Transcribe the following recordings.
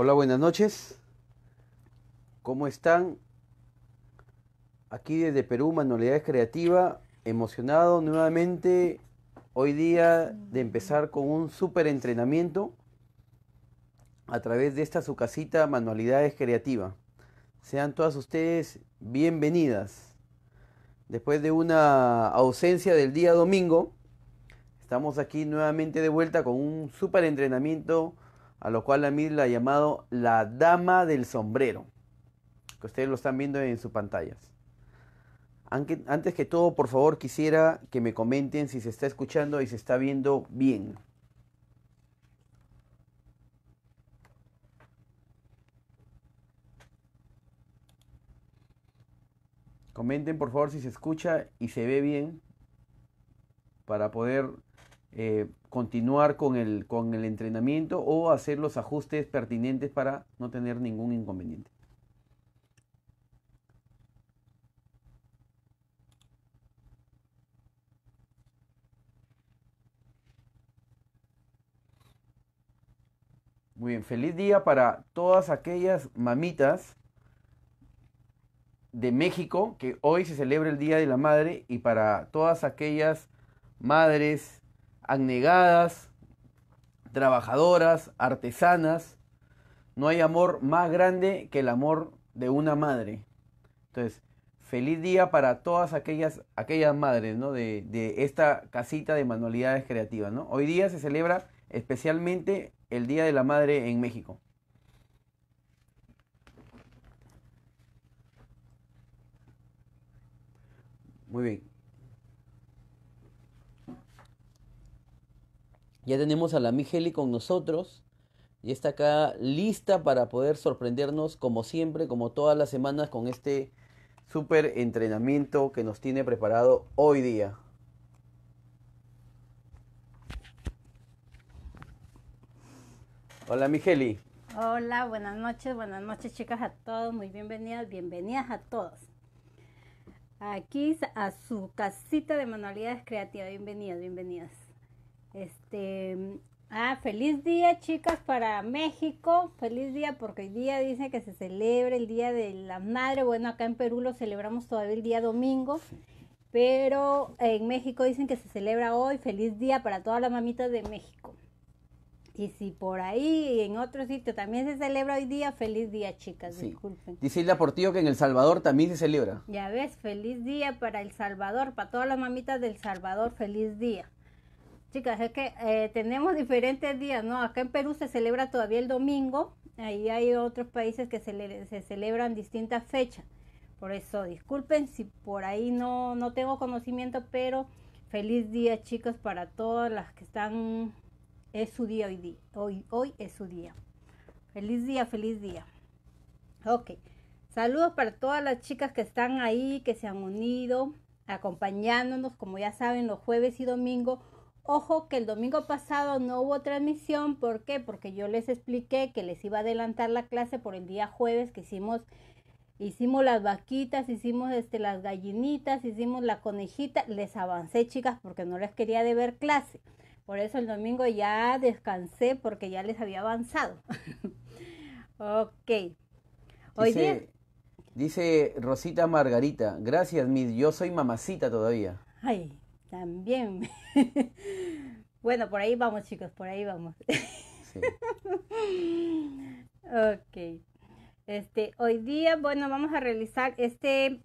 Hola, buenas noches. ¿Cómo están? Aquí desde Perú, Manualidades Creativa, emocionado nuevamente hoy día de empezar con un súper entrenamiento a través de esta su casita Manualidades Creativa. Sean todas ustedes bienvenidas. Después de una ausencia del día domingo, estamos aquí nuevamente de vuelta con un súper entrenamiento a lo cual mí la ha llamado la dama del sombrero, que ustedes lo están viendo en sus pantallas. Antes que todo, por favor, quisiera que me comenten si se está escuchando y se está viendo bien. Comenten por favor si se escucha y se ve bien para poder eh, continuar con el, con el entrenamiento o hacer los ajustes pertinentes para no tener ningún inconveniente. Muy bien, feliz día para todas aquellas mamitas de México que hoy se celebra el Día de la Madre y para todas aquellas madres Agnegadas trabajadoras, artesanas. No hay amor más grande que el amor de una madre. Entonces, feliz día para todas aquellas, aquellas madres ¿no? de, esta casita de manualidades creativas. ¿no? Hoy día se celebra especialmente el Día de la Madre en México. Muy bien. Ya tenemos a la Mijeli con nosotros. Y está acá lista para poder sorprendernos como siempre, como todas las semanas, con este súper entrenamiento que nos tiene preparado hoy día. Hola Mijeli. Hola, buenas noches, buenas noches chicas a todos, muy bienvenidas, bienvenidas a todos. Aquí a su casita de manualidades creativas, bienvenidas, bienvenidas. Este, ah, feliz día chicas para México, feliz día porque hoy día dice que se celebra el Día de la Madre, bueno, acá en Perú lo celebramos todavía el día domingo, pero en México dicen que se celebra hoy, feliz día para todas las mamitas de México. Y si por ahí en otro sitio también se celebra hoy día, feliz día, chicas. Disculpen. Dice Hilda Portillo que en El Salvador también se celebra. Ya ves, feliz día para El Salvador, para todas las mamitas del Salvador, feliz día. Chicas, es que eh, tenemos diferentes días, ¿no? Acá en Perú se celebra todavía el domingo, ahí hay otros países que se celebran distintas fechas. Por eso, disculpen si por ahí no, no tengo conocimiento, pero feliz día, chicas, para todas las que están. Es su día hoy, día. hoy, hoy es su día. Feliz día, feliz día. Ok, saludos para todas las chicas que están ahí, que se han unido, acompañándonos, como ya saben, los jueves y domingos. Ojo que el domingo pasado no hubo transmisión, ¿por qué? Porque yo les expliqué que les iba a adelantar la clase por el día jueves que hicimos hicimos las vaquitas, hicimos este las gallinitas, hicimos la conejita, les avancé, chicas, porque no les quería deber clase. Por eso el domingo ya descansé porque ya les había avanzado. ok. Hoy dice, dice Rosita Margarita, gracias, Miss, yo soy mamacita todavía. Ay, también. bueno, por ahí vamos chicos, por ahí vamos. Sí. ok. Este, hoy día, bueno, vamos a realizar este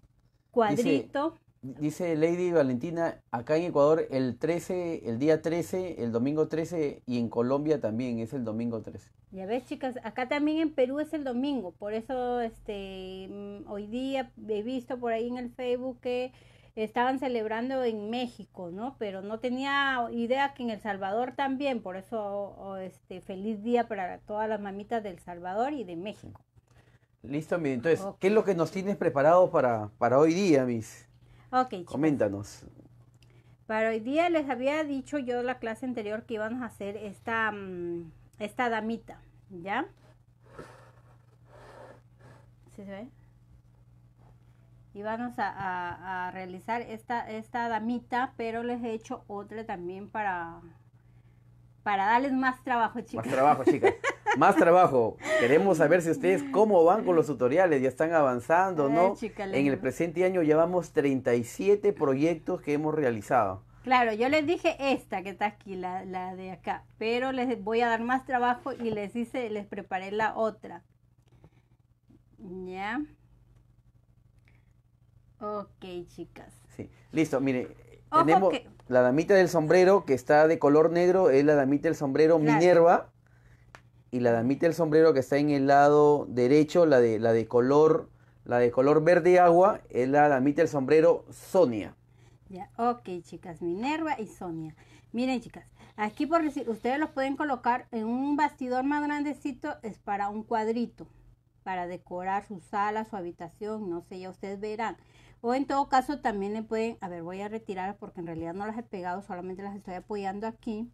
cuadrito. Dice, Lady Valentina, acá en Ecuador el 13, el día 13, el domingo 13 y en Colombia también es el domingo 13. Ya ves, chicas, acá también en Perú es el domingo, por eso este mm, hoy día he visto por ahí en el Facebook que estaban celebrando en México, ¿no? Pero no tenía idea que en El Salvador también, por eso oh, oh, este, feliz día para todas las mamitas del Salvador y de México. Listo, mi. Entonces, ¿qué es lo que nos tienes preparado para, para hoy día, mis? Ok. Coméntanos. Para hoy día les había dicho yo la clase anterior que íbamos a hacer esta, mm, esta damita, ¿ya? ¿Sí se ve? y vamos a, realizar esta, esta damita, pero les he hecho otra también para, para darles más trabajo, chicas. Más trabajo, chicas. más trabajo. Queremos saber si ustedes cómo van con los tutoriales, ya están avanzando, eh, ¿no? en el presente año llevamos 37 proyectos que hemos realizado. Claro, yo les dije esta que está aquí, la, la de acá, pero les voy a dar más trabajo y les hice, les preparé la otra. Ya. Ok, chicas. Sí, listo, miren, tenemos la damita del sombrero que está de color negro, es la damita del sombrero Minerva. Y la damita del sombrero que está en el lado derecho, la de, la de color, la de color verde agua, es la damita del sombrero Sonia. Ya, ok, chicas, Minerva y Sonia. Miren, chicas, aquí por ustedes los pueden colocar en un bastidor más grandecito, es para un cuadrito, para decorar su sala, su habitación, no sé, ya ustedes verán. O en todo caso también le pueden, a ver, voy a retirar porque en realidad no las he pegado, solamente las estoy apoyando aquí.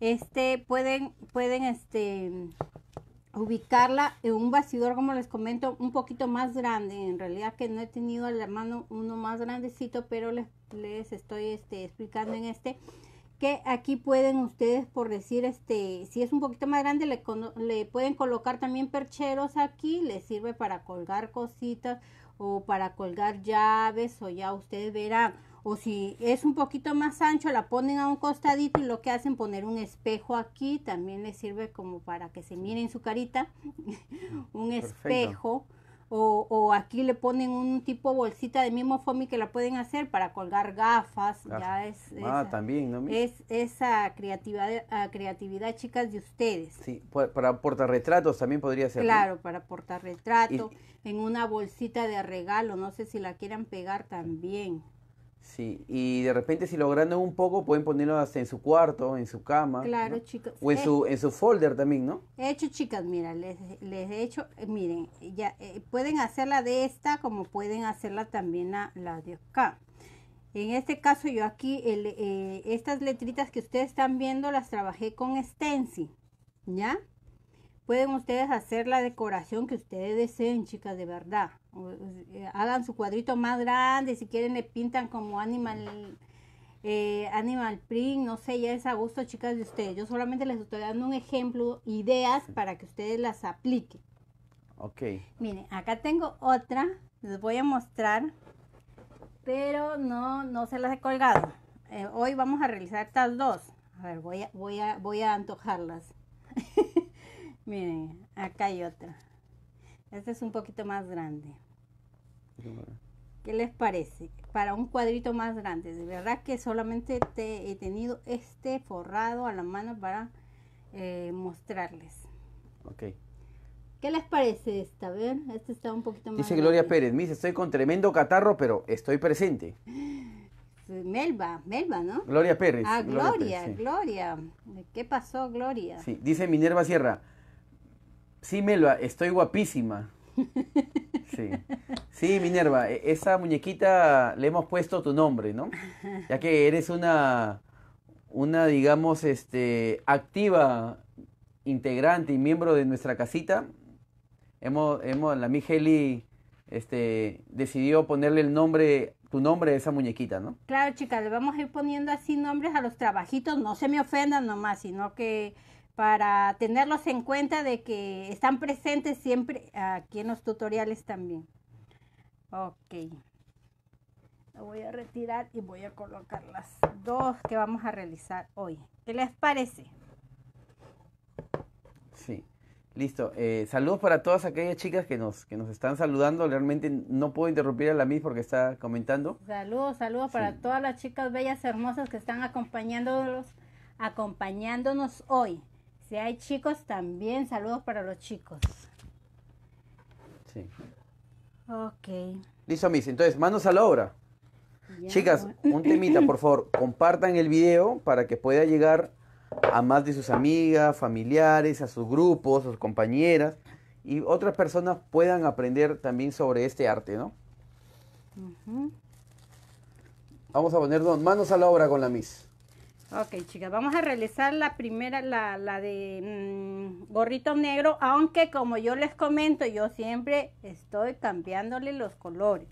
Este, pueden, pueden, este, ubicarla en un bastidor, como les comento, un poquito más grande. En realidad que no he tenido a la mano uno más grandecito, pero les, estoy este, explicando en este que aquí pueden ustedes, por decir, este, si es un poquito más grande, le, le pueden colocar también percheros aquí, les sirve para colgar cositas o para colgar llaves o ya ustedes verán. O si es un poquito más ancho, la ponen a un costadito y lo que hacen poner un espejo aquí, también les sirve como para que se miren su carita, un espejo o, aquí le ponen un tipo bolsita de mismo que la pueden hacer para colgar gafas, ah, ya es, ah, esa, también, es esa creatividad, ah, creatividad chicas de ustedes. Sí, para, para portarretratos también podría ser. Claro, para portarretrato en una bolsita de regalo, no sé si la quieran pegar también. Sí, y de repente si logrando un poco pueden ponerlo hasta en su cuarto, en su cama. Claro, chicas O en eh. su, en su folder también, ¿no? He hecho, chicas, mira, les, he hecho, eh, miren, ya eh, pueden hacerla de esta como pueden hacerla también a la de acá. En este caso yo aquí, estas letritas que ustedes están viendo las trabajé con stencil, ¿ya? Pueden ustedes hacer la decoración que ustedes deseen, chicas, de verdad. Pues, eh, hagan su cuadrito más grande, si quieren le pintan como animal, eh, animal print, no sé, ya es a gusto chicas de ustedes. Yo solamente les estoy dando un ejemplo, ideas para que ustedes las apliquen. Ok. Miren, acá tengo otra, les voy a mostrar, pero no, no se las he colgado. Eh, hoy vamos a realizar estas dos. A ver, voy voy a, voy a antojarlas. Miren, acá hay otra. Este es un poquito más grande. ¿Qué les parece? Para un cuadrito más grande. De verdad que solamente he tenido este forrado a la mano para eh, mostrarles. Ok. ¿Qué les parece esta? A ver, este está un poquito más. Dice Gloria Pérez, mis, estoy con tremendo catarro, pero estoy presente. Este, Melba, Melba, ¿no? Gloria Pérez. Ah, Gloria, Gloria. ¿Qué pasó, Gloria? Sí, dice Minerva Sierra, Sí, Melba, estoy guapísima. Sí. sí, Minerva, e, esa muñequita le hemos puesto tu nombre, ¿no? Ya que eres una, una digamos, este, activa integrante y miembro de nuestra casita. Hemos, hemos, la Mijeli este, decidió ponerle el nombre, tu nombre a esa muñequita, ¿no? Claro, chicas, le vamos a ir poniendo así nombres a los trabajitos, no se me ofendan nomás, sino que para tenerlos en cuenta de que están presentes siempre aquí en los tutoriales también. Ok. Lo voy a retirar y voy a colocar las dos que vamos a realizar hoy. ¿Qué les parece? Sí. Listo. Eh, saludos para todas aquellas chicas que nos, que nos están saludando. Realmente no puedo interrumpir a la mis porque está comentando. Saludos, saludos para todas las chicas bellas, hermosas que están acompañándonos, acompañándonos hoy. Si hay chicos también, saludos para los chicos. Sí. Ok. Listo, Miss. Entonces, manos a la obra. Chicas, un temita, por favor. Compartan el video para que pueda llegar a más de sus amigas, familiares, a sus grupos, a sus compañeras y otras personas puedan aprender también sobre este arte, ¿no? Vamos a ponernos manos a la obra con la Miss. Ok, chicas, vamos a realizar la primera, la, la de mm, gorrito negro, aunque como yo les comento, yo siempre estoy cambiándole los colores.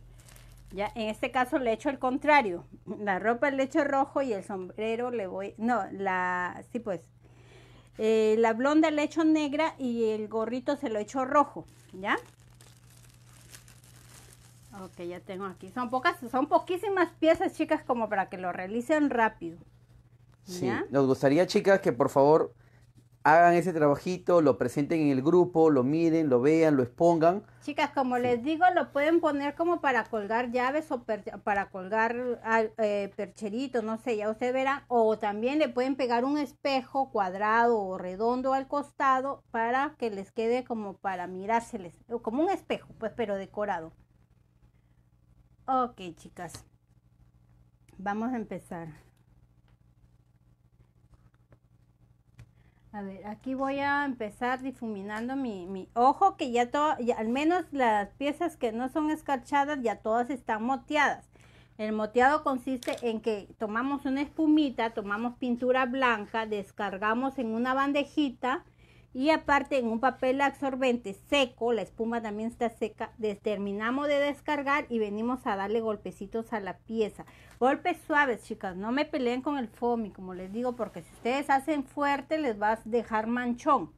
Ya, en este caso le echo el contrario. La ropa le echo rojo y el sombrero le voy, no, la, sí pues, eh, la blonda le echo negra y el gorrito se lo echo rojo, ¿ya? Ok, ya tengo aquí. Son pocas, son poquísimas piezas, chicas, como para que lo realicen rápido nos gustaría, chicas, que por favor hagan ese trabajito, lo presenten en el grupo, lo miren, lo vean, lo expongan. Chicas, como les digo, lo pueden poner como para colgar llaves o para colgar ah, eh, percheritos, no sé, ya ustedes verán. O también le pueden pegar un espejo cuadrado o redondo al costado para que les quede como para mirárseles, como un espejo, pues, pero decorado. Ok, chicas, vamos a empezar. A ver, aquí voy a empezar difuminando mi, ojo, que ya todo, al menos las piezas que no son escarchadas, ya todas están moteadas. El moteado consiste en que tomamos una espumita, tomamos pintura blanca, descargamos en una bandejita, y aparte en un papel absorbente seco, la espuma también está seca, terminamos de descargar y venimos a darle golpecitos a la pieza. Golpes suaves, chicas, no me peleen con el foamy, como les digo, porque si ustedes hacen fuerte les va a dejar manchón.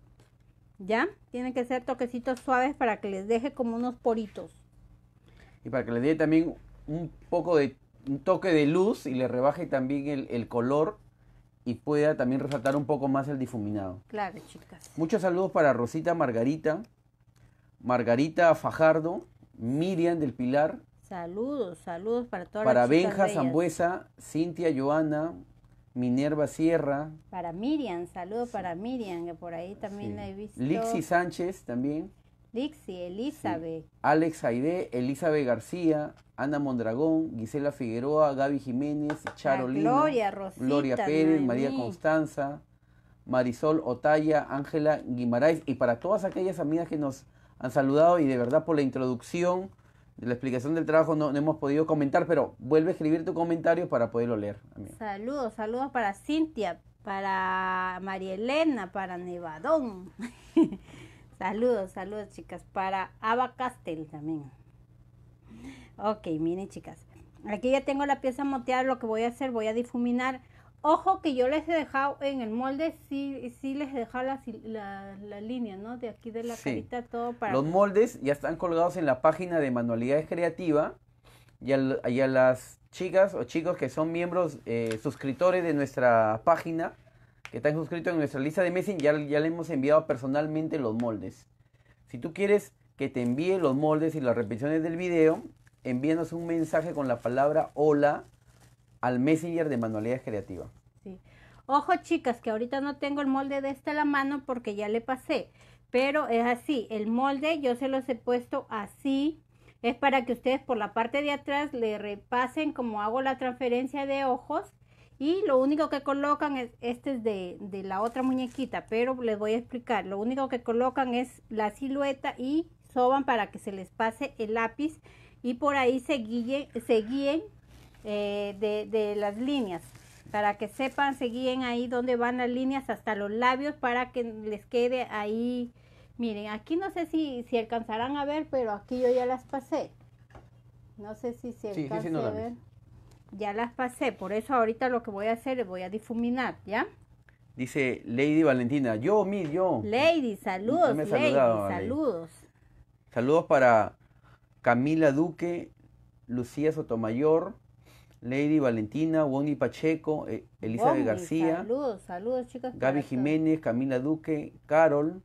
¿Ya? Tienen que ser toquecitos suaves para que les deje como unos poritos. Y para que les dé también un poco de un toque de luz y le rebaje también el color y pueda también resaltar un poco más el difuminado. Claro, chicas. Muchos saludos para Rosita Margarita, Margarita Fajardo, Miriam del Pilar. Saludos, saludos para todas para Benja Sambuesa, Zambuesa, Cintia Joana, Minerva Sierra. Para Miriam, saludos para Miriam, que por ahí también la he visto. Lixi Sánchez también. Dixie, Elizabeth. Alex Aide, Elizabeth García, Ana Mondragón, Gisela Figueroa, Gaby Jiménez, Charolina Gloria, Rosita, Gloria Pérez, María Constanza, Marisol Otaya, Ángela Guimaraes y para todas aquellas amigas que nos han saludado y de verdad por la introducción, de la explicación del trabajo no, hemos podido comentar, pero vuelve a escribir tu comentario para poderlo leer. Saludos, saludos para Cintia, para María Elena, para Nevadón. Saludos, saludos chicas, para Ava Castel también. Ok, miren chicas, aquí ya tengo la pieza moteada, lo que voy a hacer, voy a difuminar. Ojo que yo les he dejado en el molde, sí, les he dejado la, línea, ¿no? De aquí de la carita todo para... Los moldes ya están colgados en la página de Manualidades Creativas. y, a, las chicas o chicos que son miembros eh, suscriptores de nuestra página que están suscritos en nuestra lista de Messenger, ya, le hemos enviado personalmente los moldes. Si tú quieres que te envíe los moldes y las repeticiones del video, envíanos un mensaje con la palabra hola al Messenger de Manualidades Creativas. Ojo chicas, que ahorita no tengo el molde de esta la mano porque ya le pasé. Pero es así, el molde yo se los he puesto así. Es para que ustedes por la parte de atrás le repasen como hago la transferencia de ojos y lo único que colocan es, este es de, la otra muñequita, pero les voy a explicar. Lo único que colocan es la silueta y soban para que se les pase el lápiz y por ahí se guíen, eh, de, las líneas para que sepan, se guíen ahí donde van las líneas hasta los labios para que les quede ahí. Miren, aquí no sé si, si alcanzarán a ver, pero aquí yo ya las pasé. No sé si se alcanza a ver ya las pasé, por eso ahorita lo que voy a hacer es voy a difuminar, ¿ya? Dice Lady Valentina, yo, mi, yo. Lady, saludos, Lady, saludos. Saludos para Camila Duque, Lucía Sotomayor, Lady Valentina, Bonnie Pacheco, eh, Elizabeth García. Saludos, saludos, chicas. Gaby Jiménez, Camila Duque, Carol.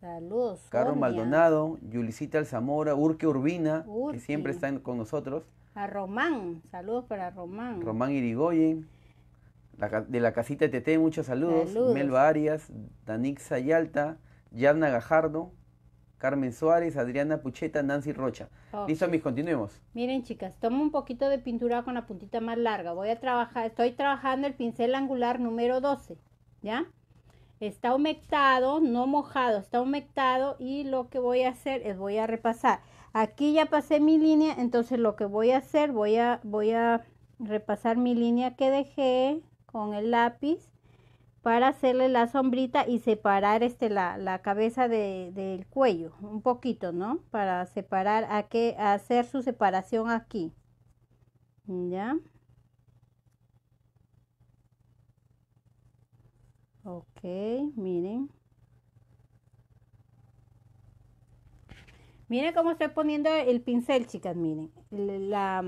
Saludos. Carol Maldonado, Yulicita Alzamora, Urque Urbina, que siempre están con nosotros. A Román, saludos para Román. Román Irigoyen, de la casita de muchos saludos. Melva Melba Arias, Danixa Ayalta, Yadna Gajardo, Carmen Suárez, Adriana Pucheta, Nancy Rocha. Listo, mis, continuemos. Miren, chicas, tomo un poquito de pintura con la puntita más larga. Voy a trabajar, estoy trabajando el pincel angular número 12, ¿ya? Está humectado, no mojado, está humectado y lo que voy a hacer es voy a repasar. Aquí ya pasé mi línea, entonces lo que voy a hacer, voy a, voy a repasar mi línea que dejé con el lápiz para hacerle la sombrita y separar este, la, la cabeza del cuello, un poquito, ¿no? Para separar, a que, hacer su separación aquí. ¿Ya? Ok, miren. Miren cómo estoy poniendo el pincel, chicas, miren. La,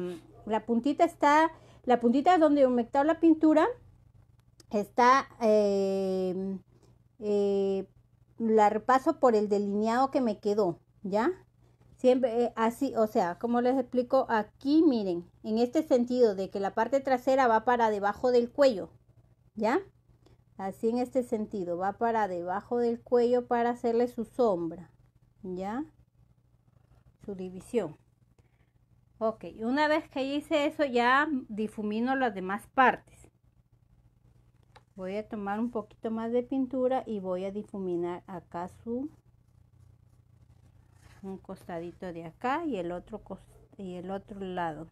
puntita está, la puntita donde humectado la pintura está, em, em, la repaso por el delineado que me quedó, ¿ya? Siempre eh, así, o sea, como les explico aquí, miren, en este sentido de que la parte trasera va para debajo del cuello, ¿ya? Así en este sentido, va para debajo del cuello para hacerle su sombra, ¿ya? división. Ok, una vez que hice eso ya difumino las demás partes. Voy a tomar un poquito más de pintura y voy a difuminar acá su un costadito de acá y el otro y el otro lado.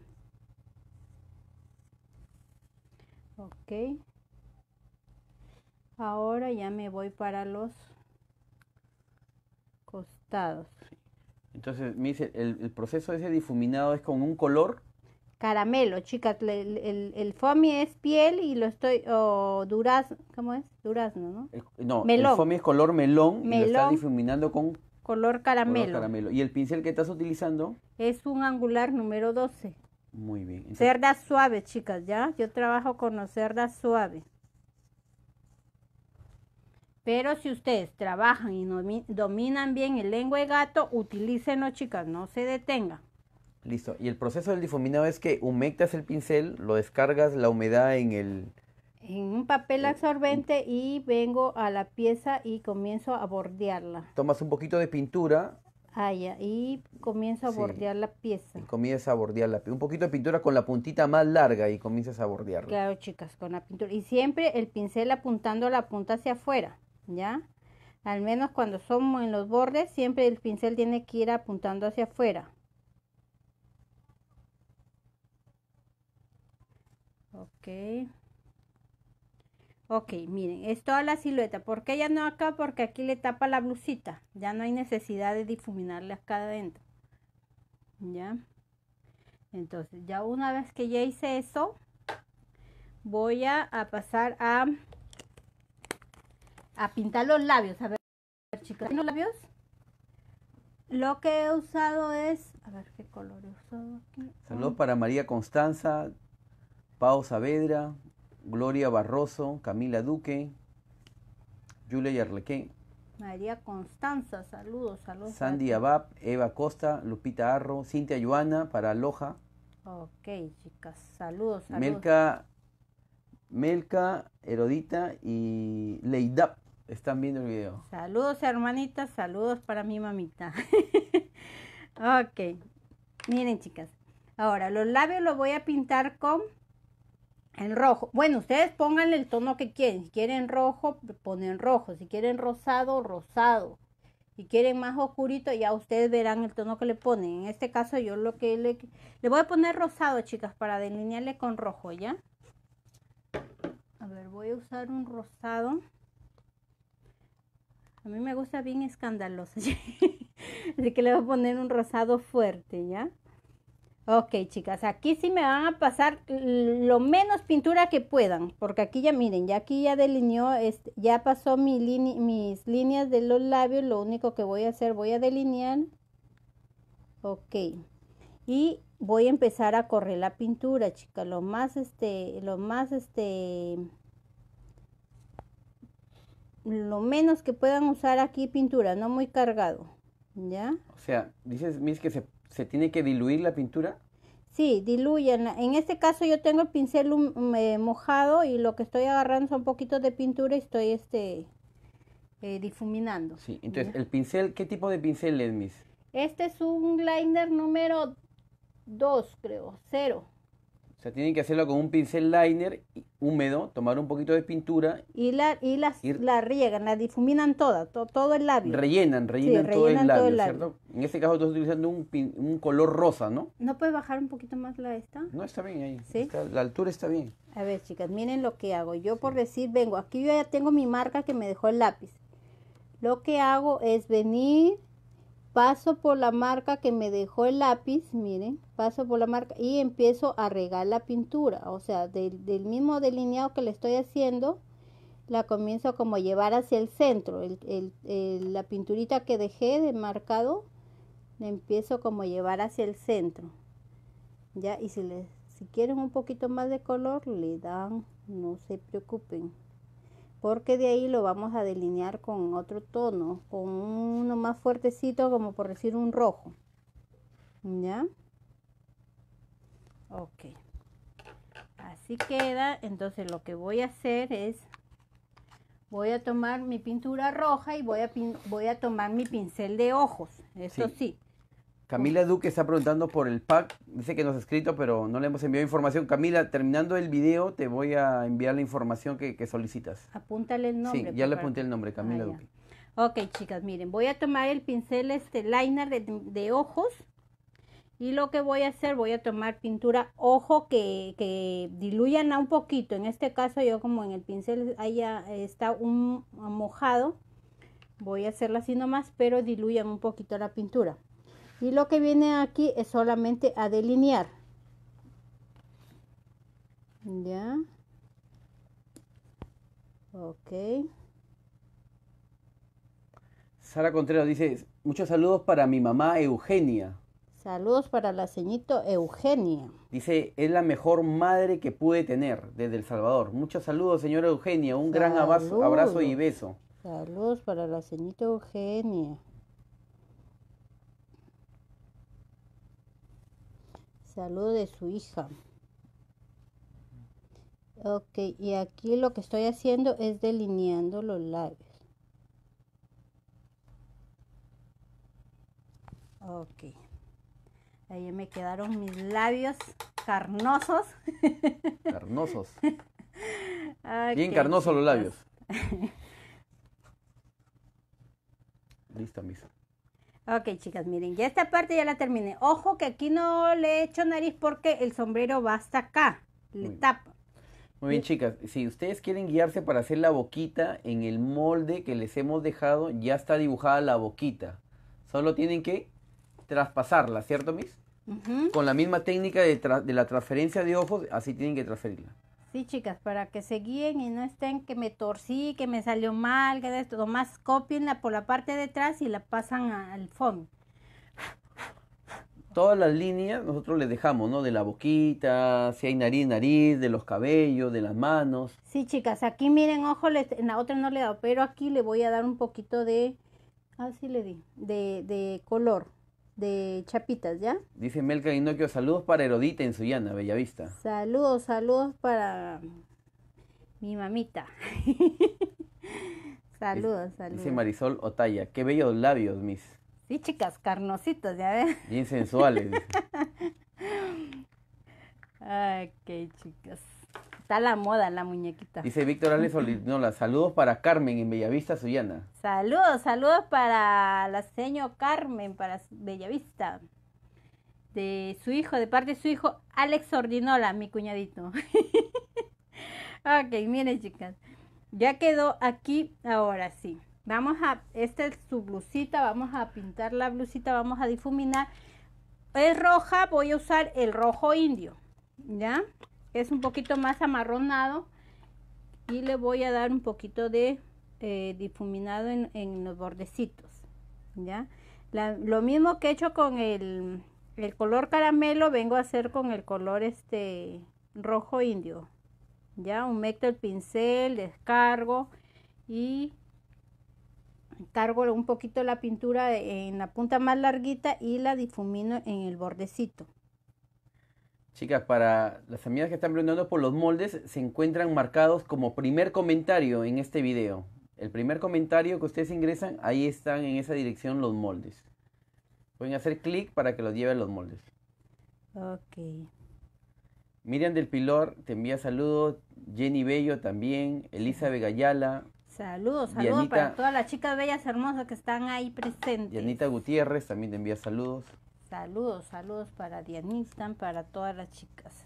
Ok. Ahora ya me voy para los costados. Entonces, me dice, el, proceso proceso ese difuminado es con un color caramelo, chicas. El, el, foamy es piel y lo estoy. O durazno. ¿Cómo es? Durazno, ¿no? no, el foamy es color melón, y lo está difuminando con. Color caramelo. ¿Y el pincel que estás utilizando? Es un angular número 12. Muy bien. cerdas suaves, chicas, ¿ya? Yo trabajo con los cerdas suaves. Pero si ustedes trabajan y dominan bien el lengua de gato, utilícenlo, chicas, no se detenga. Listo. Y el proceso del difuminado es que humectas el pincel, lo descargas la humedad en el... En un papel eh, absorbente y vengo a la pieza y comienzo a bordearla. Tomas un poquito de pintura. Ah, ya. Y comienzo a bordear la pieza. Y comienzas a bordear la Un poquito de pintura con la puntita más larga y comienzas a bordearla. Claro, chicas, con la pintura. Y siempre el pincel apuntando la punta hacia afuera. ¿ya? Al menos cuando somos en los bordes, siempre el pincel tiene que ir apuntando hacia afuera. Ok. Ok, miren, es toda la silueta. porque qué ya no acá? Porque aquí le tapa la blusita. Ya no hay necesidad de difuminarle acá adentro. ¿Ya? Entonces, ya una vez que ya hice eso, voy a pasar a a pintar los labios. A ver, chicas, los labios? Lo que he usado es, a ver qué color he usado aquí. Saludos para María Constanza, Pau Saavedra, Gloria Barroso, Camila Duque, Julia Yarlequén. María Constanza, saludos, saludos. Sandy Abab, Eva Costa, Lupita Arro, Cintia Joana para Loja. Ok, chicas, saludos, saludos. Melka, Melka, Herodita y Leidap están viendo el video. Saludos hermanitas, saludos para mi mamita. ok, miren chicas. Ahora, los labios los voy a pintar con el rojo. Bueno, ustedes pónganle el tono que quieren. Si quieren rojo, ponen rojo. Si quieren rosado, rosado. Si quieren más oscurito, ya ustedes verán el tono que le ponen. En este caso yo lo que le... Le voy a poner rosado, chicas, para delinearle con rojo, ¿ya? A ver, voy a usar un rosado. A mí me gusta bien escandalosa. Así que le voy a poner un rosado fuerte, ¿ya? Ok, chicas, aquí sí me van a pasar lo menos pintura que puedan, porque aquí ya miren, ya aquí ya delineó, este, ya pasó mis líneas de los labios, lo único que voy a hacer, voy a delinear, ok, y voy a empezar a correr la pintura, chicas, lo más, este, lo más, este, lo menos que puedan usar aquí pintura, no muy cargado, ¿ya? O sea, dices, Miss, que se, se tiene que diluir la pintura. Sí, diluyen. En este caso yo tengo el pincel eh, mojado y lo que estoy agarrando son poquitos de pintura y estoy este eh, difuminando. Sí, entonces, ¿el pincel, qué tipo de pincel es, Miss? Este es un liner número 2, creo, 0. O sea, tienen que hacerlo con un pincel liner húmedo, tomar un poquito de pintura. Y la, y las, la riegan, la difuminan toda, todo el labio. Rellenan, rellenan, todo, el labio, ¿cierto? En este caso estoy utilizando un, color rosa, ¿no? ¿No puedes bajar un poquito más la esta? No, está bien ahí. la altura está bien. A ver, chicas, miren lo que hago. Yo por decir, vengo, aquí yo ya tengo mi marca que me dejó el lápiz. Lo que hago es venir paso por la marca que me dejó el lápiz, miren, paso por la marca y empiezo a regar la pintura, o sea, del, mismo delineado que le estoy haciendo, la comienzo como a llevar hacia el centro, la pinturita que dejé de marcado, la empiezo como a llevar hacia el centro, ya, y si, si quieren un poquito más de color, le dan, no se preocupen porque de ahí lo vamos a delinear con otro tono, con uno más fuertecito como por decir un rojo. ¿Ya? Ok. Así queda. Entonces lo que voy a hacer es, voy a tomar mi pintura roja y voy a, voy a tomar mi pincel de ojos. Eso sí. Camila Duque está preguntando por el pack. Dice que nos ha escrito, pero no le hemos enviado información. Camila, terminando el video, te voy a enviar la información que, solicitas. Apúntale el nombre. Sí, ya le apunté el nombre, Camila ah, Duque. Ok, chicas, miren, voy a tomar el pincel este liner de, ojos. Y lo que voy a hacer, voy a tomar pintura ojo que, que diluyan un poquito. En este caso, yo como en el pincel haya, está un mojado, voy a hacerla así nomás, pero diluyan un poquito la pintura y lo que viene aquí es solamente a delinear ya ok Sara Contreras dice muchos saludos para mi mamá Eugenia Saludos para la ceñito Eugenia. Dice, es la mejor madre que pude tener desde El Salvador. Muchos saludos, señora Eugenia. Un gran abrazo, abrazo, y beso. Saludos para la ceñito Eugenia. salud de su hija. Ok, y aquí lo que estoy haciendo es delineando los labios. Ok. Ahí me quedaron mis labios carnosos. Carnosos. Bien carnosos los labios. Listo, misa. Ok, chicas, miren, ya esta parte ya la terminé. Ojo que aquí no le echo nariz porque el sombrero va hasta acá, le tapa. Muy bien, chicas, si ustedes quieren guiarse para hacer la boquita, en el molde que les hemos dejado ya está dibujada la boquita. Solo tienen que traspasarla, ¿cierto, Miss? Con la misma técnica de, la transferencia de ojos, así tienen que transferirla chicas, para que se guíen y no estén que me torcí, que me salió mal, que de esto. más copienla por la parte de atrás y la pasan al fondo. Todas las líneas nosotros les dejamos, ¿no? De la boquita, si hay nariz, nariz, de los cabellos, de las manos. Sí, chicas, aquí miren, ojo, en la otra no le he dado, pero aquí le voy a dar un poquito de, así ah, le di, de, de color de Chapitas, ¿ya? Dice Melca Inokio, saludos para Herodita en Suyana, Bellavista. Saludos, saludos para mi mamita. saludos, saludos. Dice Marisol Otaya, qué bellos labios, mis. Sí, chicas, carnositos, ya ves. Bien sensuales. Ay, qué chicas. Está la moda la muñequita. Dice Víctor Alex Ordinola, saludos para Carmen en Bellavista, Suyana. Saludos, saludos para la señor Carmen, para Bellavista. De su hijo, de parte de su hijo Alex Ordinola, mi cuñadito. ok, miren chicas. Ya quedó aquí, ahora sí. Vamos a, esta es su blusita, vamos a pintar la blusita, vamos a difuminar. Es roja, voy a usar el rojo indio, ¿ya? es un poquito más amarronado y le voy a dar un poquito de eh, difuminado en, los bordecitos ya lo mismo que he hecho con el, color caramelo vengo a hacer con el color este rojo indio ya humecto el pincel descargo y cargo un poquito la pintura en la punta más larguita y la difumino en el bordecito Chicas, para las amigas que están preguntando por los moldes, se encuentran marcados como primer comentario en este video. El primer comentario que ustedes ingresan, ahí están en esa dirección los moldes. Pueden hacer clic para que los lleven los moldes. Ok. Miriam del Pilor te envía saludos. Jenny Bello también. Elizabeth Gayala. Saludos, saludos para todas las chicas bellas hermosas que están ahí presentes. Yanita Gutiérrez también te envía saludos. Saludos, saludos para Dianistan, para todas las chicas.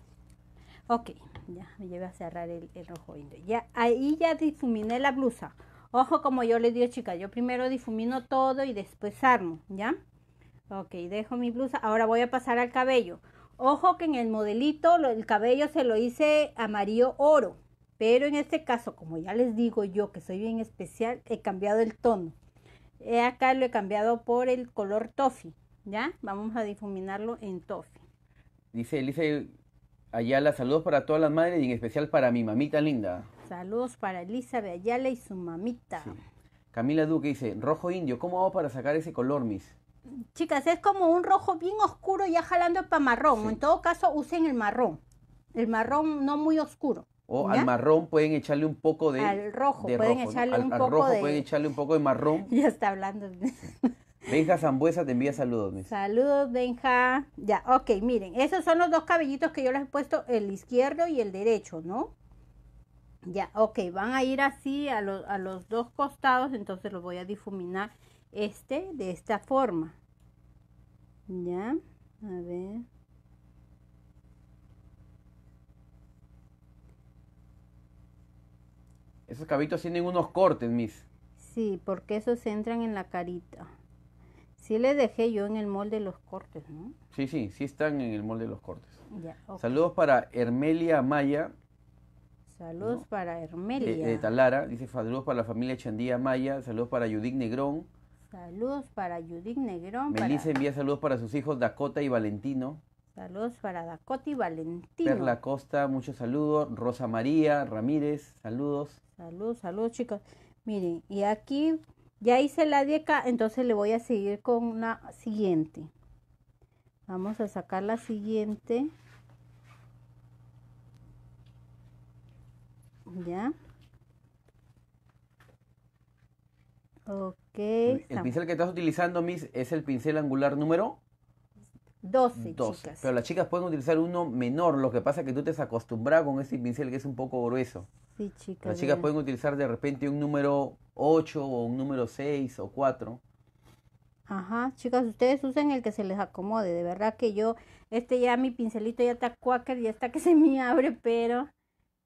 Ok, ya me llevé a cerrar el, el rojo Ya, ahí ya difuminé la blusa. Ojo como yo les digo, chicas, yo primero difumino todo y después armo, ¿ya? Ok, dejo mi blusa. Ahora voy a pasar al cabello. Ojo que en el modelito el cabello se lo hice amarillo oro. Pero en este caso, como ya les digo yo que soy bien especial, he cambiado el tono. Acá lo he cambiado por el color toffee. ¿Ya? Vamos a difuminarlo en toffee. Dice Elisa Ayala, saludos para todas las madres y en especial para mi mamita linda. Saludos para de Ayala y su mamita. Camila Duque dice, rojo indio, ¿cómo hago para sacar ese color, mis? Chicas, es como un rojo bien oscuro ya jalando para marrón. En todo caso, usen el marrón. El marrón no muy oscuro. O al marrón pueden echarle un poco de. Al rojo, pueden echarle un al, poco rojo pueden echarle un poco de marrón. Ya está hablando. Benja Zambuesa te envía saludos. Mis. Saludos, Benja. Ya, ok, miren, esos son los dos cabellitos que yo les he puesto, el izquierdo y el derecho, ¿no? Ya, ok, van a ir así a, los dos costados, entonces los voy a difuminar este de esta forma. Ya, a ver. Esos cabellitos tienen unos cortes, mis. Sí, porque esos entran en la carita. Sí le dejé yo en el molde los cortes, ¿no? Sí, sí, sí están en el molde los cortes. Saludos para Hermelia Maya. Saludos para eh, Hermelia. De, eh, Talara, dice saludos para la familia Chandía Maya, saludos para Judith Negrón. Saludos para Judith Negrón. Melissa envía saludos para sus hijos Dakota y Valentino. Saludos para Dakota y Valentino. Perla Costa, muchos saludos. Rosa María Ramírez, saludos. Saludos, saludos chicos. Miren, y aquí ya hice la dieca, entonces le voy a seguir con la siguiente. Vamos a sacar la siguiente. Ya. Ok. El pincel que estás utilizando, Miss, es el pincel angular número 12, Pero las chicas pueden utilizar uno menor, lo que pasa es que tú te has acostumbrado con ese pincel que es un poco grueso. Las chicas pueden utilizar de repente un número 8 o un número 6 o 4. Ajá, chicas, ustedes usen el que se les acomode. De verdad que yo, este ya mi pincelito ya está cuáquer, ya está que se me abre, pero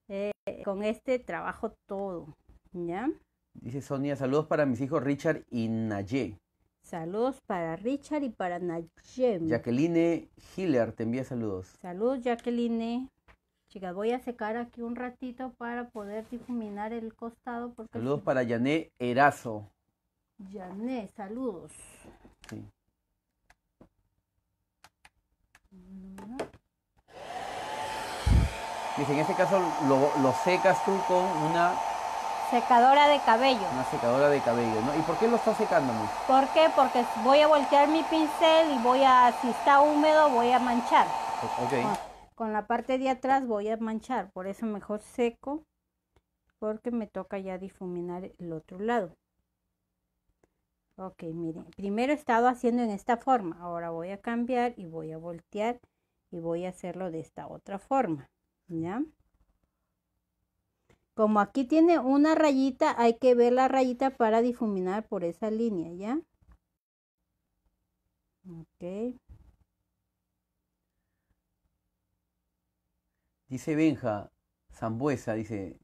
eh, con este trabajo todo, ¿ya? Dice Sonia, saludos para mis hijos Richard y Naye. Saludos para Richard y para Nayem. Jacqueline Hiller te envía saludos. Saludos, Jacqueline chicas. Voy a secar aquí un ratito para poder difuminar el costado. saludos para Yané Erazo. Yané, saludos. Dice, en este caso lo, secas tú con una... Secadora de cabello. Una secadora de cabello, ¿no? ¿Y por qué lo estás secando, Porque voy a voltear mi pincel y voy a, si está húmedo, voy a manchar. Ok. Ah con la parte de atrás voy a manchar, por eso mejor seco porque me toca ya difuminar el otro lado. Ok, miren, primero he estado haciendo en esta forma, ahora voy a cambiar y voy a voltear y voy a hacerlo de esta otra forma, ¿ya? Como aquí tiene una rayita, hay que ver la rayita para difuminar por esa línea, ¿ya? Ok. Dice Benja Zambuesa, dice,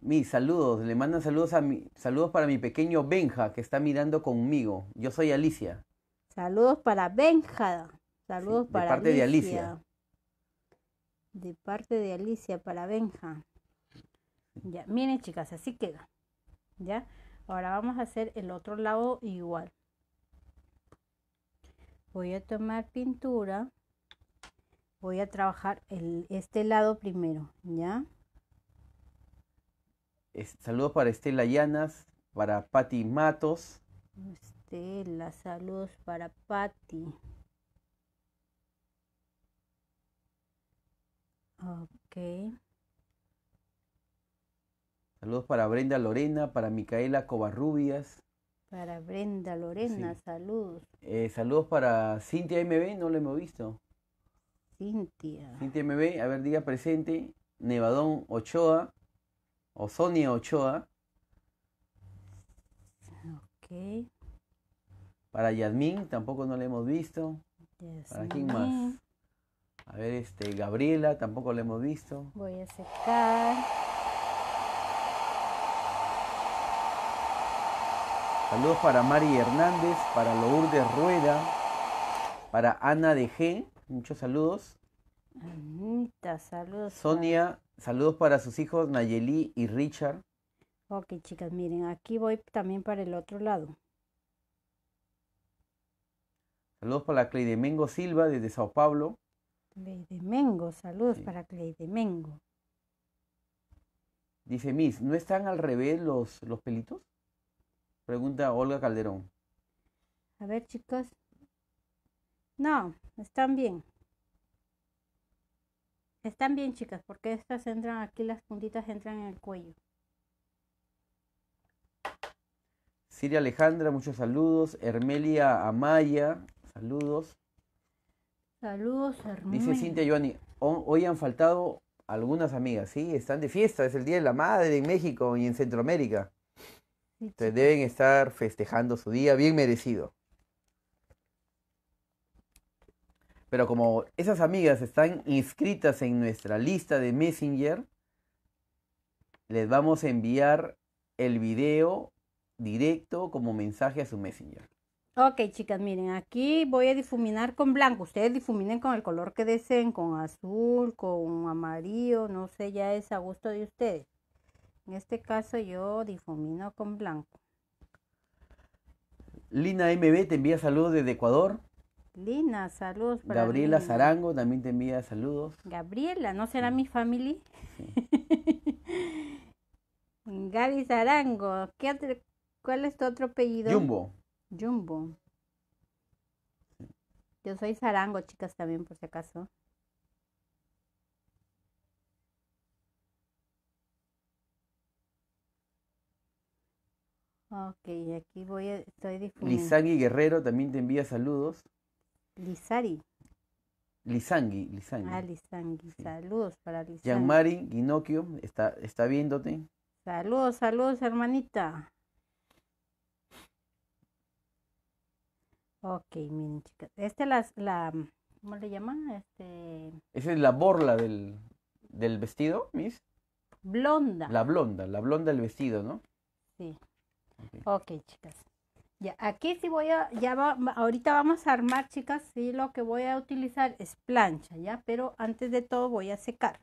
mis saludos, le mandan saludos, a saludos para mi pequeño Benja que está mirando conmigo. Yo soy Alicia. Saludos para Benja. Saludos de parte de Alicia. De parte de Alicia para Benja. Ya, miren chicas, así queda. ¿Ya? Ahora vamos a hacer el otro lado igual. Voy a tomar pintura voy a trabajar este lado primero, ¿ya? saludos para Estela Llanas, para Patti Matos. Estela, saludos para Patti. Ok. Saludos para Brenda Lorena, para Micaela Covarrubias. Para Brenda Lorena, saludos. Eh, saludos para Cintia MB, no le hemos visto. Cintia. Cintia me ve, a ver, diga presente. Nevadón Ochoa. O Sonia Ochoa. Ok. Para Yadmin, tampoco no la hemos visto. ¿Para quién más? A ver, este, Gabriela, tampoco la hemos visto. Voy a secar. Saludos para Mari Hernández, para Lourdes Rueda, para Ana de G. Muchos saludos. Anita, saludos. Sonia, saludos para sus hijos Nayeli y Richard. Ok, chicas, miren, aquí voy también para el otro lado. Saludos para Cleidemengo Silva desde Sao Paulo. Cleidemengo, saludos para Cleidemengo. Dice Miss, ¿no están al revés los, los pelitos? Pregunta Olga Calderón. A ver, chicas. No, están bien. Están bien, chicas, porque estas entran aquí, las puntitas entran en el cuello. Siria Alejandra, muchos saludos. Hermelia Amaya, saludos. Saludos, Hermelia. Dice Cintia Joanny, oh, hoy han faltado algunas amigas, ¿sí? Están de fiesta, es el Día de la Madre en México y en Centroamérica. Entonces deben estar festejando su día bien merecido. Pero como esas amigas están inscritas en nuestra lista de Messenger, les vamos a enviar el video directo como mensaje a su Messenger. Ok, chicas, miren, aquí voy a difuminar con blanco. Ustedes difuminen con el color que deseen, con azul, con amarillo, no sé, ya es a gusto de ustedes. En este caso yo difumino con blanco. Lina MB te envía saludos desde Ecuador. Lina, saludos para Gabriela Zarango también te envía saludos. Gabriela, ¿no será mi familia? Gaby Zarango, ¿qué ¿cuál es tu otro apellido? Jumbo. Jumbo. Yo soy Zarango, chicas, también por si acaso. Ok, aquí voy, a, estoy difundiendo. Lizagui Guerrero también te envía saludos. Lizari. Lizangui, Lisangi. Ah, Lizangui. Saludos para Lizangui. Yanmari Ginocchio, está, está viéndote. Saludos, saludos, hermanita. Ok, miren, chicas. Esta es la, ¿Cómo le llaman? Este... Esa es la borla del, vestido, Miss. Blonda. La blonda, la blonda del vestido, ¿no? Sí. Ok, okay chicas aquí sí voy a, ya ahorita vamos a armar, chicas, Y lo que voy a utilizar es plancha, ya, pero antes de todo voy a secar.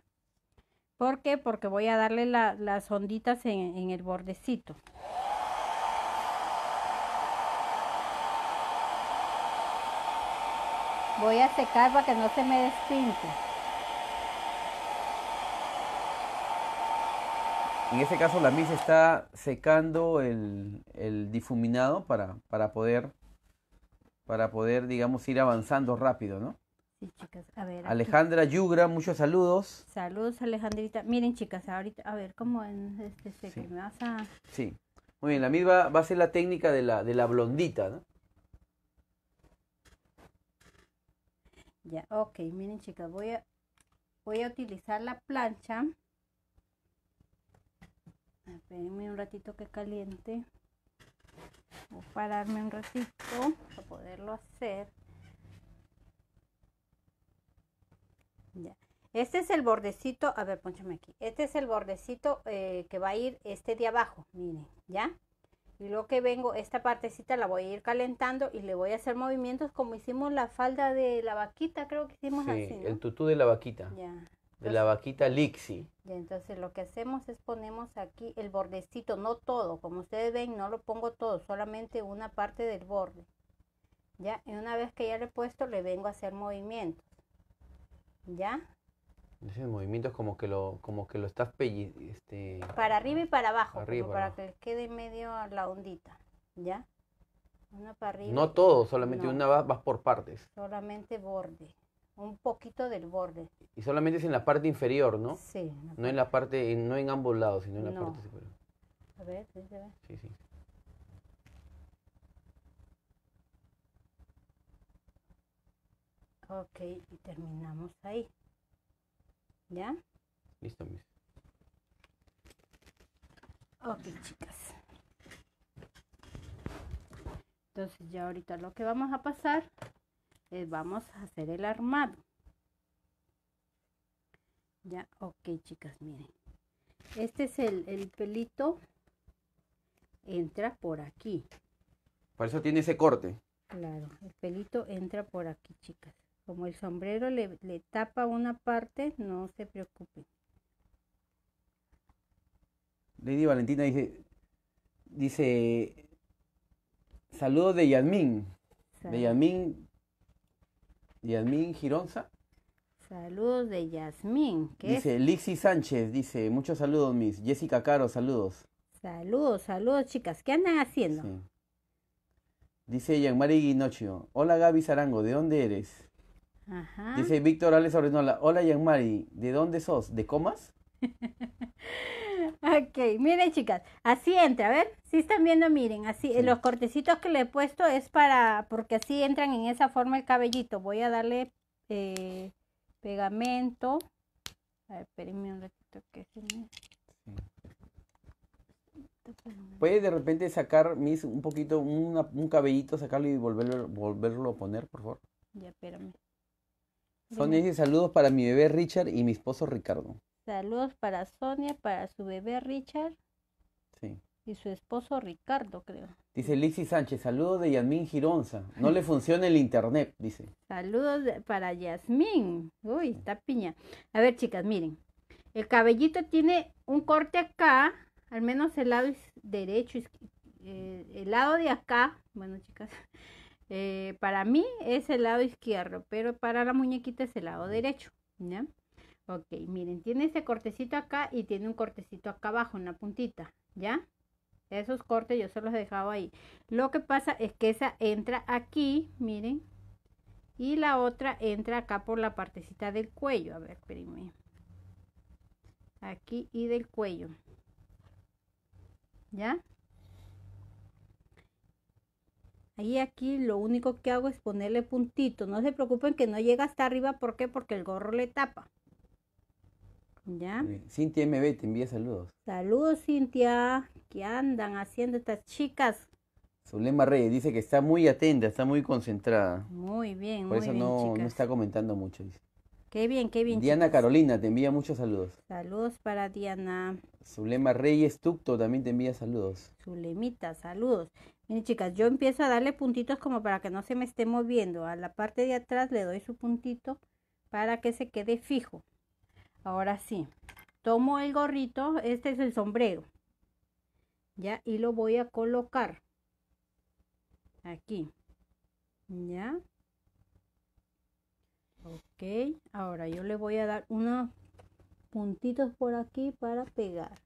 ¿Por qué? Porque voy a darle las onditas en, en el bordecito. Voy a secar para que no se me despinte. En este caso la misa está secando el, difuminado para, poder, para poder, digamos, ir avanzando rápido, ¿no? Sí, chicas, a ver. Alejandra Yugra, muchos saludos. Saludos, Alejandrita. Miren, chicas, ahorita, a ver, ¿cómo es este seco? Este, sí. ¿Me vas a...? Sí. Muy bien, la misa va, a ser la técnica de la, de la blondita, ¿no? Ya, ok, miren chicas, voy a, voy a utilizar la plancha Espérenme un ratito que caliente. Voy a pararme un ratito para poderlo hacer. Este es el bordecito, a ver, ponchame aquí. Este es el bordecito eh, que va a ir este de abajo, miren, ¿ya? Y luego que vengo, esta partecita la voy a ir calentando y le voy a hacer movimientos como hicimos la falda de la vaquita, creo que hicimos así, el tutú de la vaquita. Ya de la vaquita Lixi. Y entonces lo que hacemos es ponemos aquí el bordecito, no todo, como ustedes ven, no lo pongo todo, solamente una parte del borde. Ya, y una vez que ya le he puesto, le vengo a hacer movimientos. ¿Ya? Ese movimiento como que lo, como que lo estás este, para arriba y para abajo, para, que quede medio a la ondita, ¿ya? Una para arriba. No todo, solamente una vas por partes. Solamente borde un poquito del borde. Y solamente es en la parte inferior, ¿no? Sí. no en la parte, no en ambos lados, sino en la parte superior. A ver, ver. Sí, sí. Ok, y terminamos ahí. ¿Ya? Listo, mis. Ok, chicas. Entonces ya ahorita lo que vamos a pasar vamos a hacer el armado ya ok chicas miren este es el, pelito entra por aquí por eso tiene ese corte claro el pelito entra por aquí chicas como el sombrero le, tapa una parte no se preocupen Lady Valentina dice dice saludos de Yasmín de Yasmín Yasmín Gironza. Saludos de Yasmín. ¿qué dice Lixi Sánchez, dice, muchos saludos, Miss. Jessica Caro, saludos. Saludos, saludos, chicas. ¿Qué andan haciendo? Dice Yanmari Guinochio. Hola, Gaby Zarango, ¿de dónde eres? Ajá. Dice Víctor Alex Orenola, Hola, Yanmari, ¿de dónde sos? ¿De comas? Ok, miren chicas, así entra, a ver, si están viendo, miren, así, los cortecitos que le he puesto es para, porque así entran en esa forma el cabellito. Voy a darle eh, pegamento. A ver, espérenme un ratito que ¿Puede de repente sacar, mis un poquito, un cabellito, sacarlo y volverlo, volverlo a poner, por favor? Ya, espérame. Son esos saludos para mi bebé Richard y mi esposo Ricardo. Saludos para Sonia, para su bebé Richard. Sí. Y su esposo Ricardo, creo. Dice Lizzy Sánchez, saludos de Yasmín Gironza. No le funciona el internet, dice. Saludos para Yasmín. Uy, está piña. A ver, chicas, miren. El cabellito tiene un corte acá, al menos el lado derecho, eh, el lado de acá, bueno, chicas, eh, para mí es el lado izquierdo, pero para la muñequita es el lado derecho, ¿ya? Ok, miren, tiene este cortecito acá y tiene un cortecito acá abajo en la puntita, ¿ya? Esos cortes yo se los he dejado ahí. Lo que pasa es que esa entra aquí, miren, y la otra entra acá por la partecita del cuello. A ver, espérenme. Aquí y del cuello. ¿Ya? Ahí aquí lo único que hago es ponerle puntito. No se preocupen que no llega hasta arriba. ¿Por qué? Porque el gorro le tapa. Cintia MB te envía saludos. Saludos, Cintia. ¿Qué andan haciendo estas chicas? Zulema Reyes dice que está muy atenta, está muy concentrada. Muy bien, Por muy eso bien, no, no está comentando mucho. Qué bien, qué bien. Diana Carolina te envía muchos saludos. Saludos para Diana. Zulema Reyes Tucto también te envía saludos. Zulemita, saludos. Miren, chicas, yo empiezo a darle puntitos como para que no se me esté moviendo. A la parte de atrás le doy su puntito para que se quede fijo. Ahora sí, tomo el gorrito, este es el sombrero, ya, y lo voy a colocar aquí, ya. Ok, ahora yo le voy a dar unos puntitos por aquí para pegar.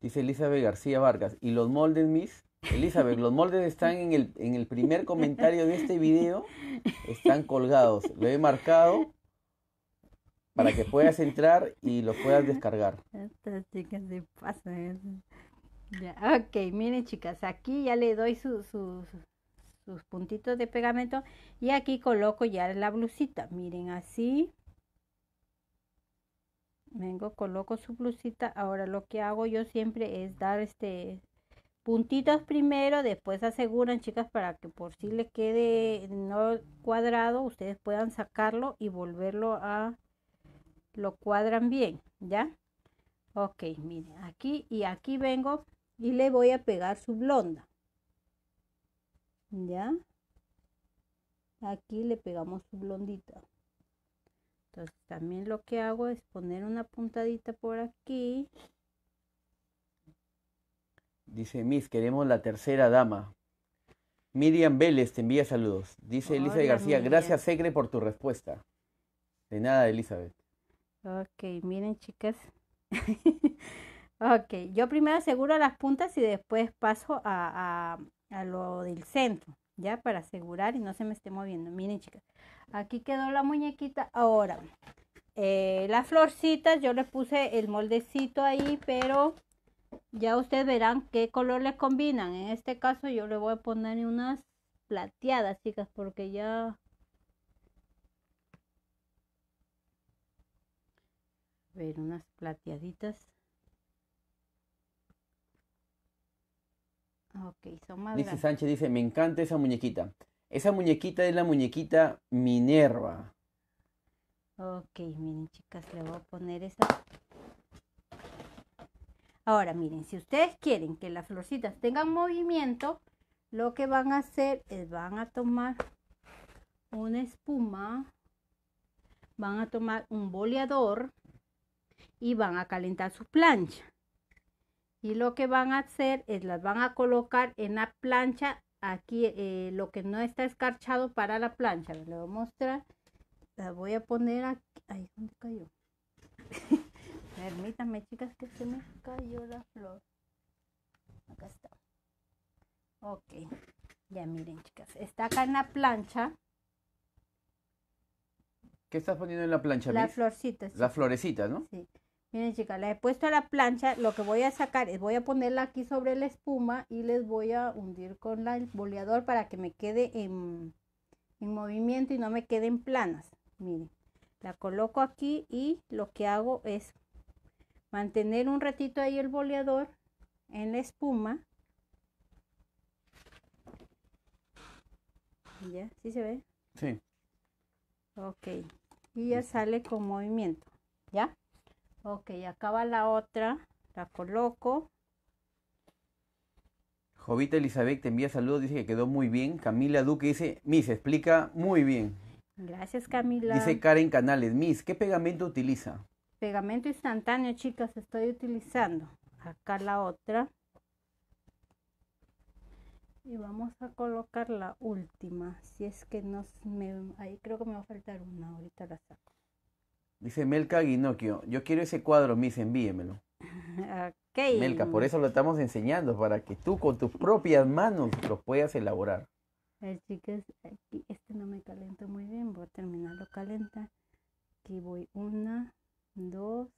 Dice Elizabeth García Vargas, ¿y los moldes, Miss? Elizabeth, los moldes están en el, en el primer comentario de este video, están colgados. Lo he marcado para que puedas entrar y lo puedas descargar. ok, miren chicas, aquí ya le doy sus sus puntitos de pegamento y aquí coloco ya la blusita. Miren así. Vengo, coloco su blusita. Ahora lo que hago yo siempre es dar este puntitos primero, después aseguran chicas para que por si le quede no cuadrado, ustedes puedan sacarlo y volverlo a lo cuadran bien, ¿ya? Ok, miren, aquí y aquí vengo y le voy a pegar su blonda. ¿Ya? Aquí le pegamos su blondita. Entonces también lo que hago es poner una puntadita por aquí. Dice Miss, queremos la tercera dama. Miriam Vélez te envía saludos. Dice Elizabeth García, gracias Segre por tu respuesta. De nada, Elizabeth. Ok, miren chicas. ok, yo primero aseguro las puntas y después paso a, lo del centro, ya para asegurar y no se me esté moviendo. Miren chicas, aquí quedó la muñequita. Ahora, eh, las florcitas, yo le puse el moldecito ahí, pero ya ustedes verán qué color les combinan. En este caso yo le voy a poner unas plateadas, chicas, porque ya ver unas plateaditas ok son más Dice Sánchez dice me encanta esa muñequita esa muñequita es la muñequita Minerva ok miren chicas le voy a poner esa ahora miren si ustedes quieren que las florcitas tengan movimiento lo que van a hacer es van a tomar una espuma van a tomar un boleador y van a calentar su plancha. Y lo que van a hacer es las van a colocar en la plancha. Aquí eh, lo que no está escarchado para la plancha. Les voy a mostrar. La voy a poner aquí. Ay, ¿dónde cayó? Permítanme, chicas, que se me cayó la flor. Acá está. Ok. Ya miren, chicas. Está acá en la plancha. ¿Qué estás poniendo en la plancha? Las florcitas. Las florecitas, ¿no? Sí. Miren chicas, la he puesto a la plancha, lo que voy a sacar es voy a ponerla aquí sobre la espuma y les voy a hundir con el boleador para que me quede en, movimiento y no me queden planas. Miren, la coloco aquí y lo que hago es mantener un ratito ahí el boleador en la espuma. ¿Ya? ¿Sí se ve? Sí. Ok. Y ya sale con movimiento. ¿Ya? ok acá va la otra la coloco Jovita Elizabeth te envía saludos, dice que quedó muy bien. Camila Duque dice, Miss, explica muy bien. Gracias, Camila. Dice Karen Canales, Miss, ¿qué pegamento utiliza? Pegamento instantáneo, chicas, estoy utilizando. Acá la otra. Y vamos a colocar la última. Si es que no me... Ahí creo que me va a faltar una, ahorita la saco. Dice Melca Ginocchio, yo quiero ese cuadro, Miss, envíemelo. Ok. Melka, por eso lo estamos enseñando, para que tú con tus propias manos lo puedas elaborar. A chicas, aquí este no me calentó muy bien, voy a terminarlo calenta. Aquí voy una, dos,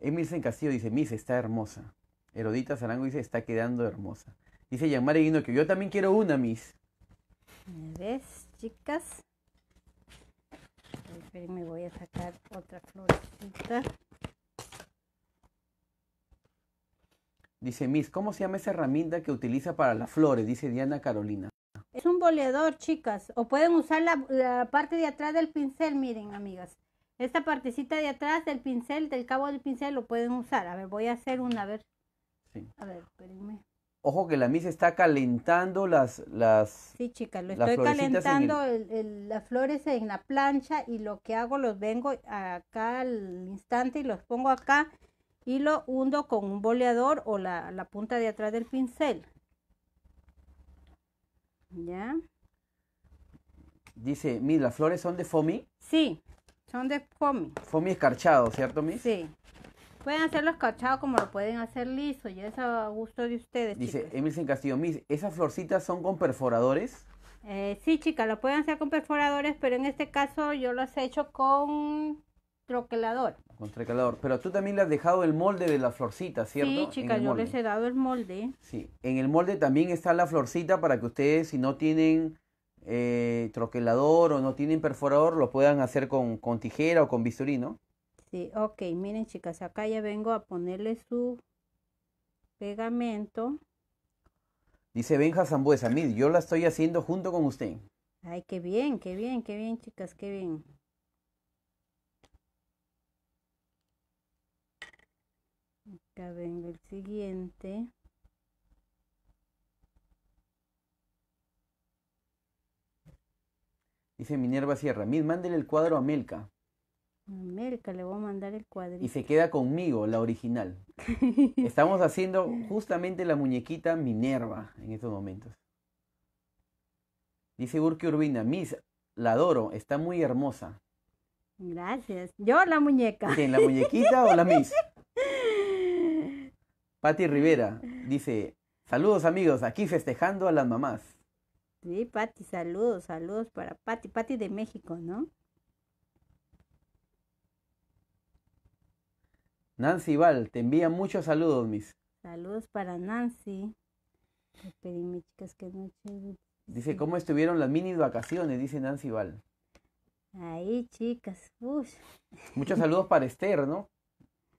Emilsen Castillo dice, Miss está hermosa. Herodita Sarango dice, está quedando hermosa. Dice Yamare que yo también quiero una, Miss. ¿Ves, chicas? Me voy a sacar otra florecita. Dice Miss, ¿cómo se llama esa herramienta que utiliza para las flores? Dice Diana Carolina. Es un boleador, chicas. O pueden usar la parte de atrás del pincel, miren, amigas. Esta partecita de atrás del pincel, del cabo del pincel, lo pueden usar. A ver, voy a hacer una, a ver. Sí. A ver, espérenme. Ojo que la misa está calentando las... las sí, chicas, lo estoy calentando las flores en la plancha y lo que hago los vengo acá al instante y los pongo acá y lo hundo con un boleador o la, la punta de atrás del pincel. ¿Ya? Dice, mira, las flores son de foamy. Sí. Son de foamy. Foamy escarchado, ¿cierto, Miss? Sí. Pueden hacerlo escarchado como lo pueden hacer liso, ya es a gusto de ustedes. Dice Emilsen Castillo, Miss, ¿esas florcitas son con perforadores? Eh, sí, chicas, lo pueden hacer con perforadores, pero en este caso yo los he hecho con troquelador. Con troquelador. Pero tú también le has dejado el molde de la florcita, ¿cierto? Sí, chicas, yo les he dado el molde. Sí, en el molde también está la florcita para que ustedes, si no tienen eh, troquelador o no tienen perforador, lo puedan hacer con, con tijera o con bisturí, ¿no? Sí, ok, miren chicas, acá ya vengo a ponerle su pegamento. Dice Benja Zambuesa, mil, yo la estoy haciendo junto con usted. Ay, qué bien, qué bien, qué bien, chicas, qué bien. Acá vengo el siguiente. Dice Minerva Sierra, Miss, mándele el cuadro a Melka. A Melka le voy a mandar el cuadro. Y se queda conmigo, la original. Estamos haciendo justamente la muñequita Minerva en estos momentos. Dice Urki Urbina, Miss, la adoro, está muy hermosa. Gracias. Yo la muñeca. ¿En la muñequita o la Miss? Patti Rivera dice, saludos amigos, aquí festejando a las mamás. Sí, Patti, saludos, saludos para Patti, Pati de México, ¿no? Nancy Val, te envía muchos saludos, mis. Saludos para Nancy. chicas, Dice, ¿cómo estuvieron las mini vacaciones? Dice Nancy Val. Ahí, chicas. Muchos saludos para Esther, ¿no?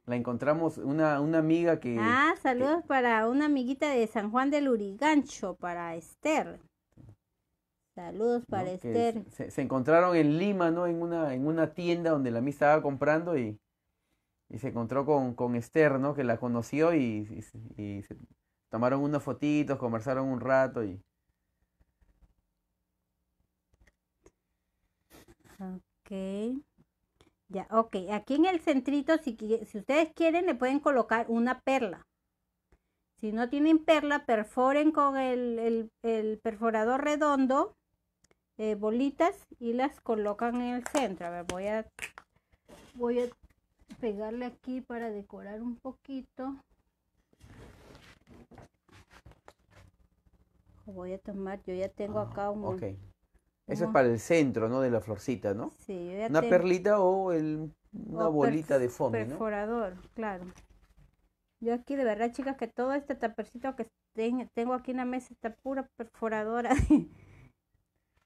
La encontramos, una, amiga que... Ah, saludos para una amiguita de San Juan del Urigancho, para Esther. Saludos para Esther. Se, encontraron en Lima, ¿no? En una, en una tienda donde la mía estaba comprando y, se encontró con, con, Esther, ¿no? Que la conoció y, tomaron unas fotitos, conversaron un rato y... Ok. Ya, ok. Aquí en el centrito, si, si ustedes quieren, le pueden colocar una perla. Si no tienen perla, perforen con el perforador redondo eh, bolitas y las colocan en el centro. A ver, voy a, voy a pegarle aquí para decorar un poquito. Voy a tomar, yo ya tengo ah, acá un... Ok. Eso es para el centro, ¿no? De la florcita, ¿no? Sí, Una perlita o el, una bolita de foamy, perforador, claro. Yo aquí de verdad, chicas, que todo este tapercito que tengo aquí en la mesa está pura perforadora.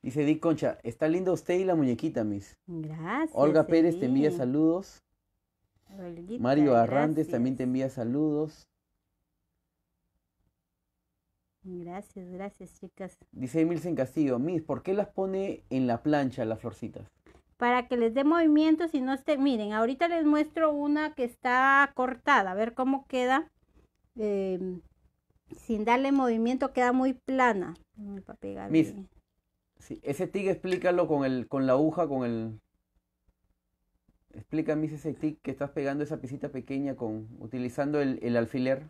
Dice Di Concha, está linda usted y la muñequita, Miss. Gracias. Olga Pérez te envía saludos. Mario Arrantes también te envía saludos. Gracias, gracias, chicas. Dice Emilsen Castillo, Miss, ¿por qué las pone en la plancha las florcitas? Para que les dé movimiento si no estén. Miren, ahorita les muestro una que está cortada, a ver cómo queda. Eh, sin darle movimiento, queda muy plana. Para Miss, ese tic explícalo con, el, con la aguja, con el... Explícame ese tic que estás pegando esa piecita pequeña con utilizando el, el alfiler.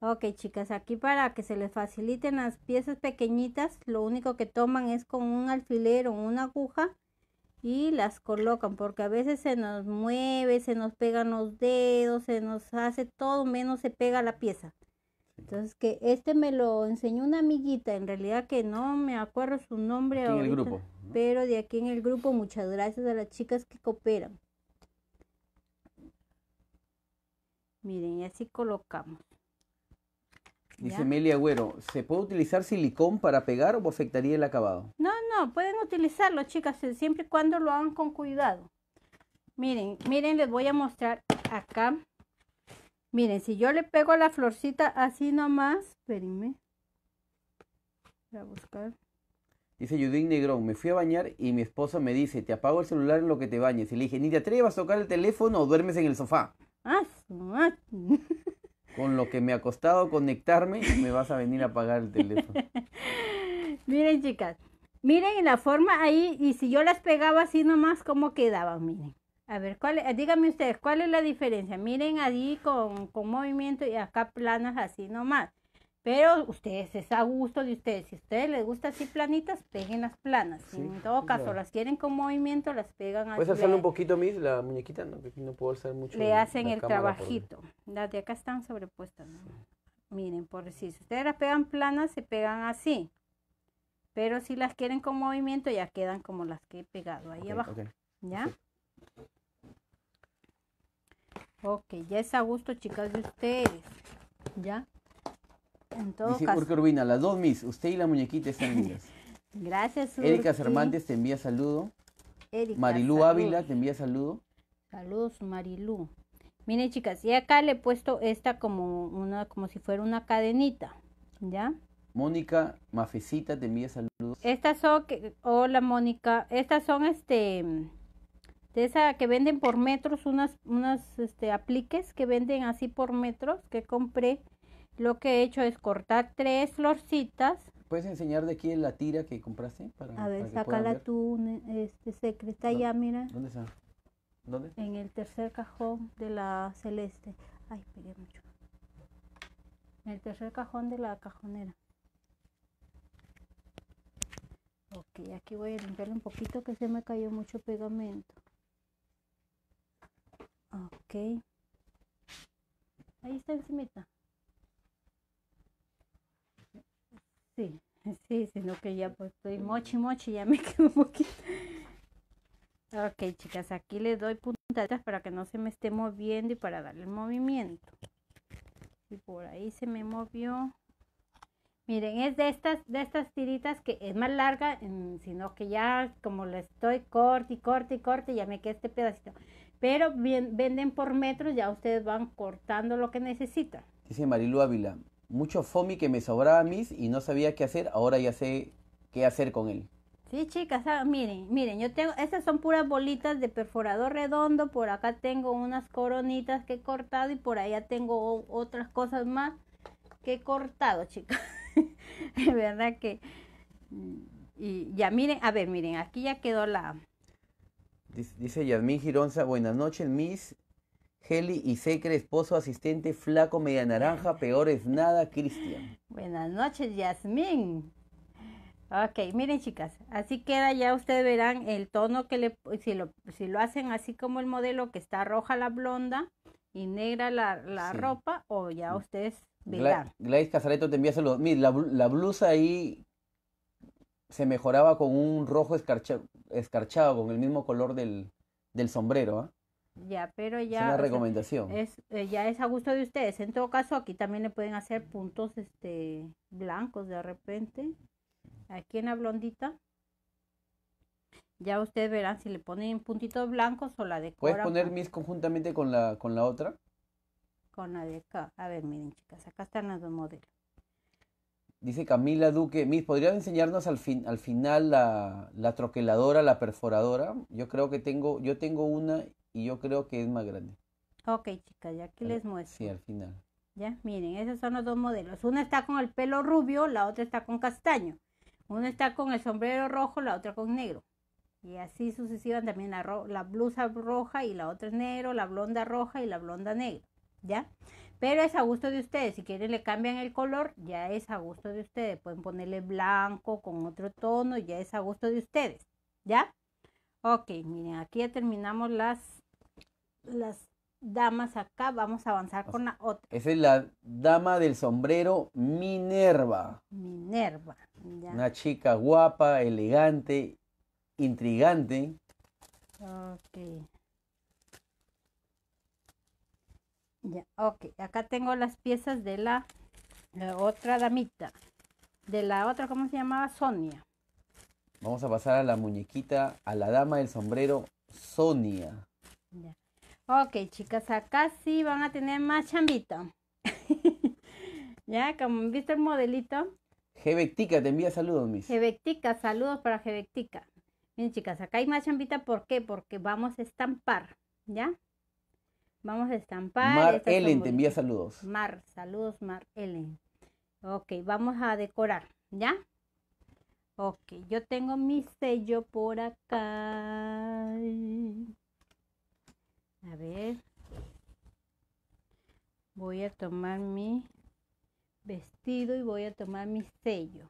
Ok, chicas, aquí para que se les faciliten las piezas pequeñitas, lo único que toman es con un alfiler o una aguja y las colocan, porque a veces se nos mueve, se nos pegan los dedos, se nos hace todo menos se pega la pieza. Entonces, que este me lo enseñó una amiguita, en realidad que no me acuerdo su nombre ahorita, grupo. Pero de aquí en el grupo, muchas gracias a las chicas que cooperan. Miren, y así colocamos. Dice Emilia Agüero, ¿se puede utilizar silicón para pegar o afectaría el acabado? No, no, pueden utilizarlo, chicas, eh, siempre y cuando lo hagan con cuidado. Miren, miren, les voy a mostrar acá Miren, si yo le pego la florcita así nomás, espérenme. Voy a buscar. Dice Judith Negrón, me fui a bañar y mi esposa me dice, te apago el celular en lo que te bañes. Y le dije, ni te atrevas a tocar el teléfono o duermes en el sofá. Ah, Con lo que me ha costado conectarme, me vas a venir a apagar el teléfono. miren, chicas, miren la forma ahí, y si yo las pegaba así nomás, cómo quedaban, miren. A ver, ¿cuál, díganme ustedes, ¿cuál es la diferencia? Miren allí con, con movimiento y acá planas así nomás. Pero ustedes, es a gusto de ustedes. Si a ustedes les gusta así planitas, peguen las planas. en todo caso, las quieren con movimiento, las pegan así. ¿Puedes hacerle un poquito, mis la muñequita? No, puedo hacer mucho. Le hacen el trabajito. Las de acá están sobrepuestas. ¿no? Miren, por decir, si ustedes las pegan planas, se pegan así. Pero si las quieren con movimiento, ya quedan como las que he pegado ahí abajo. ¿Ya? Ok, ya es a gusto, chicas, de ustedes. ¿Ya? En todo Dice Urbina, las dos mis, usted y la muñequita están lindas. Gracias, Urqui. Erika Cervantes te envía saludo. Erika, Marilú Ávila te envía saludo. Saludos, Marilú. Miren, chicas, y acá le he puesto esta como una, como si fuera una cadenita. ¿Ya? Mónica Mafecita te envía saludos. Estas son, hola Mónica, estas son este, de esa que venden por metros, unas, unas este, apliques que venden así por metros que compré. Lo que he hecho es cortar tres florcitas. ¿Puedes enseñar de aquí la tira que compraste? Para, a ver, sacala tú, este, secreta, ya mira. ¿Dónde está? ¿Dónde? En el tercer cajón de la celeste. Ay, pegué mucho. En el tercer cajón de la cajonera. Ok, aquí voy a limpiarle un poquito que se me cayó mucho pegamento. Ok. Ahí está encimita. Sí, sí, sino que ya pues estoy mochi mochi, ya me quedo un poquito. Ok, chicas, aquí le doy puntadas para que no se me esté moviendo y para darle el movimiento. Y por ahí se me movió. Miren, es de estas, de estas tiritas que es más larga, sino que ya como la estoy corte y corte y corte, ya me queda este pedacito pero venden por metros, ya ustedes van cortando lo que necesitan. Dice Marilu Ávila, mucho FOMI que me sobraba mis y no sabía qué hacer, ahora ya sé qué hacer con él. Sí, chicas, ah, miren, miren, yo tengo, estas son puras bolitas de perforador redondo, por acá tengo unas coronitas que he cortado y por allá tengo otras cosas más que he cortado, chicas. De verdad que... Y ya miren, a ver, miren, aquí ya quedó la, Dice Yasmín Gironza, buenas noches, Miss. Heli y Secre, esposo, asistente, flaco, media naranja, peor es nada, Cristian. Buenas noches, Yasmín. Ok, miren chicas, así queda, ya ustedes verán el tono que le, si lo, hacen así como el modelo que está roja la blonda y negra la, ropa, o ya mm. ustedes verán. Gladys Casareto te envía saludos. Mira, la, la blusa ahí se mejoraba con un rojo escarchado, con el mismo color del, del sombrero. ¿ah? Ya, pero ya. Es una recomendación. es, eh, ya es a gusto de ustedes. En todo caso, aquí también le pueden hacer puntos este, blancos de repente. Aquí en la blondita. Ya ustedes verán si le ponen puntitos blancos o la de ¿Puedes poner mis conjuntamente con la, con la otra? Con la de acá. A ver, miren, chicas, acá están las dos modelos. Dice Camila Duque, Miss, ¿podrían enseñarnos al, fin, al final la, troqueladora, la perforadora? Yo creo que tengo, yo tengo una y yo creo que es más grande. Ok, chicas, ya aquí les muestro. Sí, al final. Ya, miren, esos son los dos modelos. Una está con el pelo rubio, la otra está con castaño. Una está con el sombrero rojo, la otra con negro. Y así sucesivamente, también la, la blusa roja y la otra es negro, la blonda roja y la blonda negra. ¿Ya? Pero es a gusto de ustedes. Si quieren le cambian el color, ya es a gusto de ustedes. Pueden ponerle blanco con otro tono, ya es a gusto de ustedes. ¿Ya? Ok, miren, aquí ya terminamos las, las damas acá. Vamos a avanzar con la otra. Esa es la dama del sombrero Minerva. Minerva. Una chica guapa, elegante, intrigante. Ok. Ya, ok. Acá tengo las piezas de la, otra damita. De la otra, ¿cómo se llamaba? Sonia. Vamos a pasar a la muñequita, a la dama del sombrero, Sonia. Ok, chicas, acá sí van a tener más chambita. ya, como han visto el modelito. Jebectica, te envía saludos, mis. Jebectica, saludos para Jebectica. Miren, chicas, acá hay más chambita, ¿por qué? Porque vamos a estampar, ¿ya? Vamos a estampar. Mar Ellen te envía saludos. Mar, saludos Mar Ellen. Ok, vamos a decorar, ¿ya? Ok, yo tengo mi sello por acá. A ver. Voy a tomar mi vestido y voy a tomar mi sello.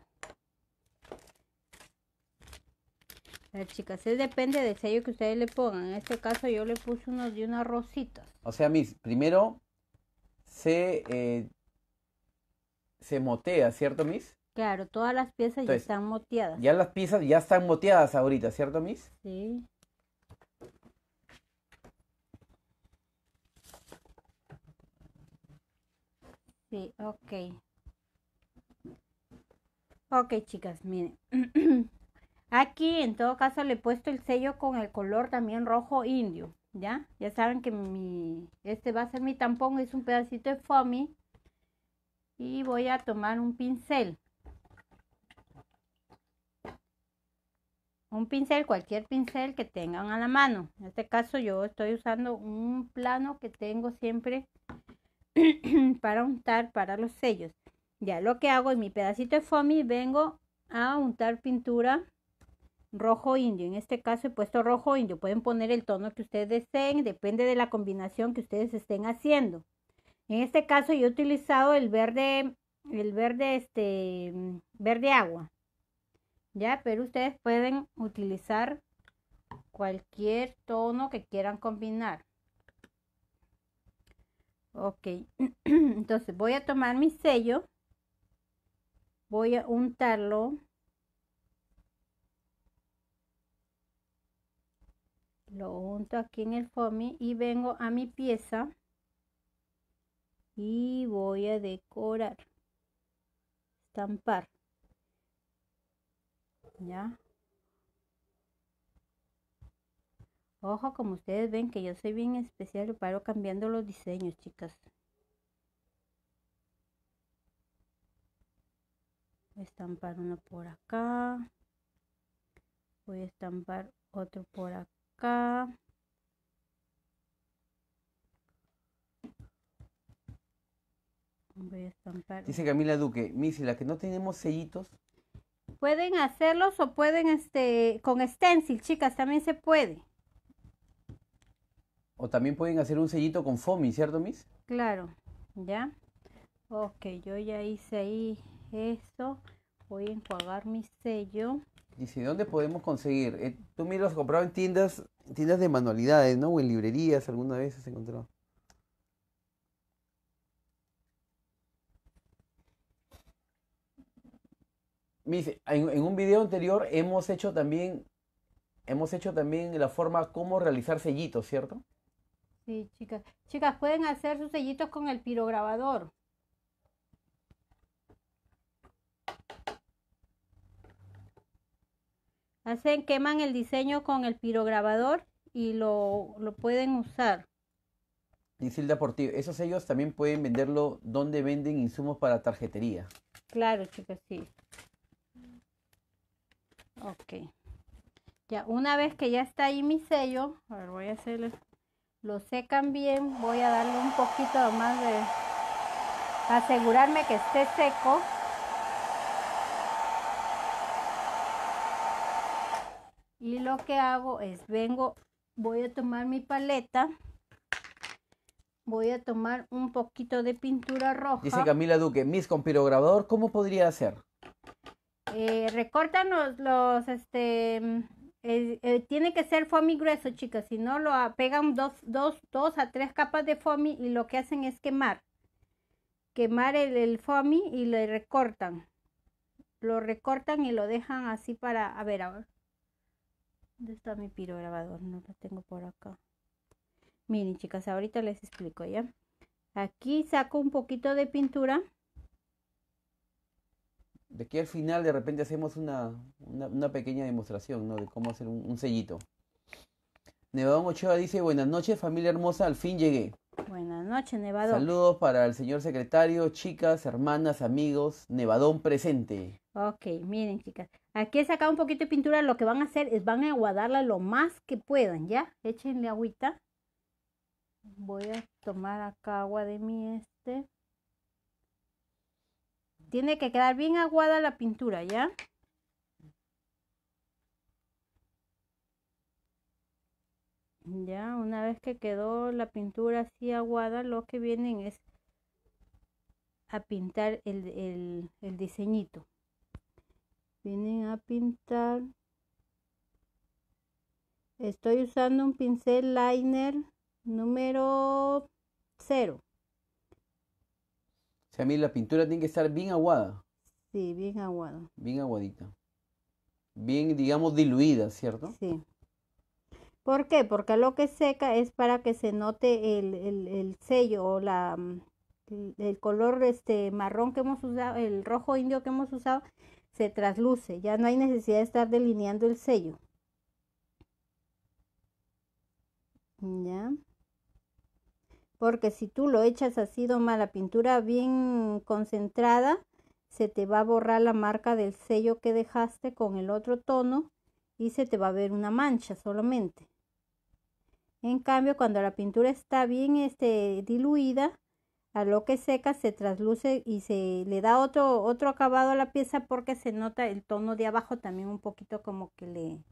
A ver, chicas, es depende del sello que ustedes le pongan. En este caso yo le puse unos de unas rositas. O sea, mis, primero eh, se, motea, ¿cierto, mis? Claro, todas las piezas ya están moteadas. Ya las piezas ya están moteadas ahorita, ¿cierto, mis? Sí. Sí, ok. Ok, chicas, miren. Aquí en todo caso le he puesto el sello con el color también rojo indio. ¿ya? Ya saben que mi, este va a ser mi tampón, es un pedacito de foamy. Y voy a tomar un pincel. Un pincel, cualquier pincel que tengan a la mano. En este caso yo estoy usando un plano que tengo siempre para untar para los sellos. Ya lo que hago es mi pedacito de foamy vengo a untar pintura rojo indio. En este caso he puesto rojo indio. Pueden poner el tono que ustedes deseen, depende de la combinación que ustedes estén haciendo. En este caso yo he utilizado el verde, el verde, este, verde agua. Ya, pero ustedes pueden utilizar cualquier tono que quieran combinar. Ok, entonces voy a tomar mi sello, voy a untarlo lo unto aquí en el foamy y vengo a mi pieza y voy a decorar estampar ya ojo como ustedes ven que yo soy bien especial paro cambiando los diseños chicas estampar uno por acá voy a estampar otro por acá Dice Camila Duque, Missy, la que no tenemos sellitos. Pueden hacerlos o pueden este con stencil, chicas, también se puede. O también pueden hacer un sellito con foamy, ¿cierto, Miss? Claro, ya. Ok, yo ya hice ahí eso. Voy a enjuagar mi sello. Dice, ¿dónde podemos conseguir? Eh, tú me los comprado en tiendas, tiendas de manualidades, ¿no? O en librerías, alguna vez has encontrado. dice, en, un video anterior hemos hecho también, hemos hecho también la forma cómo realizar sellitos, ¿cierto? Sí, chicas. Chicas, pueden hacer sus sellitos con el pirograbador. hacen, queman el diseño con el pirograbador y lo, pueden usar. el deportivo, esos sellos también pueden venderlo donde venden insumos para tarjetería. Claro, chicas, sí. Ok. Ya, una vez que ya está ahí mi sello, a ver, voy a hacerles, lo secan bien, voy a darle un poquito más de, asegurarme que esté seco. lo que hago es, vengo, voy a tomar mi paleta, voy a tomar un poquito de pintura roja. Dice Camila Duque, mis con grabador ¿cómo podría hacer? Eh, recortan los, este, eh, tiene que ser foamy grueso, chicas, si no lo pegan dos, dos, dos a tres capas de foamy y lo que hacen es quemar. Quemar el, el foamy y le recortan. Lo recortan y lo dejan así para, a ver, ahora. ¿Dónde está mi pirograbador? No lo tengo por acá. Miren, chicas, ahorita les explico, ¿ya? Aquí saco un poquito de pintura. De aquí al final de repente hacemos una, pequeña demostración, ¿no? De cómo hacer un, sellito. Nevadón Ochoa dice, buenas noches familia hermosa, al fin llegué. Buenas noches, Nevadón. Saludos para el señor secretario, chicas, hermanas, amigos, Nevadón presente. Ok, miren chicas, aquí he sacado un poquito de pintura, lo que van a hacer es van a aguadarla lo más que puedan, ¿ya? Échenle agüita. Voy a tomar acá agua de mi este. Tiene que quedar bien aguada la pintura, ¿ya? Ya, una vez que quedó la pintura así aguada, lo que vienen es a pintar el, el diseñito vienen a pintar estoy usando un pincel liner número 0 o sea, a mí la pintura tiene que estar bien aguada. Sí, bien aguada. Bien aguadita. Bien, digamos, diluida, ¿cierto? Sí. ¿Por qué? Porque lo que seca es para que se note el, sello o la, mm, el, color este marrón que hemos usado, el rojo indio que hemos usado, se trasluce, ya no hay necesidad de estar delineando el sello. Porque si tú lo echas así, de mala pintura bien concentrada, se te va a borrar la marca del sello que dejaste con el otro tono y se te va a ver una mancha solamente. En cambio, cuando la pintura está bien este, diluida, a lo que seca se trasluce y se le da otro, otro acabado a la pieza porque se nota el tono de abajo también un poquito como que le,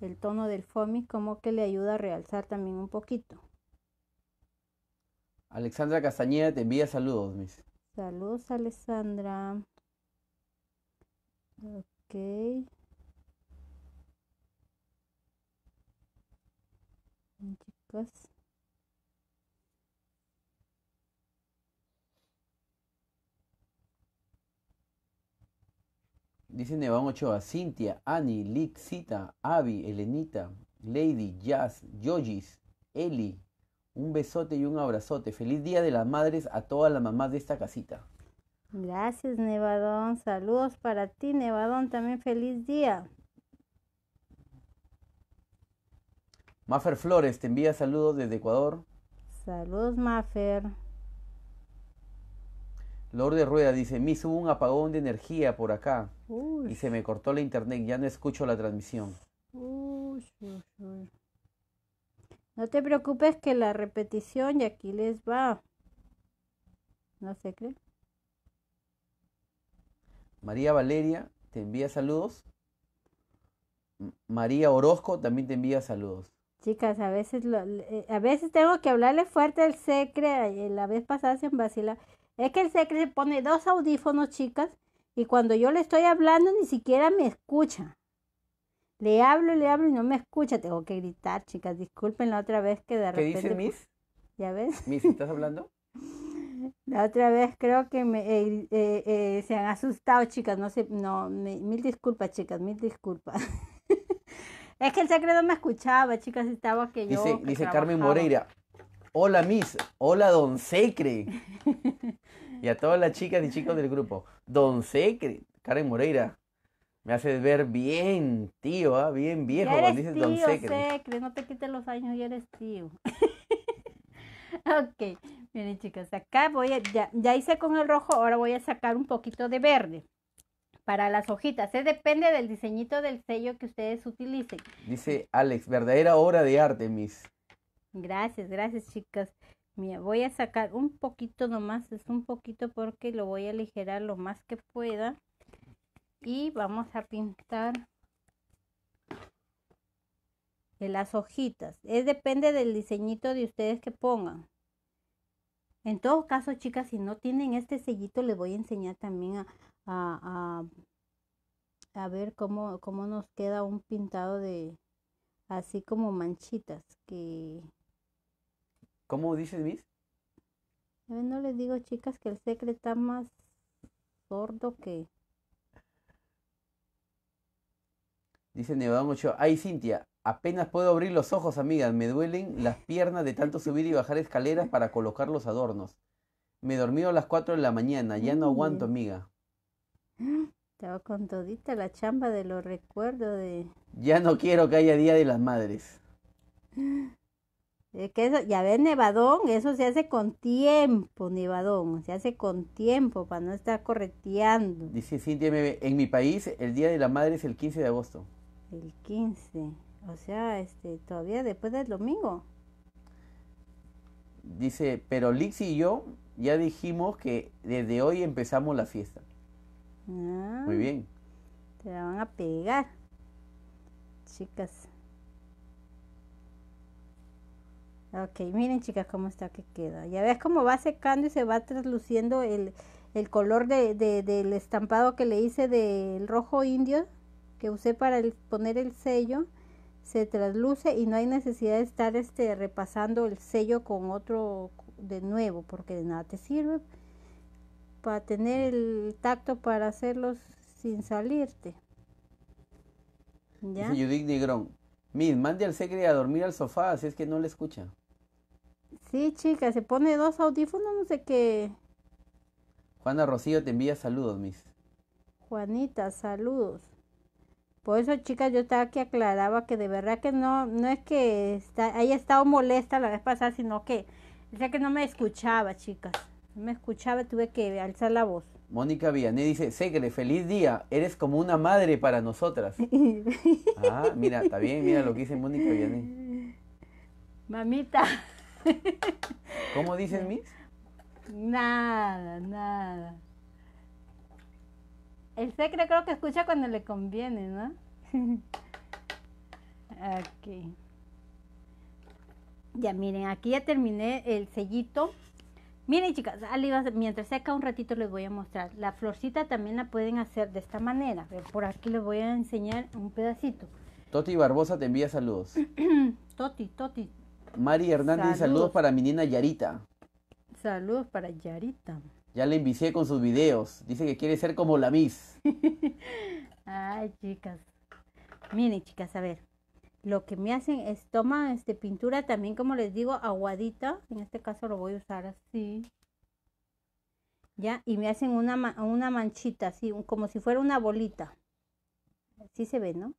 el tono del foamy como que le ayuda a realzar también un poquito. Alexandra Castañeda te envía saludos, mis Saludos, Alexandra. Ok. Chicos. Dice Nevadón Ochoa, Cintia, Ani, Lixita, Avi, Elenita, Lady, Jazz, Yogis, Eli. Un besote y un abrazote. Feliz Día de las Madres a todas las mamás de esta casita. Gracias, Nevadón. Saludos para ti, Nevadón. También feliz día. Mafer Flores te envía saludos desde Ecuador. Saludos, Mafer de Rueda dice, me hubo un apagón de energía por acá y se me cortó la internet, ya no escucho la transmisión. no te preocupes que la repetición y aquí les va. ¿No se cree? María Valeria te envía saludos. María Orozco también te envía saludos. Chicas, a veces, eh, a veces tengo que hablarle fuerte al secre. La vez pasada se vacilar es que el secre pone dos audífonos, chicas, y cuando yo le estoy hablando ni siquiera me escucha. Le hablo, le hablo y no me escucha. Tengo que gritar, chicas. Disculpen la otra vez que de repente. ¿Qué dice Miss? ¿Ya ves? Miss, ¿estás hablando? La otra vez creo que me, eh, eh, eh, se han asustado, chicas. No sé, no, mil disculpas, chicas, mil disculpas. es que el secreto me escuchaba, chicas, estaba que yo. Dice, Carmen Moreira. Hola, Miss. Hola, don Secre. y a todas las chicas y chicos del grupo. Don Secre, Karen Moreira, me haces ver bien tío, ¿ah? bien viejo. dices Don Secre. No te quites los años, y eres tío. ok, miren chicas, acá voy a, ya, hice con el rojo, ahora voy a sacar un poquito de verde para las hojitas. ¿eh? depende del diseñito del sello que ustedes utilicen. Dice Alex, verdadera obra de arte, Miss Gracias, gracias, chicas voy a sacar un poquito nomás, es un poquito porque lo voy a aligerar lo más que pueda. Y vamos a pintar en las hojitas. Es depende del diseñito de ustedes que pongan. En todo caso, chicas, si no tienen este sellito, les voy a enseñar también a, a ver cómo, cómo nos queda un pintado de así como manchitas que ¿Cómo dices, Miss? No les digo, chicas, que el secreto está más sordo que... Dice Nevado Mucho, ay Cintia, apenas puedo abrir los ojos, amigas, me duelen las piernas de tanto subir y bajar escaleras para colocar los adornos. Me dormí a las 4 de la mañana, ya no aguanto, amiga. Estaba con todita la chamba de los recuerdos de... Ya no quiero que haya Día de las Madres. Eh, que ya ves, nevadón, eso se hace con tiempo, nevadón, se hace con tiempo para no estar correteando. Dice Cintia en mi país el Día de la Madre es el 15 de agosto. El 15, o sea, este, todavía después del domingo. Dice, pero Lixi y yo ya dijimos que desde hoy empezamos la fiesta. Ah, Muy bien. Te la van a pegar, chicas. Ok, miren chicas cómo está que queda. Ya ves cómo va secando y se va trasluciendo el, color del estampado que le hice del rojo indio que usé para poner el sello. Se trasluce y no hay necesidad de estar este, repasando el sello con otro de nuevo porque de nada te sirve para tener el tacto para hacerlos sin salirte. ¿Ya? Judith mande al Segre a dormir al sofá, Si es que no le escucha. Sí, chicas, se pone dos audífonos, no sé qué. Juana Rocío te envía saludos, miss. Juanita, saludos. Por eso, chicas, yo estaba que aclaraba que de verdad que no, no es que haya estado molesta la vez pasada, sino que, decía que no me escuchaba, chicas. No me escuchaba, tuve que alzar la voz. Mónica Villané dice, Segre, feliz día, eres como una madre para nosotras. ah, mira, está bien, mira lo que dice Mónica Villané. Mamita. ¿Cómo dicen mis? Nada, nada. El secreto creo que escucha cuando le conviene, ¿no? aquí. Ya miren, aquí ya terminé el sellito. Miren chicas, mientras seca un ratito les voy a mostrar. La florcita también la pueden hacer de esta manera. Por aquí les voy a enseñar un pedacito. Toti Barbosa te envía saludos. toti, Toti, Mari Hernández, saludos. para mi nena Yarita. Saludos para Yarita. Ya le envicié con sus videos. Dice que quiere ser como la Miss. Ay, chicas. Miren, chicas, a ver. Lo que me hacen es Toma este, pintura también, como les digo, aguadita. En este caso lo voy a usar así. ¿Ya? Y me hacen una, una manchita, así, como si fuera una bolita. Así se ve, ¿no?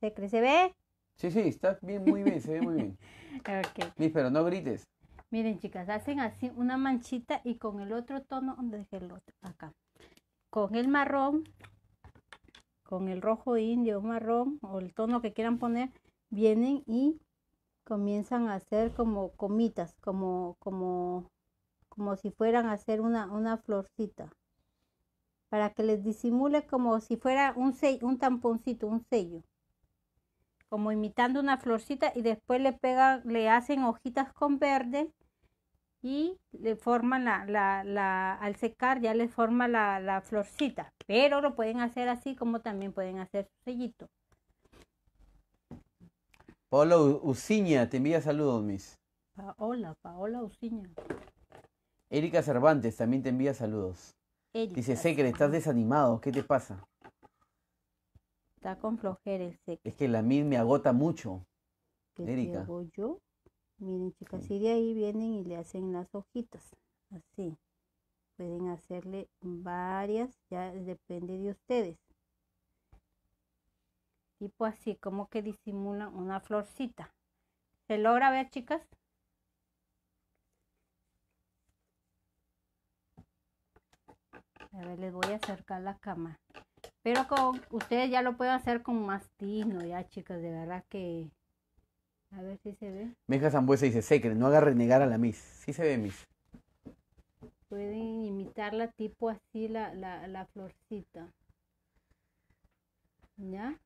¿Se cree? ¿Se ve? Sí, sí, está bien, muy bien, se ve muy bien. pero no grites. Miren, chicas, hacen así una manchita y con el otro tono, donde dejé el otro? Acá. Con el marrón, con el rojo indio, marrón o el tono que quieran poner, vienen y comienzan a hacer como comitas, como, como, como si fueran a hacer una, una florcita. Para que les disimule como si fuera un, un tamponcito, un sello como imitando una florcita y después le pegan, le hacen hojitas con verde y le forman la, la, la al secar ya le forma la, florcita, pero lo pueden hacer así como también pueden hacer su sellito. Paola Uciña, te envía saludos, Miss. Paola, Paola Uciña. Erika Cervantes también te envía saludos. Erika. Dice, que estás desanimado, ¿qué te pasa? Está con flojera el Es que la mid me agota mucho. yo? Miren, chicas, y de ahí vienen y le hacen las hojitas, así. Pueden hacerle varias, ya depende de ustedes. Tipo así, como que disimula una florcita. ¿Se logra ver, chicas? A ver, les voy a acercar la cama. Pero con, ustedes ya lo pueden hacer con más ya chicas, de verdad que... A ver si se ve. Meja Zambuesa dice, secre, no haga renegar a la Miss. Sí se ve, Miss. Pueden imitarla tipo así, la, florcita. ¿Ya?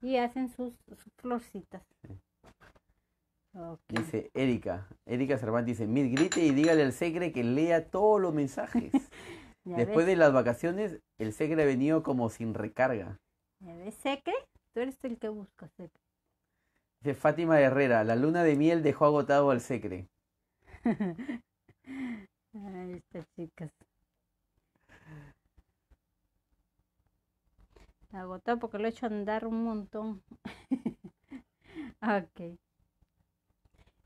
Y hacen sus, florcitas. Dice Erika, Erika Cervantes dice, Miss, grite y dígale al secre que lea todos los mensajes. Después de las vacaciones, el secre ha venido como sin recarga. ¿Ya Secre? Tú eres el que busca, Secre. Dice Fátima Herrera, la luna de miel dejó agotado al Secre. Ahí está, chicas. Agotado porque lo he hecho andar un montón. ok.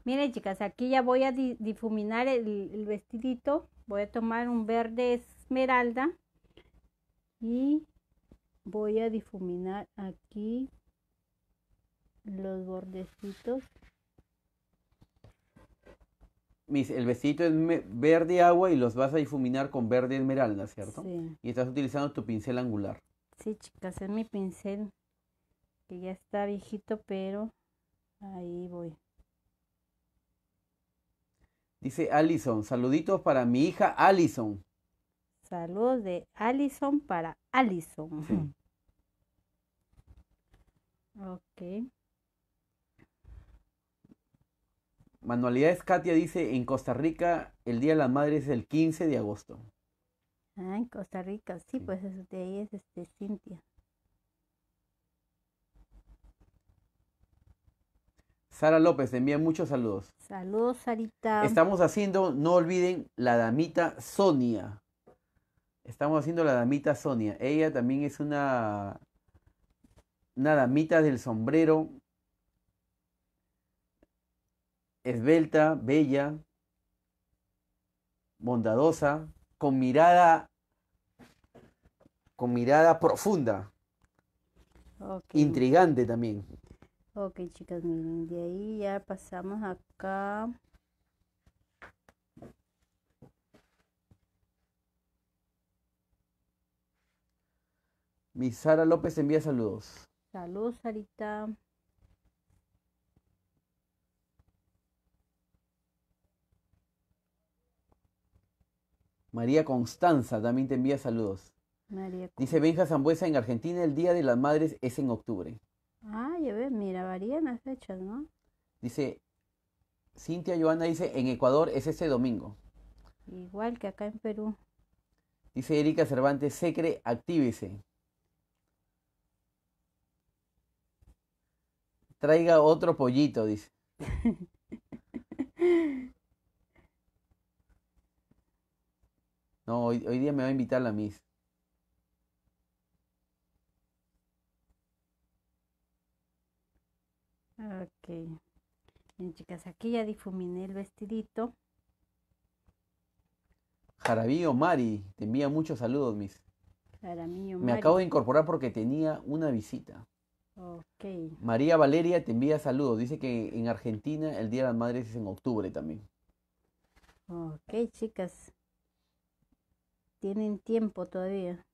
Miren, chicas, aquí ya voy a difuminar el vestidito. Voy a tomar un verde esmeralda y voy a difuminar aquí los bordecitos. el vestido es verde agua y los vas a difuminar con verde esmeralda, ¿cierto? Y estás utilizando tu pincel angular. Sí, chicas, es mi pincel que ya está viejito, pero ahí voy. Dice Allison, saluditos para mi hija Allison. Saludos de Allison para Allison. Ok. Manualidades Katia dice, en Costa Rica el Día de la madre es el 15 de agosto. Ah, en Costa Rica, sí, pues de ahí es este, Cintia. Sara López, te envía muchos saludos. Saludos, Sarita. Estamos haciendo, no olviden, la damita Sonia estamos haciendo la damita Sonia. Ella también es una, damita del sombrero, esbelta, bella, bondadosa, con mirada, con mirada profunda, intrigante también. Ok, chicas, miren, de ahí ya pasamos acá Mi Sara López envía saludos. Saludos, Sarita. María Constanza también te envía saludos. María Dice Benja Zambuesa, en Argentina el Día de las Madres es en octubre. Ah, ya ves, mira, varían las fechas, ¿no? Dice, Cintia Joana dice, en Ecuador es ese domingo. Igual que acá en Perú. Dice Erika Cervantes, Secre, actívese. Traiga otro pollito, dice. No, hoy, día me va a invitar la Miss. Ok. Bien, chicas, aquí ya difuminé el vestidito. Jarabío Mari, te envía muchos saludos, Miss. Mari. Me acabo de incorporar porque tenía una visita. Okay. María Valeria te envía saludos. Dice que en Argentina el Día de las Madres es en octubre también. Ok, chicas. Tienen tiempo todavía.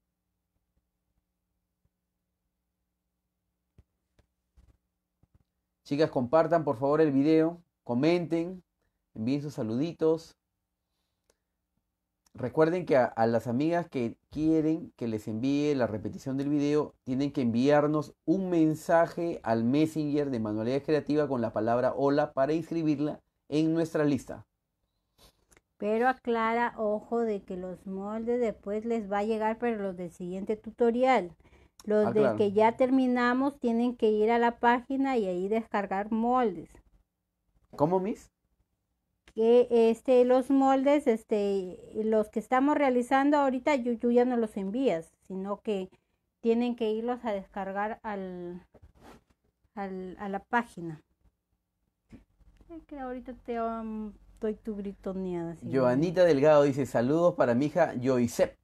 Chicas, compartan por favor el video, comenten, envíen sus saluditos. Recuerden que a, las amigas que quieren que les envíe la repetición del video, tienen que enviarnos un mensaje al Messenger de Manualidad Creativa con la palabra hola para inscribirla en nuestra lista. Pero aclara, ojo, de que los moldes después les va a llegar para los del siguiente tutorial. Los ah, de que ya terminamos tienen que ir a la página y ahí descargar moldes. ¿Cómo, Miss? que este, los moldes, este, los que estamos realizando ahorita, yo, ya no los envías, sino que tienen que irlos a descargar al, a la página. ahorita te um, doy tu gritoneada. Joanita Delgado dice, saludos para mi hija Joicep.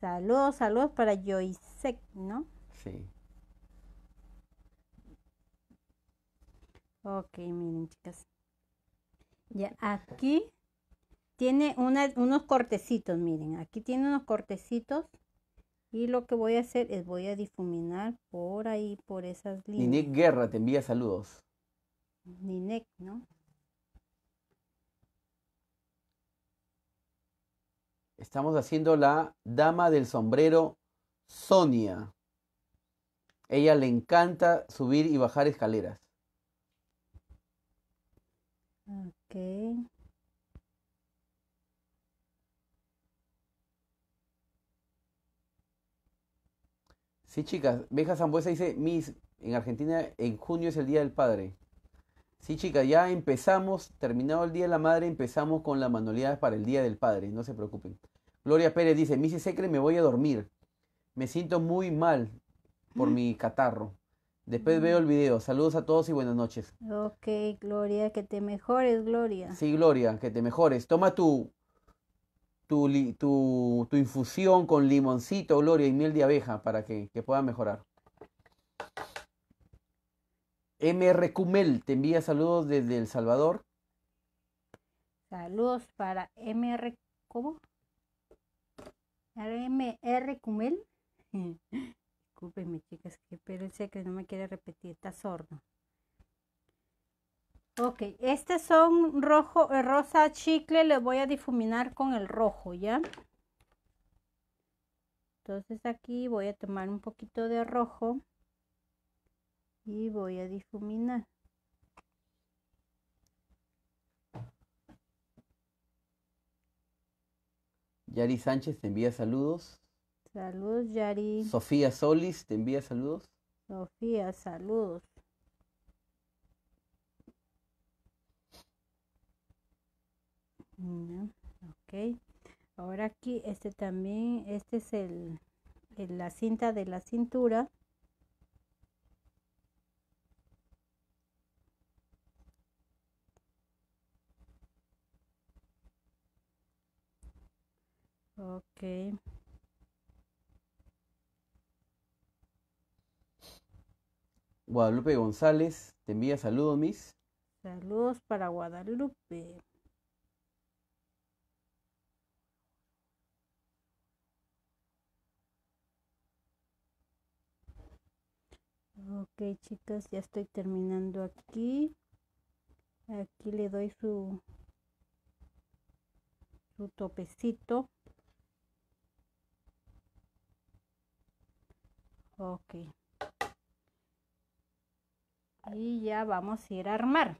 Saludos, saludos para Joicep, ¿no? Sí. Ok, miren chicas. Ya, aquí tiene unos cortecitos, miren, aquí tiene unos cortecitos y lo que voy a hacer es voy a difuminar por ahí, por esas líneas. Ninek Guerra te envía saludos. Ninek, ¿no? Estamos haciendo la dama del sombrero Sonia. Ella le encanta subir y bajar escaleras. Ok. Sí, chicas, Beja Zambuesa dice, Miss, en Argentina en junio es el Día del Padre. Sí, chicas, ya empezamos, terminado el Día de la Madre, empezamos con las manualidades para el Día del Padre, no se preocupen. Gloria Pérez dice, Miss Secre, me voy a dormir. Me siento muy mal por mm. mi catarro. Después veo el video. Saludos a todos y buenas noches. Ok, Gloria, que te mejores, Gloria. Sí, Gloria, que te mejores. Toma tu, tu, infusión con limoncito, Gloria, y miel de abeja para que, que pueda mejorar. MR Cumel te envía saludos desde El Salvador. Saludos para MR, ¿cómo? MR Cumel. mis chicas, que pero sé que no me quiere repetir, está sordo. Ok, este son rojo, eh, rosa chicle, le voy a difuminar con el rojo, ¿ya? Entonces aquí voy a tomar un poquito de rojo y voy a difuminar. Yari Sánchez te envía saludos. Saludos, Yari. Sofía Solis te envía saludos. Sofía, saludos. ok. Ahora aquí, este también, este es el, la cinta de la cintura. Okay. Guadalupe González te envía saludos, Miss. Saludos para Guadalupe. Ok, chicas, ya estoy terminando aquí. Aquí le doy su, su topecito. Ok y ya vamos a ir a armar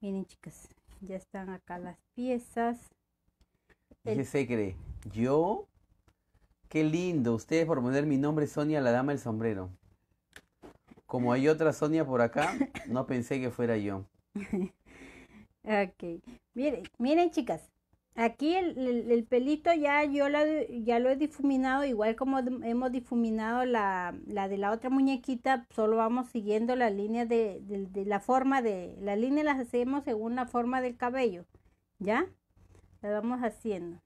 miren chicas ya están acá las piezas ¿Qué se cree yo qué lindo ustedes por poner mi nombre Sonia la dama del sombrero como hay otra Sonia por acá no pensé que fuera yo ok miren miren chicas Aquí el, pelito ya yo ya lo he difuminado, igual como hemos difuminado la, de la otra muñequita, solo vamos siguiendo la línea de, la forma de, la línea las hacemos según la forma del cabello, ¿ya? La vamos haciendo.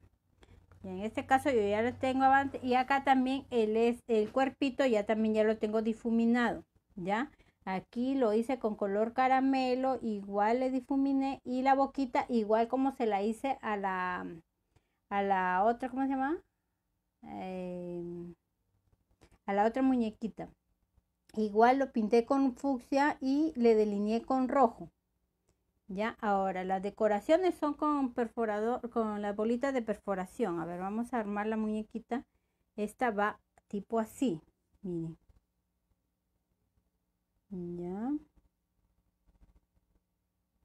en este caso yo ya lo tengo avante y acá también el, es, el cuerpito ya también ya lo tengo difuminado, ¿ya? Aquí lo hice con color caramelo, igual le difuminé y la boquita igual como se la hice a la, mm, a la otra, ¿cómo se llama? Em, a la otra muñequita. Igual lo pinté con fucsia y le delineé con rojo. Ya, ahora las decoraciones son con perforador, con las bolitas de perforación. A ver, vamos a armar la muñequita. Esta va tipo así, miren ya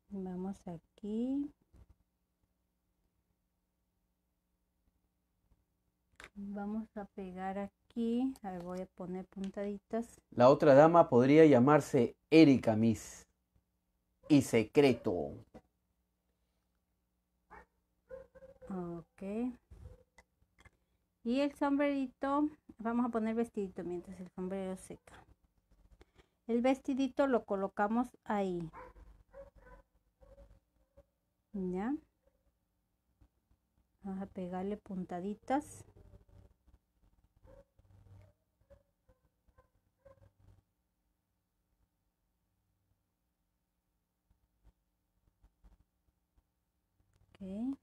vamos aquí vamos a pegar aquí voy a poner puntaditas la otra dama podría llamarse Erika Miss y secreto ok y el sombrerito vamos a poner vestidito mientras el sombrero seca el vestidito lo colocamos ahí. Ya. Vamos a pegarle puntaditas. Okay.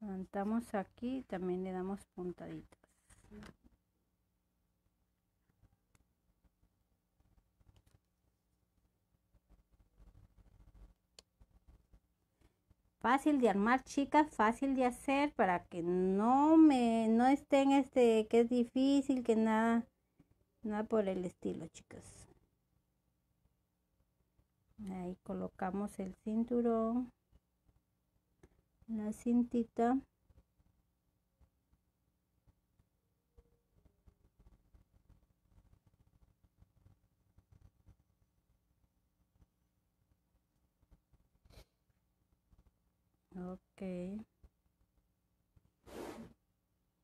Levantamos aquí también le damos puntaditas. fácil de armar, chicas, fácil de hacer para que no me no estén este que es difícil, que nada nada por el estilo, chicas. Ahí colocamos el cinturón, la cintita. ok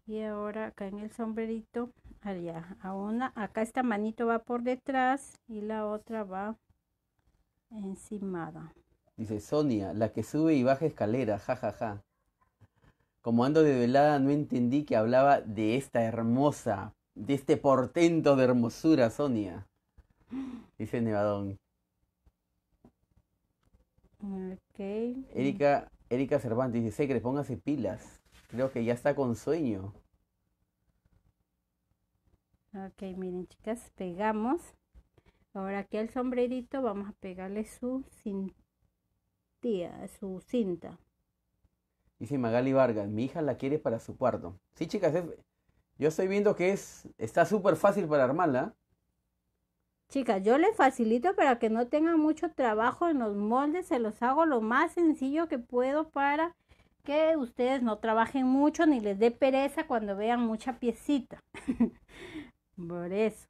y ahora acá en el sombrerito allá a una acá esta manito va por detrás y la otra va encimada dice Sonia la que sube y baja escalera jajaja ja, ja. como ando de velada no entendí que hablaba de esta hermosa de este portento de hermosura Sonia dice Nevadón ok Erika Erika Cervantes dice, que póngase pilas. Creo que ya está con sueño. Ok, miren chicas, pegamos. Ahora aquí al sombrerito vamos a pegarle su su cinta. Dice Magali Vargas, mi hija la quiere para su cuarto. Sí, chicas, yo estoy viendo que es está súper fácil para armarla. Chicas, yo les facilito para que no tengan mucho trabajo en los moldes, se los hago lo más sencillo que puedo para que ustedes no trabajen mucho ni les dé pereza cuando vean mucha piecita. Por eso.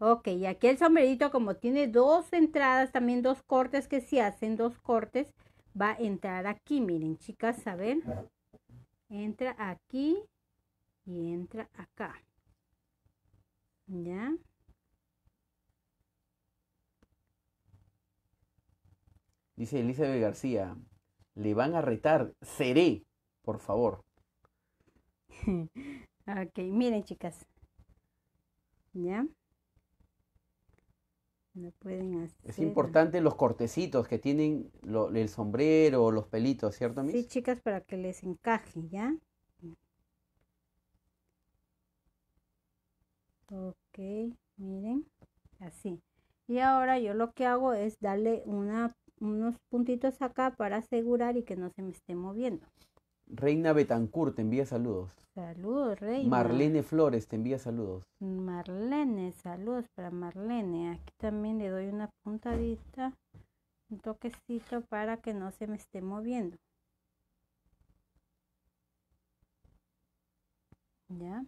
Ok, y aquí el sombrerito como tiene dos entradas, también dos cortes que si hacen dos cortes, va a entrar aquí. Miren, chicas, a ver. Entra aquí y entra acá. ¿Ya? Dice Elizabeth García, le van a retar, seré, por favor. ok, miren chicas. ¿Ya? No pueden hacer. Es importante los cortecitos que tienen el sombrero, los pelitos, ¿cierto, Sí, chicas, para que les encaje, ¿ya? Ok, miren, así. Y ahora yo lo que hago es darle una unos puntitos acá para asegurar y que no se me esté moviendo. Reina Betancourt te envía saludos. Saludos, Reina. Marlene Flores te envía saludos. Marlene, saludos para Marlene. Aquí también le doy una puntadita, un toquecito para que no se me esté moviendo. ¿Ya?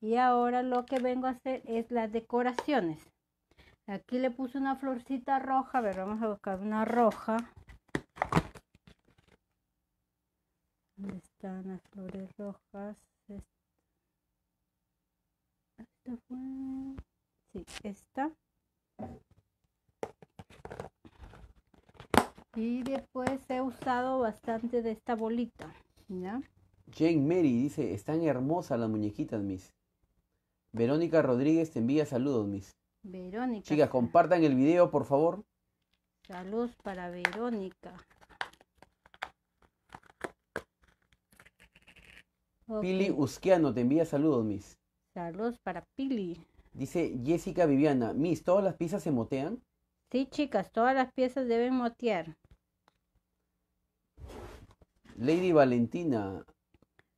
Y ahora lo que vengo a hacer es las decoraciones. Aquí le puse una florcita roja. A ver, vamos a buscar una roja. ¿Dónde están las flores rojas? Esta este fue... Sí, esta. Y después he usado bastante de esta bolita, ¿ya? Jane Mary dice, están hermosas las muñequitas, Miss. Verónica Rodríguez te envía saludos, Miss. Verónica. Chicas, compartan el video, por favor. Salud para Verónica. Pili Usquiano te envía saludos, Miss. Saludos para Pili. Dice Jessica Viviana, Miss, ¿todas las piezas se motean? Sí, chicas, todas las piezas deben motear. Lady Valentina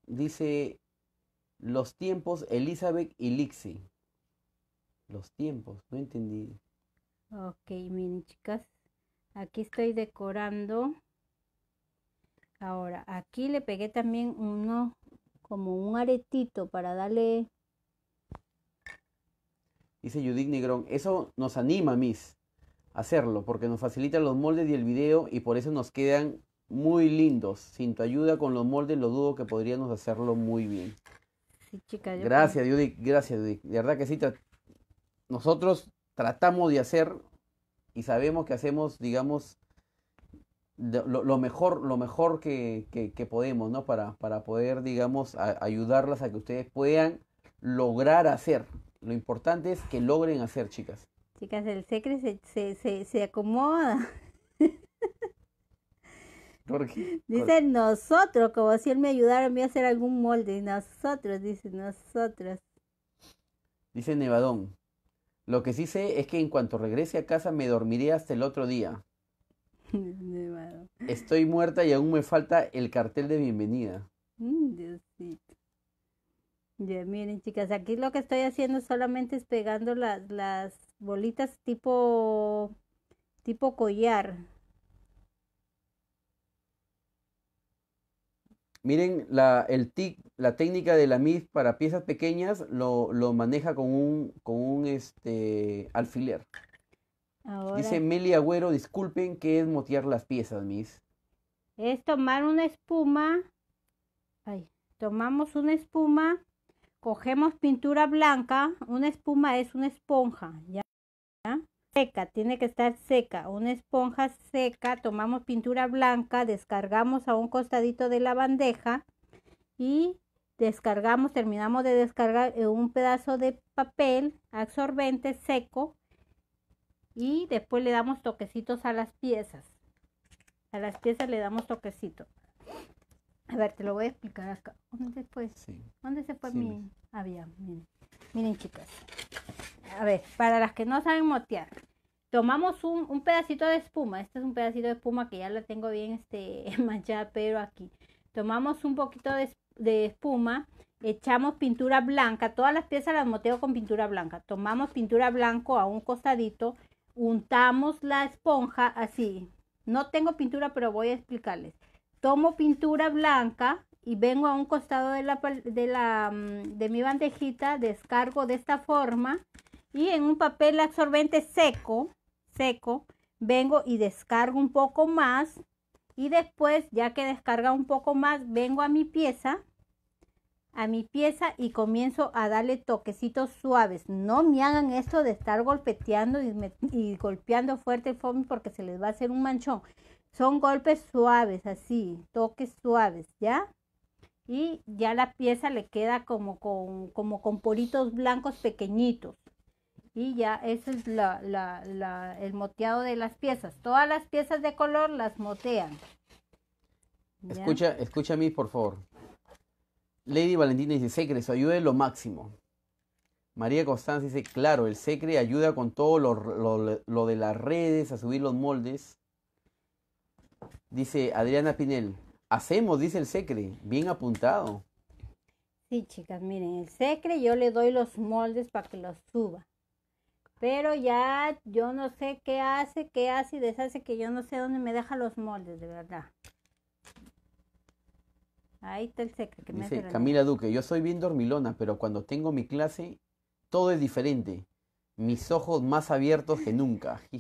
dice los tiempos Elizabeth y los tiempos, no entendí. Ok, miren chicas, aquí estoy decorando. Ahora, aquí le pegué también uno, como un aretito para darle... Dice Judith Negrón, eso nos anima, Miss, a hacerlo, porque nos facilita los moldes y el video y por eso nos quedan muy lindos. Sin tu ayuda con los moldes, lo dudo que podríamos hacerlo muy bien. Sí, chicas. gracias, gracias, Judith. De verdad que sí, nosotros tratamos de hacer y sabemos que hacemos, digamos, lo, mejor, lo mejor que, podemos, ¿no? Para, para poder, digamos, ayudarlas a que ustedes puedan lograr hacer. Lo importante es que logren hacer, chicas. Chicas, el secre se, acomoda. ¿Por Dice nosotros, como si él me ayudara a mí a hacer algún molde. Nosotros, dicen nosotros. Dice Nevadón, lo que sí sé es que en cuanto regrese a casa me dormiré hasta el otro día. Estoy muerta y aún me falta el cartel de bienvenida. Mm, ya miren, chicas, aquí lo que estoy haciendo solamente es pegando las, las bolitas tipo, tipo collar Miren, la, el tic, la técnica de la miss para piezas pequeñas lo, maneja con un, con un este, alfiler. Dice Meli Agüero, disculpen, ¿qué es motear las piezas, Miss? Es tomar una espuma. tomamos una espuma, cogemos pintura blanca. Una espuma es una esponja, ¿ya? seca, tiene que estar seca, una esponja seca, tomamos pintura blanca, descargamos a un costadito de la bandeja y descargamos, terminamos de descargar eh, un pedazo de papel absorbente seco y después le damos toquecitos a las piezas. A las piezas le damos toquecito A ver, te lo voy a explicar acá. ¿Dónde, se fue mi...? miren. Miren, chicas a ver, para las que no saben motear, tomamos un, pedacito de espuma. Este es un pedacito de espuma que ya la tengo bien este, manchada, pero aquí. Tomamos un poquito de, espuma, echamos pintura blanca. Todas las piezas las moteo con pintura blanca. Tomamos pintura blanco a un costadito, untamos la esponja así. No tengo pintura, pero voy a explicarles. Tomo pintura blanca y vengo a un costado de, la, de, mm, de mi bandejita, descargo de esta forma y en un papel absorbente seco, seco, vengo y descargo un poco más y después, ya que descarga un poco más, vengo a mi pieza, a mi pieza y comienzo a darle toquecitos suaves. No me hagan esto de estar golpeteando y, golpeando fuerte el foam porque se les va a hacer un manchón. Son golpes suaves, así, toques suaves, ¿ya? Y ya la pieza le queda como con, como con poritos blancos pequeñitos y ya ese es el moteado de las piezas. Todas las piezas de color las motean. Escucha, escucha a mí, por favor. Lady Valentina dice, Secre, eso ayude lo máximo. María Constanza dice, claro, el Secre ayuda con todo lo, lo de las redes, a subir los moldes. Dice Adriana Pinel, hacemos, dice el Secre, bien apuntado. Sí, chicas, miren, el Secre yo le doy los moldes para que los suba. Pero ya yo no sé qué hace, qué hace y deshace que yo no sé dónde me deja los moldes, de verdad. Ahí está el secreto. Que me Camila Duque, yo soy bien dormilona, pero cuando tengo mi clase, todo es diferente. Mis ojos más abiertos que nunca.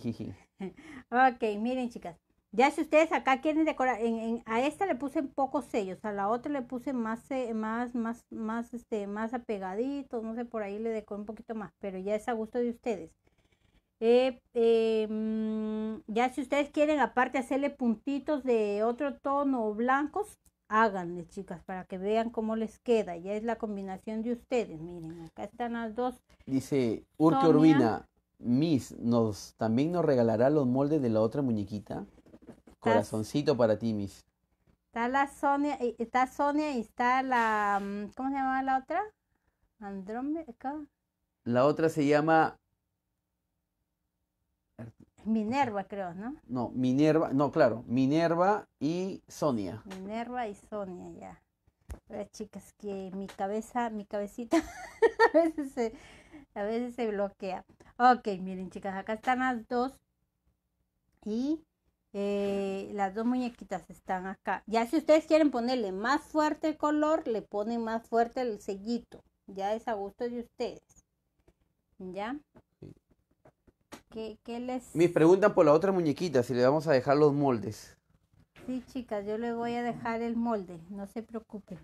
ok, miren chicas. Ya si ustedes acá quieren decorar, en, a esta le puse pocos sellos, a la otra le puse más, más, más, más, este, más apegaditos, no sé, por ahí le decoré un poquito más, pero ya es a gusto de ustedes. Eh, eh, mm, ya si ustedes quieren aparte hacerle puntitos de otro tono blancos, háganle chicas para que vean cómo les queda. Ya es la combinación de ustedes. Miren, acá están las dos. Dice Urque Urbina, Miss, ¿nos, ¿también nos regalará los moldes de la otra muñequita? Corazoncito para ti, mis Está la Sonia, eh, está Sonia y está la, mm, ¿cómo se llama la otra? Andrómeda. La otra se llama Minerva, creo, ¿no? No, Minerva, no, claro, Minerva y Sonia. Minerva y Sonia, ya. Pero, chicas, que mi cabeza, mi cabecita a veces se, a veces se bloquea. Ok, miren, chicas, acá están las dos. Y eh, las dos muñequitas están acá. Ya si ustedes quieren ponerle más fuerte el color, le ponen más fuerte el sellito. Ya es a gusto de ustedes. ¿Ya? ¿Qué, les...? Me preguntan por la otra muñequita, si le vamos a dejar los moldes. Sí, chicas, yo le voy a dejar el molde, no se preocupen.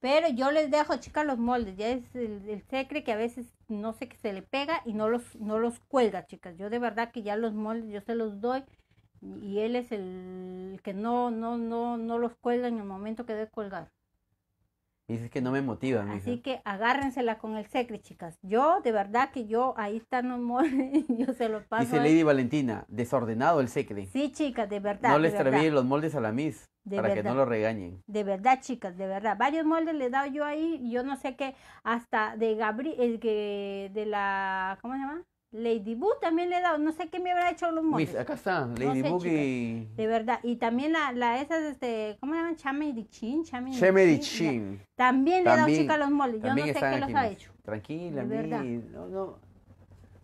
Pero yo les dejo, chicas, los moldes. Ya es el, secreto secre que a veces no sé que se le pega y no los, no los cuelga, chicas. Yo de verdad que ya los moldes yo se los doy y él es el que no, no, no, no los cuelga en el momento que debe colgar. dices que no me motiva, Así que agárrensela con el secre, chicas. Yo, de verdad que yo, ahí están los moldes, yo se lo paso. Dice Lady Valentina, desordenado el secre. Sí, chicas, de verdad. No les travíen los moldes a la Miss, para que no lo regañen. De verdad, chicas, de verdad. Varios moldes le he dado yo ahí, yo no sé qué, hasta de Gabriel, de la, ¿cómo se llama? Lady Boo también le he dado, no sé qué me habrá hecho los moles acá está, Lady Boo y... De verdad, y también la, la esas, este, ¿cómo se llama? Chame de Chin, Chame de Chin. También le he dado chica los moles, yo no sé qué los ha hecho. Tranquila, de verdad. no, no.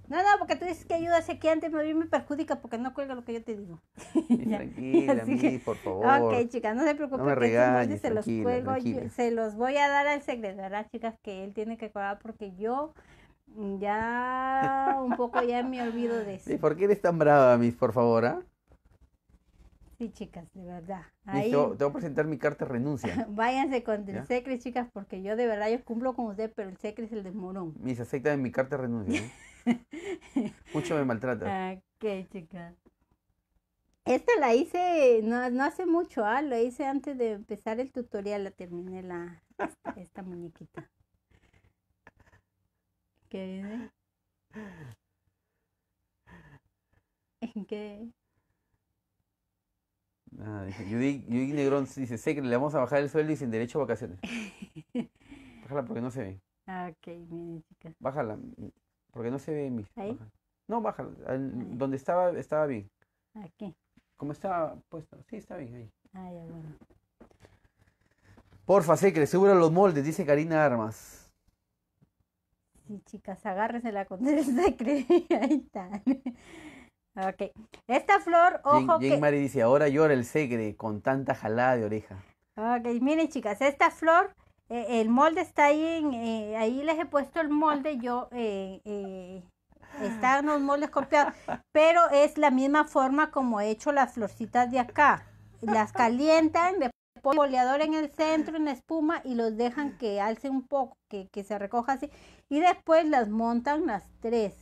No, no, porque tú dices que ayudas aquí antes, me, me perjudica porque no cuelga lo que yo te digo. tranquila, por favor. Ok, chicas, no se preocupen, no regañes, se los cuelgo, se los voy a dar al ¿verdad, chicas, que él tiene que cuidar porque yo ya un poco ya me olvido de eso. por qué eres tan brava, Miss? Por favor, ah? Sí, chicas, de verdad. Te, voy a presentar mi carta de renuncia. Váyanse con el secret, chicas, porque yo de verdad yo cumplo con usted, pero el secret es el desmorón. Mis, acepta mi carta de renuncia. Mucho ¿eh? me maltrata. Ok, chicas. Esta la hice no, no hace mucho, ¿ah? Lo hice antes de empezar el tutorial, la terminé la, esta muñequita. ¿Qué ¿En qué? Ah, Negrón dice, sé que le vamos a bajar el sueldo y sin derecho a vacaciones. Bájala porque no se ve. Ah, ok, miren chicas. Bájala, porque no se ve, mi. ¿Ahí? No, bájala. Ah, donde estaba, estaba bien. Aquí. Como estaba puesto. Sí, está bien ahí. Ah, ya, bueno. Porfa, sé que le los moldes, dice Karina Armas chicas, agárrense la el segre. ahí está. Ok. Esta flor, ojo que... dice, ahora llora el segre con tanta jalada de oreja. Ok, miren chicas, esta flor, eh, el molde está ahí, en, eh, ahí les he puesto el molde, yo... Eh, están los moldes copiados, pero es la misma forma como he hecho las florcitas de acá. Las calientan, después Pon boleador en el centro, en la espuma, y los dejan que alce un poco, que, que se recoja así. Y después las montan las tres.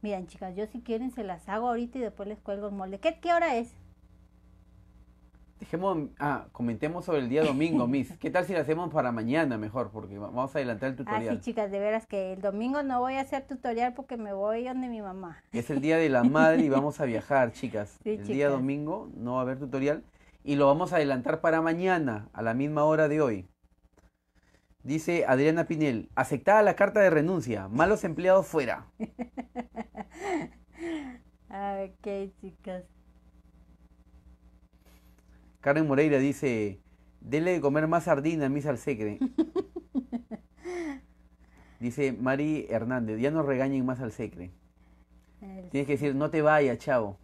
Miren, chicas, yo si quieren se las hago ahorita y después les cuelgo el molde. ¿Qué, qué hora es? Dejemos, ah, comentemos sobre el día domingo, Miss. ¿Qué tal si lo hacemos para mañana mejor? Porque vamos a adelantar el tutorial. Ah, sí, chicas, de veras que el domingo no voy a hacer tutorial porque me voy donde mi mamá. Es el día de la madre y vamos a viajar, chicas. el día domingo no va a haber tutorial y lo vamos a adelantar para mañana a la misma hora de hoy. Dice Adriana Pinel, aceptada la carta de renuncia, malos empleados fuera. Ah, ok, chicas. Carmen Moreira dice, dele de comer más sardina a mis alsecre. dice Mari Hernández, ya no regañen más al secre. Tienes que decir, no te vayas, chavo.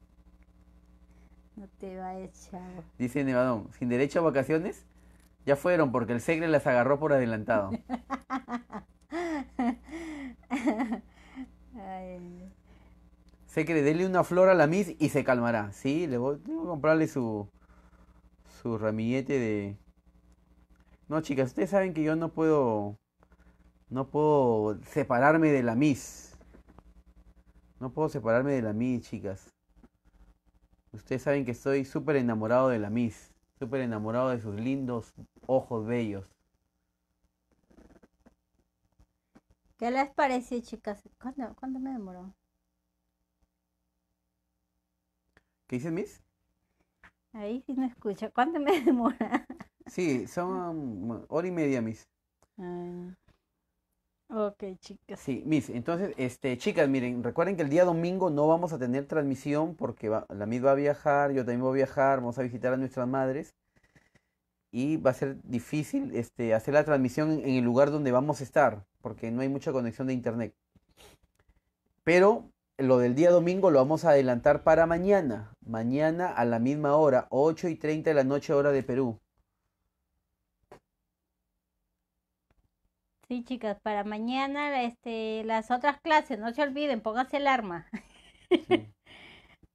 No te va a echar Dice Nevadón, sin derecho a vacaciones, ya fueron porque el Segre las agarró por adelantado. Ay. Segre, dele una flor a la Miss y se calmará. Sí, le voy, a comprarle su, su ramillete de... No, chicas, ustedes saben que yo no puedo... No puedo separarme de la Miss. No puedo separarme de la Miss, chicas. Ustedes saben que estoy súper enamorado de la Miss, súper enamorado de sus lindos ojos bellos. ¿Qué les parece, chicas? ¿Cuándo, ¿cuándo me demoró? ¿Qué dice Miss? Ahí sí no escucha. ¿Cuánto me demora? Sí, son hora y media, Miss. Ah. Ok, chicas. Sí, Miss. entonces, este, chicas, miren, recuerden que el día domingo no vamos a tener transmisión porque la Miss va a viajar, yo también voy a viajar, vamos a visitar a nuestras madres y va a ser difícil este, hacer la transmisión en el lugar donde vamos a estar porque no hay mucha conexión de internet. Pero lo del día domingo lo vamos a adelantar para mañana, mañana a la misma hora, 8 y 30 de la noche hora de Perú. Sí, chicas, para mañana este, las otras clases, no se olviden, pónganse alarma.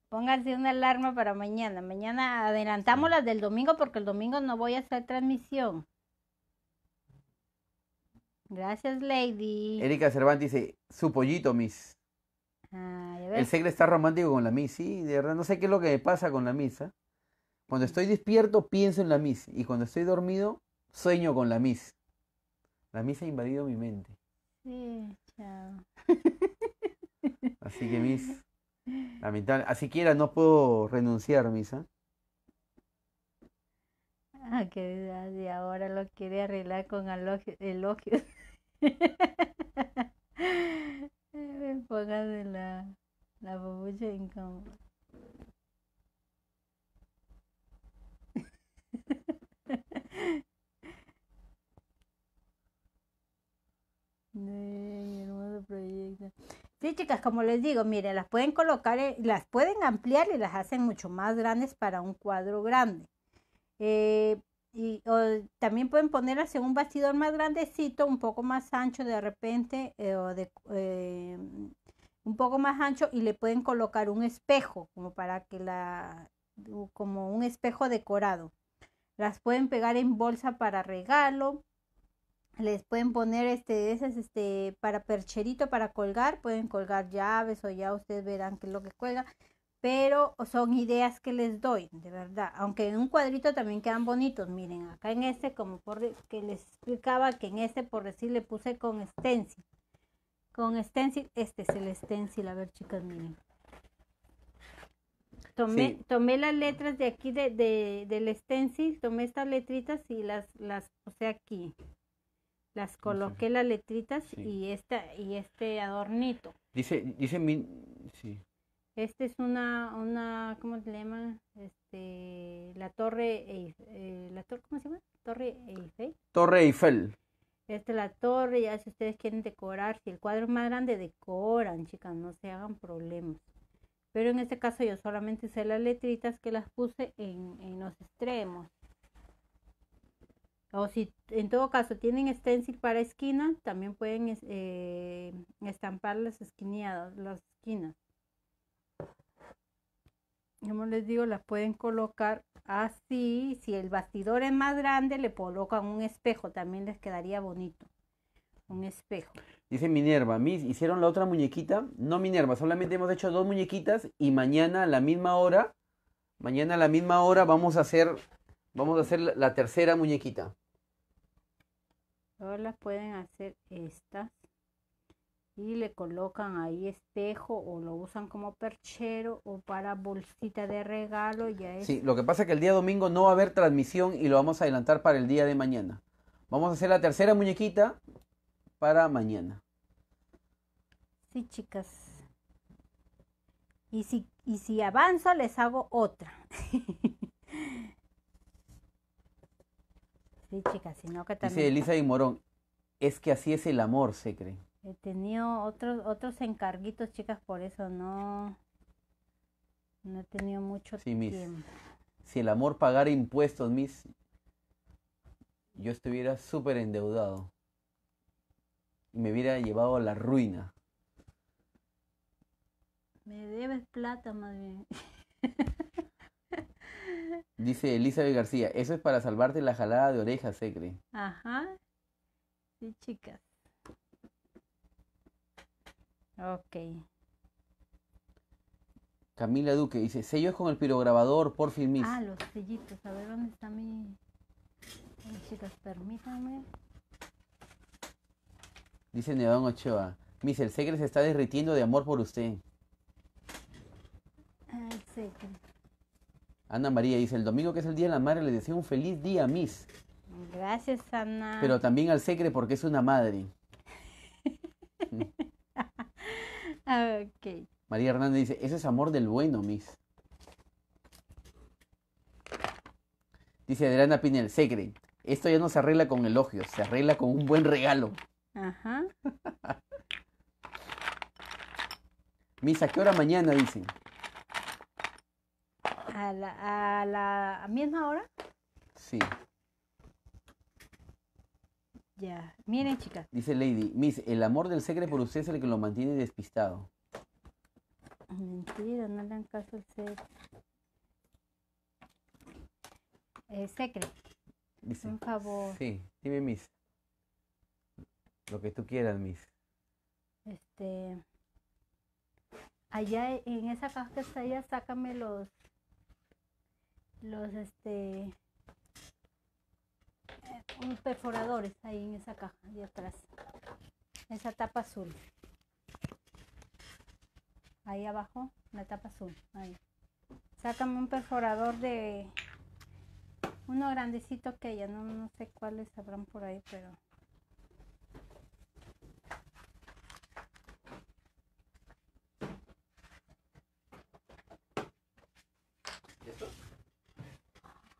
pónganse una alarma para mañana. Mañana adelantamos las del domingo porque el domingo no voy a hacer transmisión. Gracias, Lady. Erika Cervantes dice, su pollito, Miss. el secreto está romántico con la Miss, sí, de verdad, no sé qué es lo que pasa con la Miss. ¿ah? Cuando estoy despierto pienso en la Miss y cuando estoy dormido sueño con la Miss. La misa ha invadido mi mente. Sí, chao. Así que, mis, lamentable. Así que era, no puedo renunciar, misa. Ah, edad y ahora lo quiere arreglar con elogios. Me de la, la babucha incómoda. Sí, chicas, como les digo, miren, las pueden colocar, eh, las pueden ampliar y las hacen mucho más grandes para un cuadro grande. Eh, y también pueden ponerlas en un bastidor más grandecito, un poco más ancho de repente, eh, o de, un poco más ancho y le pueden colocar un espejo, como para que la, como un espejo decorado. Las pueden pegar en bolsa para regalo les pueden poner este esas este para percherito para colgar pueden colgar llaves o ya ustedes verán qué es lo que cuelga pero son ideas que les doy de verdad aunque en un cuadrito también quedan bonitos miren acá en este como por que les explicaba que en este por decir le puse con stencil con stencil este es el stencil a ver chicas miren Tomé, tomé, las letras de aquí de, de, del stencil, tomé estas letritas y las, las puse aquí las coloqué las letritas y esta y este adornito. Dice, dice mi, sí. Este es una, una, ¿cómo se llama? Este, la torre, eh, la torre, ¿cómo se llama? Torre Eiffel. Torre Eiffel. Esta es la torre, ya si ustedes quieren decorar, si el cuadro es más grande, decoran, chicas, no se hagan problemas. Pero en este caso yo solamente usé las letritas que las puse en, en los extremos. O si en todo caso tienen stencil para esquina, también pueden eh, estampar las esquineadas, las esquinas. Como les digo, las pueden colocar así. Si el bastidor es más grande, le colocan un espejo. También les quedaría bonito. Un espejo. Dice Minerva, mis hicieron la otra muñequita. No Minerva, solamente hemos hecho dos muñequitas y mañana a la misma hora, mañana a la misma hora vamos a hacer, vamos a hacer la tercera muñequita. Ahora pueden hacer estas y le colocan ahí espejo o lo usan como perchero o para bolsita de regalo. Ya Sí, lo que pasa es que el día domingo no va a haber transmisión y lo vamos a adelantar para el día de mañana. Vamos a hacer la tercera muñequita para mañana. Sí, chicas. Y si, y si les hago otra. Sí, Dice Elisa y Morón, es que así es el amor, se cree. He eh, tenido otros, otros encarguitos, chicas, por eso no, no he tenido mucho sí, si el amor pagara impuestos, mis, yo estuviera súper endeudado. Y me hubiera llevado a la ruina. Me debes plata, más bien. Dice Elizabeth García, eso es para salvarte la jalada de orejas, Segre Ajá. Sí, chicas. Ok. Camila Duque dice, sellos con el pirograbador, por fin Ah, los sellitos, a ver dónde está mi... chicas, permítanme. Dice Neván Ochoa, Miss, el Segre se está derritiendo de amor por usted. Ah, el Segre. Ana María dice, el domingo que es el Día de la Madre le deseo un feliz día Miss. Gracias, Ana. Pero también al Secre porque es una madre. Ah, María Hernández dice, ese es amor del bueno, Miss. Dice Adriana Pinel, Secre, esto ya no se arregla con elogios, se arregla con un buen regalo. Ajá. Miss, ¿a qué hora mañana? Dicen. ¿A la, misma hora? Sí. Ya. Miren, chicas. Dice Lady, Miss, el amor del secreto. por usted es el que lo mantiene despistado. Mentira, no le han caso al secreto eh, Dice, un favor. Sí, dime, Miss. Lo que tú quieras, Miss. Este. Allá en esa caja que está allá, sácame los los este unos perforadores ahí en esa caja de atrás esa tapa azul ahí abajo la tapa azul ahí un perforador de uno grandecito que ya no, no sé cuáles habrán por ahí pero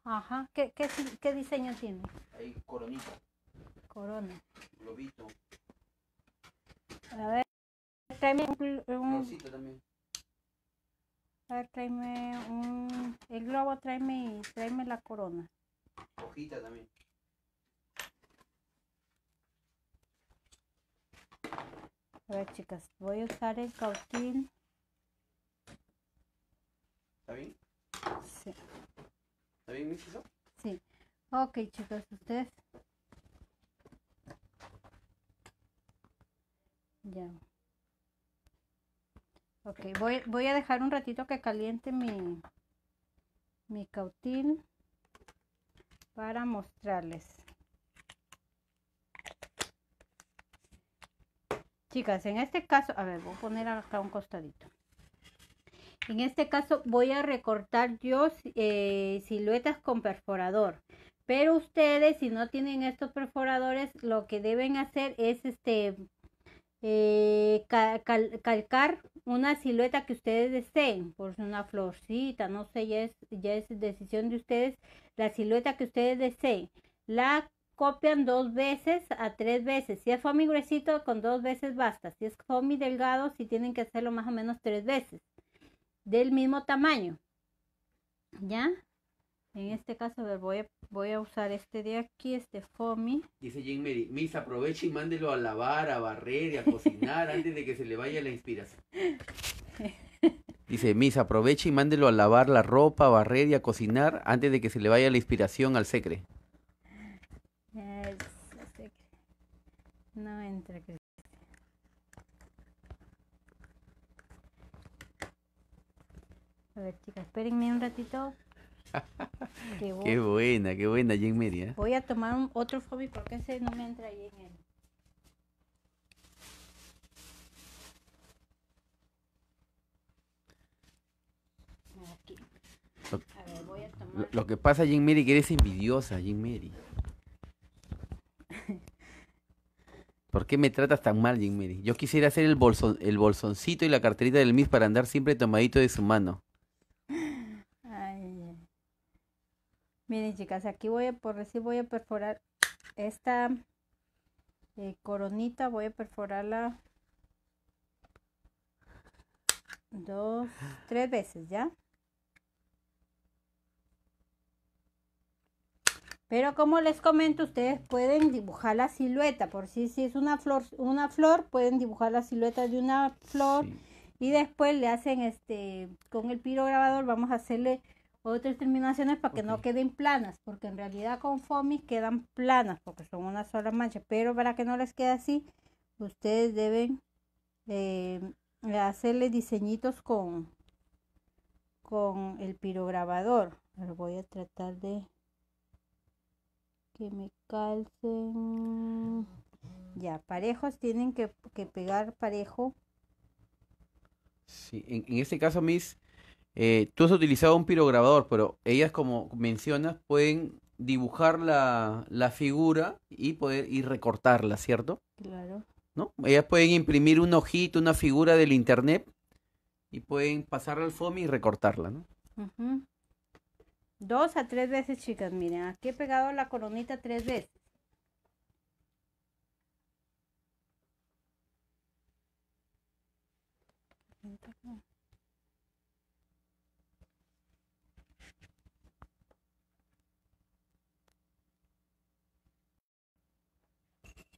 Ajá. ¿Qué, qué, qué diseño tiene? Hay coronita. Corona. Globito. A ver, tráeme un... un también. A ver, tráeme un... El globo, tráeme, tráeme la corona. Hojita también. A ver, chicas, voy a usar el cautín. ¿Está bien? Sí. Ok, chicos, ustedes. Ya. Ok, voy, voy a dejar un ratito que caliente mi, mi cautín para mostrarles. Chicas, en este caso, a ver, voy a poner acá un costadito. En este caso voy a recortar yo eh, siluetas con perforador. Pero ustedes, si no tienen estos perforadores, lo que deben hacer es este eh, calcar una silueta que ustedes deseen, por una florcita, no sé, ya es, ya es decisión de ustedes, la silueta que ustedes deseen. La copian dos veces a tres veces. Si es foamy gruesito, con dos veces basta. Si es foamy delgado, si tienen que hacerlo más o menos tres veces del mismo tamaño. ¿Ya? En este caso, voy a, voy a usar este de aquí, este foamy. Dice Jane Mary, Miss, aproveche y mándelo a lavar, a barrer y a cocinar antes de que se le vaya la inspiración. Dice, Miss, aprovecha y mándelo a lavar la ropa, a barrer y a cocinar antes de que se le vaya la inspiración al secre. No entra, ver, chicas, espérenme un ratito. qué, buena, qué buena, Mary, Mary. ¿eh? Voy a tomar otro hobby, porque ese no me entra ahí en Lo, que pasa, Jim Mary, que eres envidiosa, Jean Mary. ¿Por qué me tratas tan mal, Jean Mary? Yo quisiera hacer el, bolson, el bolsoncito y la carterita del Miss para andar siempre tomadito de su mano. Miren chicas, aquí voy a, por decir, voy a perforar esta eh, coronita, voy a perforarla dos, tres veces, ¿ya? Pero como les comento, ustedes pueden dibujar la silueta, por si, si es una flor, una flor, pueden dibujar la silueta de una flor y después le hacen este, con el pirograbador vamos a hacerle otras terminaciones para que no queden planas, porque en realidad con FOMI quedan planas, porque son una sola mancha, pero para que no les quede así, ustedes deben eh, hacerle diseñitos con, con el pirograbador. pero voy a tratar de que me calcen. Ya, parejos tienen que, pegar parejo. Sí, en, este caso, mis. Eh, tú has utilizado un pirograbador, pero ellas, como mencionas, pueden dibujar la, figura y poder ir recortarla, ¿cierto? Claro. ¿No? Ellas pueden imprimir un ojito, una figura del internet y pueden pasarla al FOMI y recortarla, ¿no? Dos a tres veces, chicas, miren, aquí he pegado la coronita tres veces.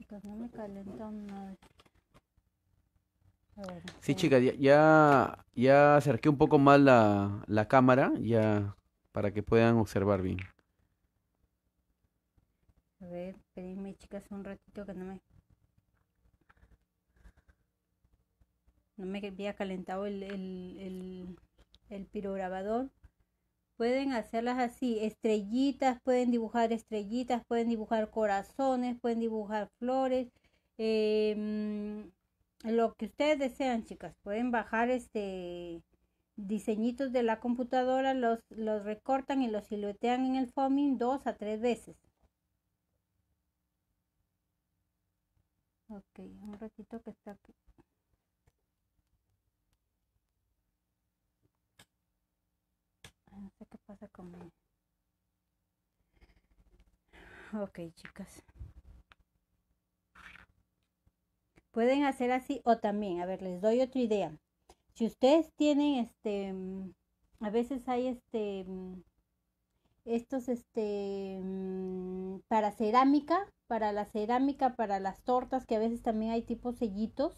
Pues no me calentan nada. sí, chicas, ya, ya, acerqué un poco más la, la cámara, ya para que puedan observar bien. A ver, pedíme, chicas un ratito que no me... No me había calentado el, el, el, el pirograbador. Pueden hacerlas así, estrellitas, pueden dibujar estrellitas, pueden dibujar corazones, pueden dibujar flores, em, lo que ustedes desean, chicas. Pueden bajar este diseñitos de la computadora, los, los recortan y los siluetean en el foaming dos a tres veces. Ok, un ratito que está aquí. pasa conmigo. Ok, chicas. Pueden hacer así o también, a ver, les doy otra idea. Si ustedes tienen este, mm, a veces hay este, mm, estos este, mm, para cerámica, para la cerámica, para las tortas, que a veces también hay tipo sellitos.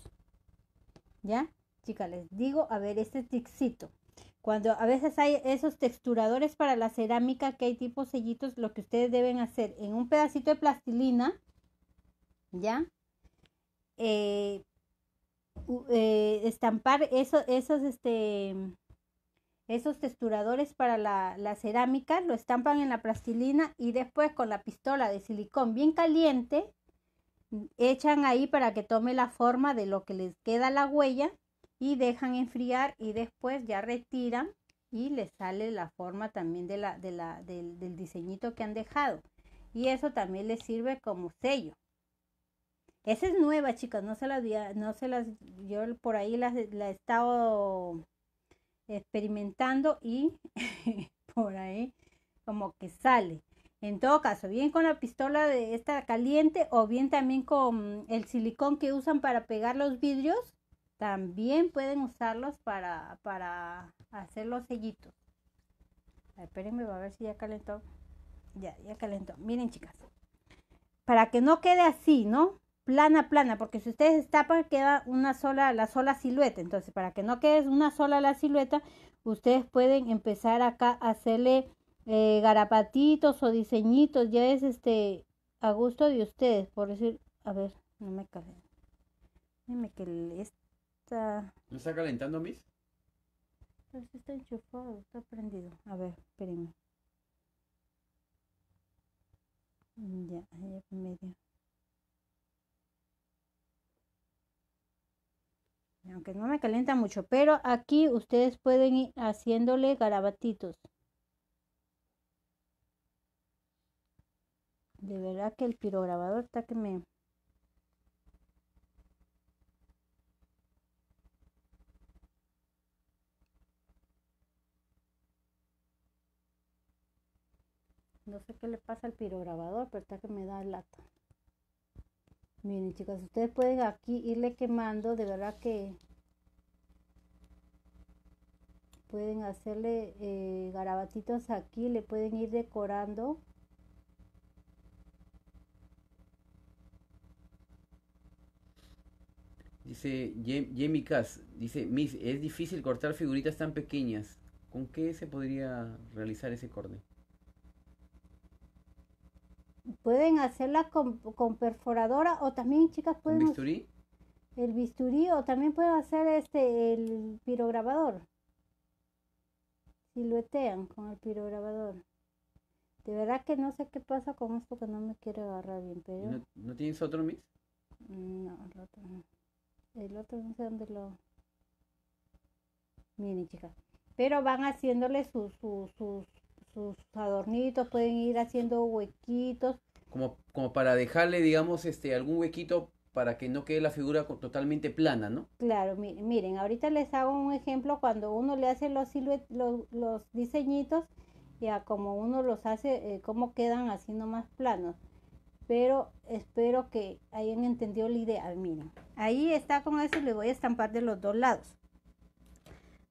¿Ya? Chicas, les digo, a ver, este tixito cuando a veces hay esos texturadores para la cerámica que hay tipo sellitos, lo que ustedes deben hacer en un pedacito de plastilina, ¿ya? Eh, eh, estampar eso, esos, este, esos texturadores para la cerámica, lo estampan en la plastilina y después con la pistola de silicón bien caliente, mm, echan ahí para que tome la forma de lo que les queda la huella y dejan enfriar y después ya retiran y les sale la forma también de la, de del, diseñito que han dejado. Y eso también les sirve como sello. Esa es nueva, chicas, no se las no se las, yo por ahí la he estado experimentando y por ahí como que sale. En todo caso, bien con la pistola de esta caliente o bien también con el silicón que usan para pegar los vidrios, también pueden usarlos para, hacer los sellitos. A ver, espérenme, va a ver si ya calentó. Ya, ya calentó. Miren, chicas. Para que no quede así, ¿no? Plana, plana, porque si ustedes destapan queda una sola, la sola silueta. Entonces, para que no quede una sola la silueta, ustedes pueden empezar acá a hacerle eh, garapatitos o diseñitos. Ya es este a gusto de ustedes, por decir, a ver, no me calen. Dime que este está... ¿No está calentando, Miss? Pues está enchufado, está prendido. A ver, espérenme. Mm, ya, ya medio. Aunque no me calienta mucho, pero aquí ustedes pueden ir haciéndole garabatitos. De verdad que el pirograbador está que me... No sé qué le pasa al pirograbador, pero está que me da lata. Miren chicas, ustedes pueden aquí irle quemando, de verdad que pueden hacerle eh, garabatitos aquí, le pueden ir decorando. Dice Jamie Cass, dice, Miss, es difícil cortar figuritas tan pequeñas. ¿Con qué se podría realizar ese corte? pueden hacerla con, perforadora o también chicas pueden... ¿El bisturí? El bisturí o también pueden hacer este, el pirograbador. Siluetean con el pirograbador. De verdad que no sé qué pasa con esto que no me quiere agarrar bien, pero... ¿No, tienes otro mix? No, el otro no. El otro no sé dónde lo... Miren, chicas. Pero van haciéndole sus sus adornitos, pueden ir haciendo huequitos. Como, como para dejarle, digamos, este, algún huequito para que no quede la figura totalmente plana, ¿no? Claro, miren, ahorita les hago un ejemplo cuando uno le hace los, los, los diseñitos, ya como uno los hace, Como eh, cómo quedan haciendo más planos. Pero espero que hayan entendido la idea. Miren, ahí está con eso le voy a estampar de los dos lados.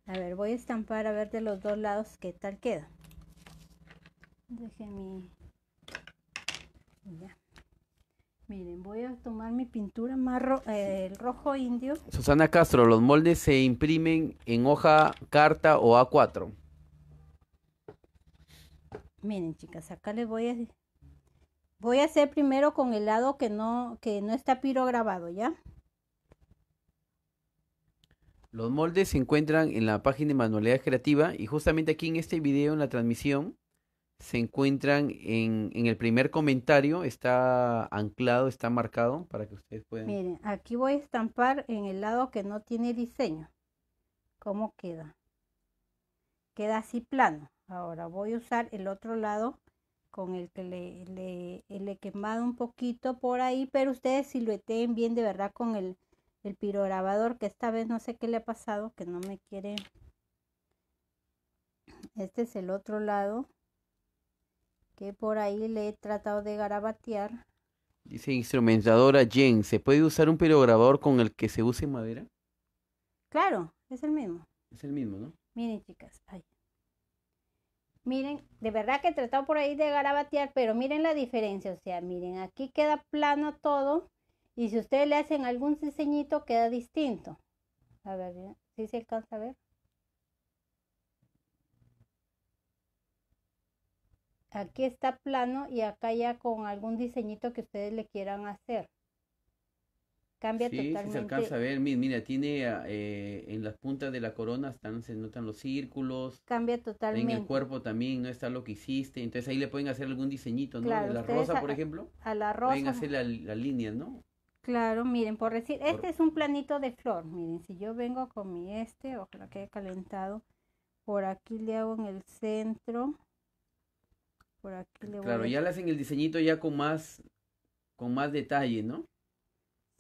A ver, voy a estampar a ver de los dos lados qué tal queda dejé mi miren voy a tomar mi pintura marro el rojo indio Susana Castro los moldes se imprimen en hoja carta o A4 miren chicas acá les voy a voy a hacer primero con el lado que no que no está pirograbado ya los moldes se encuentran en la página de manualidad creativa y justamente aquí en este video en la transmisión se encuentran en, en, el primer comentario, está anclado, está marcado para que ustedes puedan. Miren, aquí voy a estampar en el lado que no tiene diseño. ¿Cómo queda? Queda así plano. Ahora voy a usar el otro lado con el que le, le he quemado un poquito por ahí, pero ustedes silueteen bien de verdad con el, el pirograbador, que esta vez no sé qué le ha pasado, que no me quiere. Este es el otro lado que por ahí le he tratado de garabatear. Dice instrumentadora Jen, ¿se puede usar un pirograbador con el que se use madera? Claro, es el mismo. Es el mismo, ¿no? Miren, chicas, ahí. Miren, de verdad que he tratado por ahí de garabatear, pero miren la diferencia, o sea, miren, aquí queda plano todo y si ustedes le hacen algún diseñito queda distinto. A ver, si ¿sí se alcanza a ver. aquí está plano y acá ya con algún diseñito que ustedes le quieran hacer. Cambia totalmente. Sí, se alcanza a ver, mira, tiene eh, en las puntas de la corona están, se notan los círculos. Cambia totalmente. En el cuerpo también no está lo que hiciste, entonces ahí le pueden hacer algún diseñito, ¿no? la rosa, por ejemplo. A la rosa. Pueden hacer la línea, ¿no? Claro, miren, por decir, este es un planito de flor, miren, si yo vengo con mi este, ojalá que calentado, por aquí le hago en el centro, Claro, ya le hacen el diseñito ya con más, con más detalle, ¿no?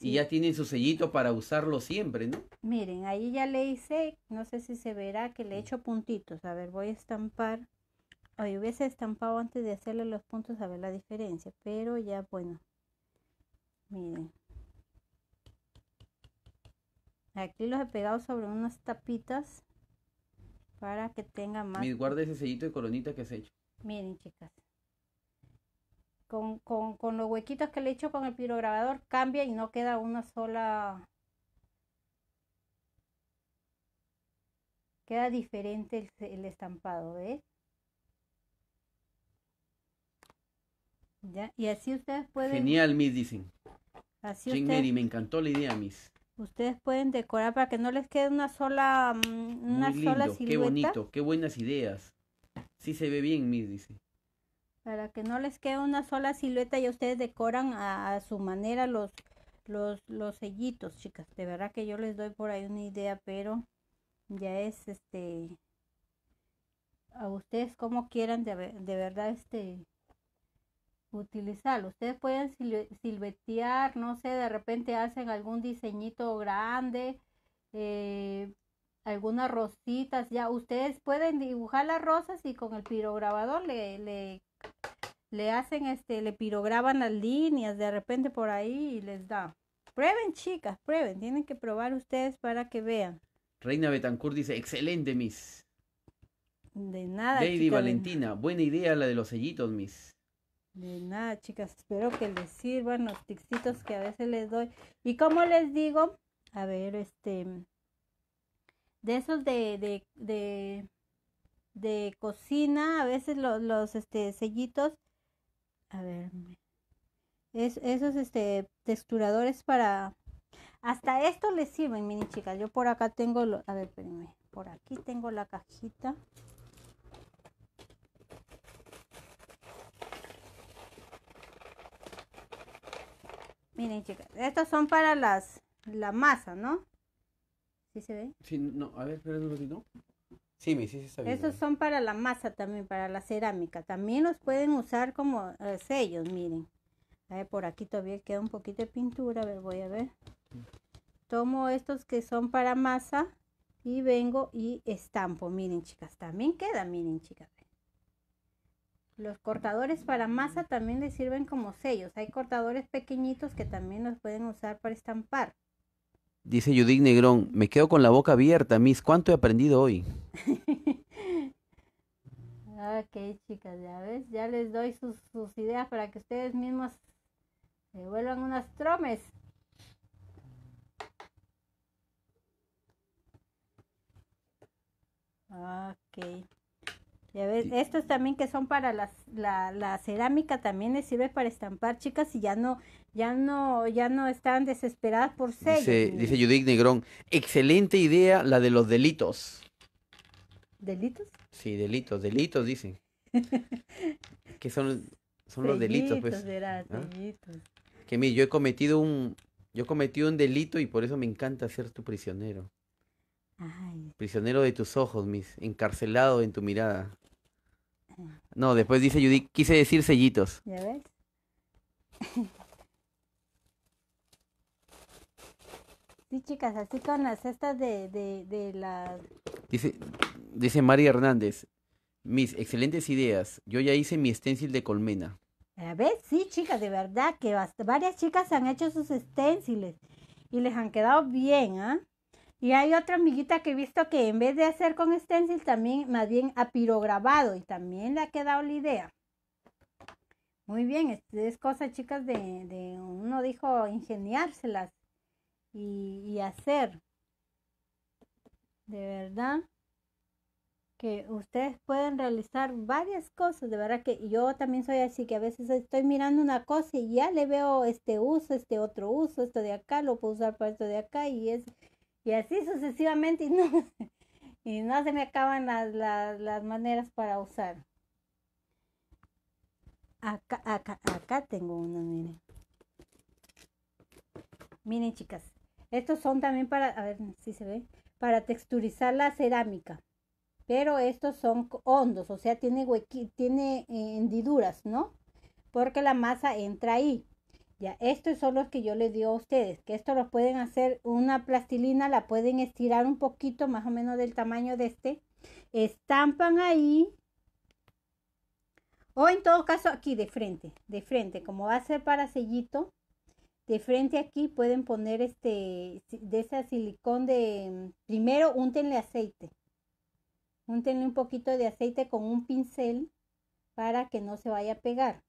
Y ya tienen su sellito para usarlo siempre, ¿no? Miren, ahí ya le hice, no sé si se verá, que le he hecho puntitos. A ver, voy a estampar. Hoy hubiese estampado antes de hacerle los puntos a ver la diferencia, pero ya bueno. Miren. Aquí los he pegado sobre unas tapitas para que tenga más. Mis guarda ese sellito de coronita que has hecho. Miren, chicas. Con, con, los huequitos que le he hecho con el pirograbador cambia y no queda una sola queda diferente el, estampado ¿ves? ¿Ya? y así ustedes pueden genial Miss dicen así ustedes... me encantó la idea Miss ustedes pueden decorar para que no les quede una sola mm, una sola silueta qué bonito qué buenas ideas Sí se ve bien, Miss, dice. Para que no les quede una sola silueta y ustedes decoran a, su manera los, los, los sellitos, chicas. De verdad que yo les doy por ahí una idea, pero ya es este a ustedes como quieran de, verdad este utilizarlo ustedes pueden silbetear no sé de repente hacen algún diseñito grande eh, algunas rositas. Ya ustedes pueden dibujar las rosas y con el pirograbador le, le, le hacen este, le pirograban las líneas de repente por ahí y les da. Prueben, chicas, prueben. Tienen que probar ustedes para que vean. Reina Betancourt dice, excelente, Miss. De nada. Lady Valentina, buena idea la de los sellitos, Miss. De nada, chicas. Espero que les sirvan los ticsitos que a veces les doy. Y como les digo, a ver, este, de esos de, cocina, a veces los, este, sellitos, a ver, esos este, texturadores para, hasta esto les sirven, mini chicas, yo por acá tengo, a ver, espérenme, por aquí tengo la cajita. Miren chicas, estos son para las la masa, ¿no? ¿Sí se ve? Sí, no, a ver, espera un ratito. Sí, sí se sabe. Esos son para la masa también, para la cerámica. También los pueden usar como eh, sellos, miren. A eh, ver, por aquí todavía queda un poquito de pintura, a ver, voy a ver. Tomo estos que son para masa y vengo y estampo, miren chicas, también queda, miren chicas. Los cortadores para masa también les sirven como sellos. Hay cortadores pequeñitos que también los pueden usar para estampar. Dice Judith Negrón, me quedo con la boca abierta, Miss, ¿cuánto he aprendido hoy? ok, chicas, ya ves, ya les doy sus, ideas para que ustedes mismos se vuelvan unas tromes. Ok. Ya ves, estos también que son para las, la, la cerámica también les sirve para estampar, chicas, y ya no, ya no, ya no están desesperadas por ser. Dice, dice Judith Negrón, excelente idea la de los delitos. ¿Delitos? Sí, delitos, delitos dicen. que son, son los delitos, pues. Que mis, yo he cometido un, yo he un delito y por eso me encanta ser tu prisionero. Ay. Prisionero de tus ojos, mis, encarcelado en tu mirada. Ah. No, después dice Judith, quise decir sellitos. ¿Ya ves? Sí, chicas, así con las cestas de, de, la... Dice, dice María Hernández, mis excelentes ideas. Yo ya hice mi esténcil de colmena. A ver, sí, chicas, de verdad que varias chicas han hecho sus esténciles y les han quedado bien, ¿ah? Y hay otra amiguita que he visto que en vez de hacer con esténcil también, más bien ha pirograbado y también le ha quedado la idea. Muy bien, es, cosa, chicas, de, de uno dijo ingeniárselas y, hacer. De verdad que ustedes pueden realizar varias cosas, de verdad que yo también soy así, que a veces estoy mirando una cosa y ya le veo este uso, este otro uso, esto de acá, lo puedo usar para esto de acá y es, y así sucesivamente y no, y no se me acaban las, las, maneras para usar. Acá, acá, acá tengo una miren. Miren chicas, estos son también para, a ver si se ve, para texturizar la cerámica. Pero estos son hondos, o sea, tiene, tiene eh, hendiduras, ¿no? Porque la masa entra ahí. Ya, estos son los que yo les digo a ustedes, que esto lo pueden hacer, una plastilina la pueden estirar un poquito, más o menos del tamaño de este. Estampan ahí. O en todo caso aquí de frente, de frente, como va a ser para sellito, de frente aquí pueden poner este, de esa silicón de, mm, primero úntenle aceite, úntenle un poquito de aceite con un pincel para que no se vaya a pegar.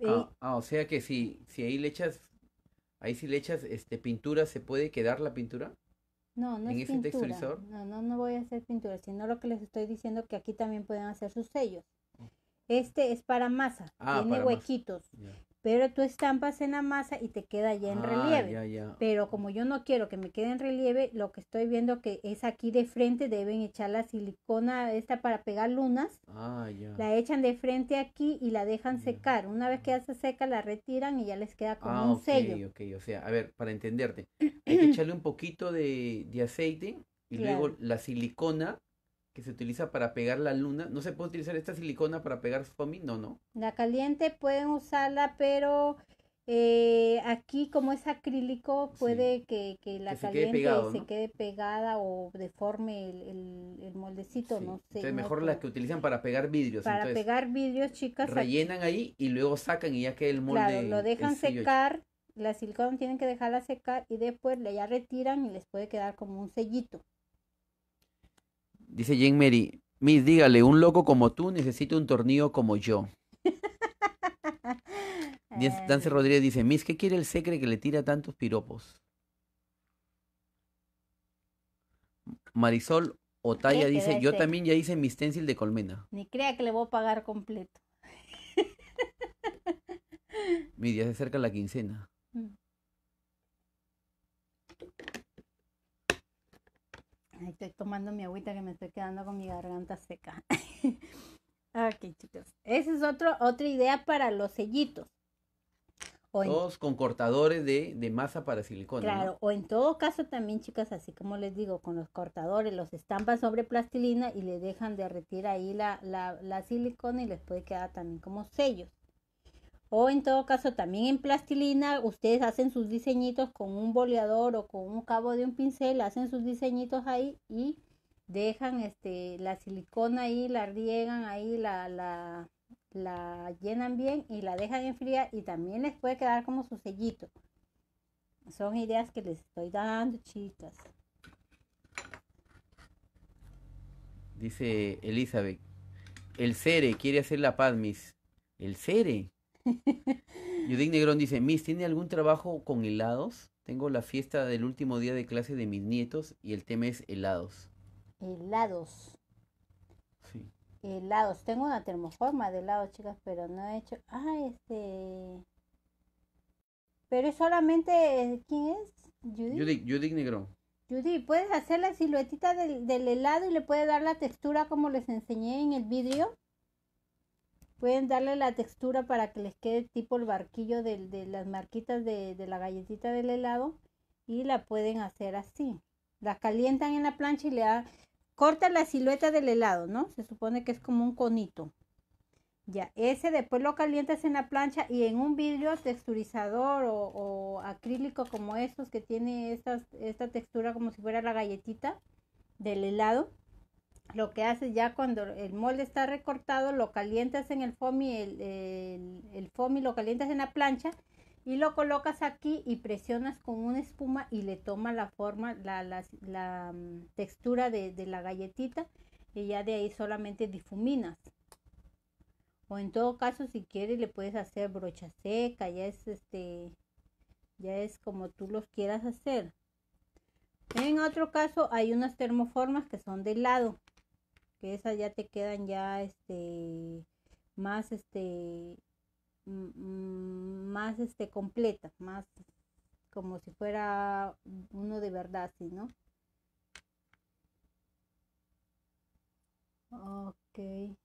Ah, eh, ah o sea que si, si ahí le echas, ahí si le echas este pintura, ¿se puede quedar la pintura? No, no No, no, voy a hacer pintura, sino lo que les estoy diciendo que aquí también pueden hacer sus sellos. Este es para masa, ah, tiene huequitos pero tú estampas en la masa y te queda ya en ah, relieve. Pero como yo no quiero que me quede en relieve, lo que estoy viendo que es aquí de frente, deben echar la silicona esta para pegar lunas. Ah, ya. La echan de frente aquí y la dejan secar. Una vez que ya se seca, la retiran y ya les queda como ah, un okay, sello. Ok, o sea, a ver, para entenderte, hay que echarle un poquito de, aceite y luego la silicona que se utiliza para pegar la luna. ¿No se puede utilizar esta silicona para pegar foaming No, no. La caliente pueden usarla, pero eh, aquí como es acrílico puede que, la caliente se quede, pegada o deforme el, moldecito, no sé. mejor las que utilizan para pegar vidrios. Para pegar vidrios, chicas. Rellenan ahí y luego sacan y ya queda el molde. Claro, lo dejan secar la silicona tienen que dejarla secar y después le ya retiran y les puede quedar como un sellito. Dice Jane Mary, Miss, dígale, un loco como tú necesita un tornillo como yo. Eh. Dance Rodríguez dice, Miss, ¿qué quiere el secre que le tira tantos piropos? Marisol Otaya dice, yo también ya hice mi stencil de colmena. Ni crea que le voy a pagar completo. día se acerca la quincena. Mm estoy tomando mi agüita que me estoy quedando con mi garganta seca. ok, chicos. Esa es otra idea para los sellitos. O con cortadores de, masa para silicona. Claro, o en todo caso también, chicas, así como les digo, con los cortadores los estampas sobre plastilina y le dejan derretir ahí la, la, la silicona y les puede quedar también como sellos. O en todo caso, también en plastilina, ustedes hacen sus diseñitos con un boleador o con un cabo de un pincel, hacen sus diseñitos ahí y dejan este, la silicona ahí, la riegan ahí, la, la llenan bien y la dejan enfriar y también les puede quedar como su sellito. Son ideas que les estoy dando, chicas. Dice Elizabeth, el Cere quiere hacer la paz, mis. El Cere. Judith Negrón dice, Miss, ¿tiene algún trabajo con helados? Tengo la fiesta del último día de clase de mis nietos y el tema es helados. Helados. Sí. Helados. Tengo una termoforma de helados, chicas, pero no he hecho... Ah, este... Pero es solamente... ¿Quién es? Judith. Judith Negrón. Judy, puedes hacer la siluetita del, del, helado y le puedes dar la textura como les enseñé en el vídeo. Pueden darle la textura para que les quede tipo el barquillo de, las marquitas de, la galletita del helado y la pueden hacer así. La calientan en la plancha y le da, corta la silueta del helado, ¿no? Se supone que es como un conito. Ya, ese después lo calientas en la plancha y en un vidrio texturizador o, acrílico como estos que tiene esta textura como si fuera la galletita del helado lo que haces ya cuando el molde está recortado, lo calientas en el foamy, el, el, foamy lo calientas en la plancha y lo colocas aquí y presionas con una espuma y le toma la forma, la, mm, textura de, de, la galletita y ya de ahí solamente difuminas. O en todo caso, si quieres, le puedes hacer brocha seca, ya es este, ya es como tú los quieras hacer. En otro caso, hay unas termoformas que son de helado que esas ya te quedan ya este más este más este completa, más como si fuera uno de verdad, ¿sí, no? Okay.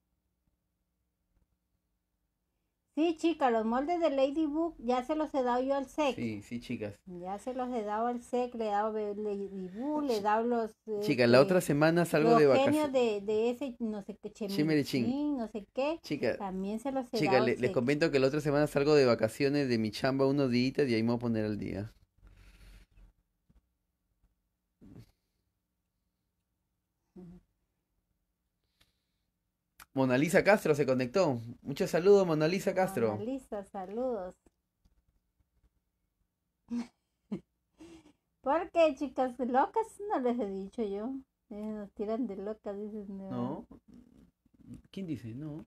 Sí, chicas, los moldes de Ladybug ya se los he dado yo al SEC. Sí, sí, chicas. Ya se los he dado al SEC, le he dado Ladybug, le he dado los... Eh, chicas, la eh, otra semana salgo de vacaciones. de, de ese, no sé qué, Chimerichín, no sé qué. Chicas. También se los he dado dado le, les comento que la otra semana salgo de vacaciones de mi chamba unos días y ahí me voy a poner al día. Mona Lisa Castro se conectó. Muchos saludos, Mona Lisa Castro. Mona Lisa, saludos. qué, chicas locas no les he dicho yo. Eh, nos tiran de locas, dicen. No. ¿Quién dice? No.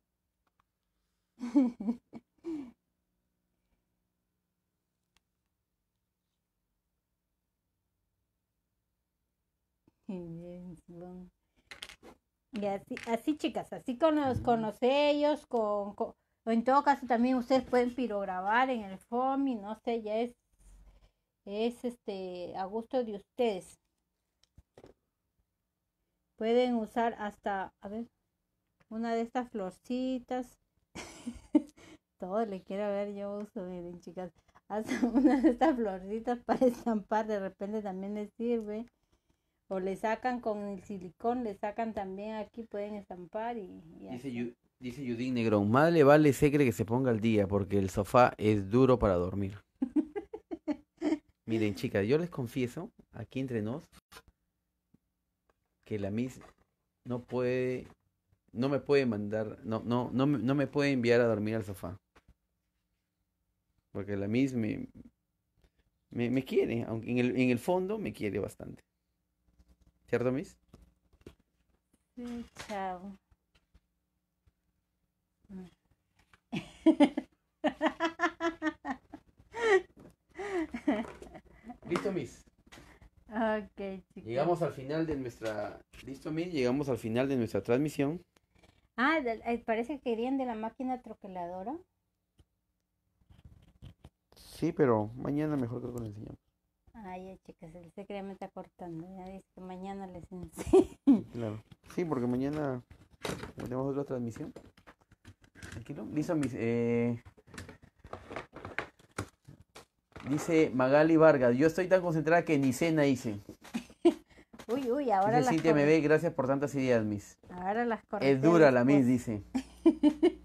Y así, así chicas, así con los, con los sellos, con, en todo caso también ustedes pueden pirograbar en el FOMI, no sé, ya es, es este, a gusto de ustedes. Pueden usar hasta, a ver, una de estas florcitas. todo le quiero ver, yo uso, miren chicas, hasta una de estas florcitas para estampar, de repente también les sirve. O le sacan con el silicón, le sacan también aquí, pueden estampar y... y dice, Yu, dice Judith Negrón, más le vale secre que se ponga al día porque el sofá es duro para dormir. Miren, chicas, yo les confieso, aquí entre nos, que la Miss no puede, no me puede mandar, no, no, no, no me puede enviar a dormir al sofá. Porque la Miss me, me, me quiere, aunque en el, en el fondo me quiere bastante. ¿Cierto, Miss? Sí, chao. Listo, Miss. Ok, chicos. Llegamos al final de nuestra. Listo, Miss. Llegamos al final de nuestra transmisión. Ah, eh, parece que irían de la máquina troqueladora. Sí, pero mañana mejor creo que lo enseñamos. Ay, chicas, el secreto me está cortando. Ya dice que mañana les enseño. Claro. Sí, porque mañana tenemos otra transmisión. Tranquilo. Dice, mis, eh... dice Magali Vargas, yo estoy tan concentrada que ni cena hice. uy, uy, ahora dice, Cintia me ve, gracias por tantas ideas, Miss. Ahora las corté, Es dura la Miss, dice.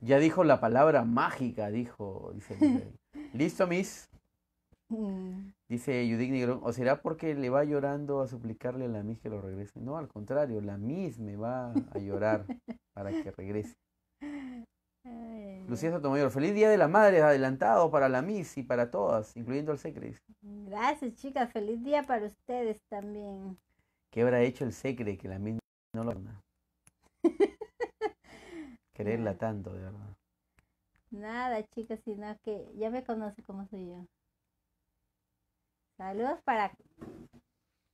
Ya dijo la palabra mágica, dijo, dice. Listo, Miss. Mm. Dice Judith ¿o será porque le va llorando a suplicarle a la Miss que lo regrese? No, al contrario, la Miss me va a llorar para que regrese. Lucía Sotomayor, feliz día de la madre adelantado para la Miss y para todas, incluyendo al Secret. Gracias, chicas, feliz día para ustedes también. ¿Qué habrá hecho el Secre que la Miss no lo... quererla tanto, de verdad. Nada, chicas, sino que ya me conoce como soy yo. Saludos para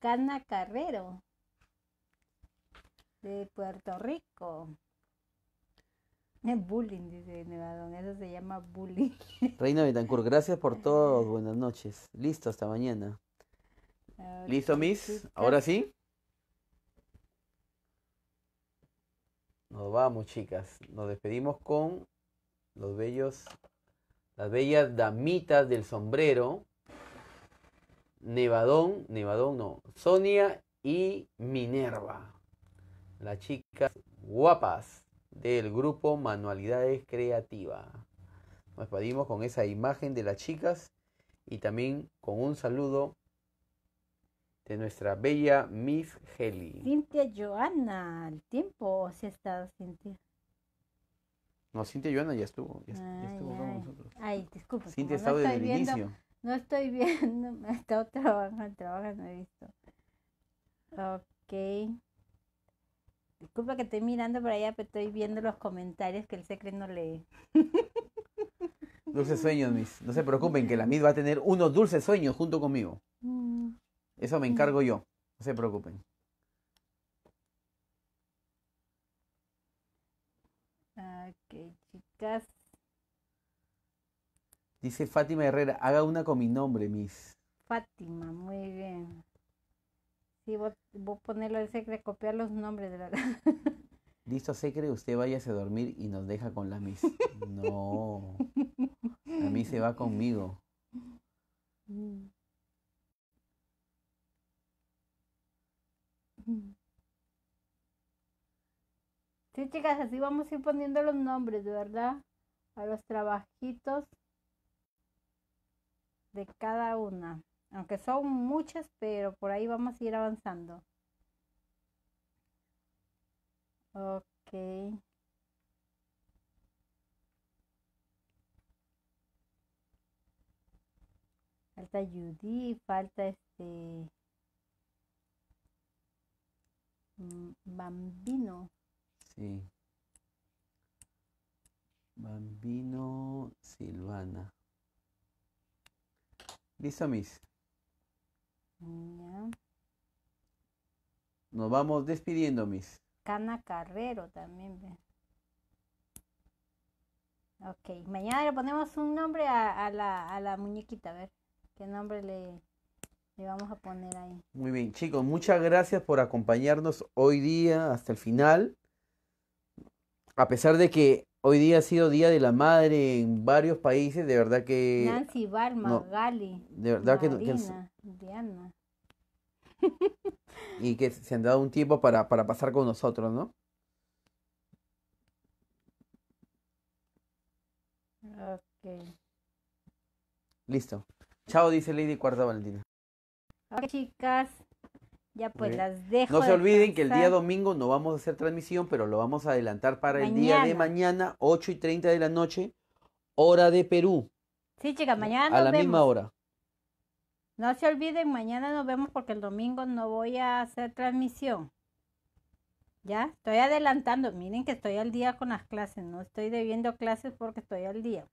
Cana Carrero de Puerto Rico. Bullying, dice Nevadón, eso se llama bullying. Reina Betancourt, gracias por todos, buenas noches. Listo, hasta mañana. ¿Listo, Miss? ¿Ahora sí? Nos vamos, chicas. Nos despedimos con los bellos, las bellas damitas del sombrero. Nevadón, Nevadón no, Sonia y Minerva. Las chicas guapas del grupo Manualidades Creativas. Nos despedimos con esa imagen de las chicas y también con un saludo de nuestra bella Miss Heli. Cintia Joana, el tiempo se ha estado Cintia. No, Cintia Joana ya estuvo, ya, estuvo con nosotros. Ay, disculpa. Cintia ha estado no desde el viendo, inicio. No estoy viendo, me ha estado trabajando, trabajando, no he visto. Ok. Disculpa que estoy mirando por allá, pero estoy viendo los comentarios que el secreto no lee. Dulces sueños, Miss. No se preocupen que la Miss va a tener unos dulces sueños junto conmigo. Mm. Eso me encargo yo, no se preocupen. Ah, ok, chicas. Dice Fátima Herrera, haga una con mi nombre, Miss. Fátima, muy bien. Sí, voy, a ponerlo al secreto, copiar los nombres de la... Listo, secre, usted váyase a dormir y nos deja con la Miss. No. La Miss se va conmigo. Mm. Sí, chicas, así vamos a ir poniendo los nombres, ¿verdad? A los trabajitos de cada una. Aunque son muchas, pero por ahí vamos a ir avanzando. Ok. Falta Judy, falta este... Mm, Bambino. Sí. Bambino Silvana. Listo, Miss? Ya. Nos vamos despidiendo, Miss Cana Carrero también. Ok, mañana le ponemos un nombre a, la, a la muñequita, a ver qué nombre le, le vamos a poner ahí. Muy bien, chicos, muchas gracias por acompañarnos hoy día hasta el final a pesar de que hoy día ha sido Día de la Madre en varios países, de verdad que... Nancy Barma, Gali, de verdad que, Diana. Y que se han dado un tiempo para, para pasar con nosotros, ¿no? Ok. Listo. Chao, dice Lady Cuarta Valentina. Ok, chicas. Ya pues las dejo. No se olviden que el día domingo no vamos a hacer transmisión, pero lo vamos a adelantar para el día de mañana, 8 y 30 de la noche, hora de Perú. Sí, chicas, mañana. Nos a la misma hora. No se olviden, mañana nos vemos porque el domingo no voy a hacer transmisión. Ya, estoy adelantando. Miren que estoy al día con las clases. No estoy debiendo clases porque estoy al día.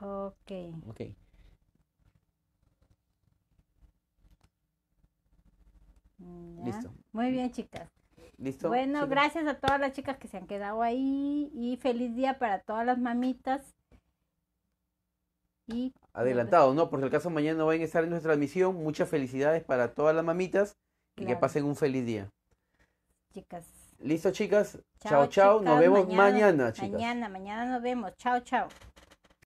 Ok. Ok. Mm, Listo. Muy bien, chicas. Listo. Bueno, gracias a todas las chicas que se han quedado ahí y feliz día para todas las mamitas. adelantado, ¿no? Por si acaso mañana van a estar en nuestra transmisión. Muchas felicidades para todas las mamitas y que pasen un feliz día. Chicas. Listo, chicas. Chao, chao. Nos vemos mañana, mañana, Mañana, mañana nos vemos. Chao, chao.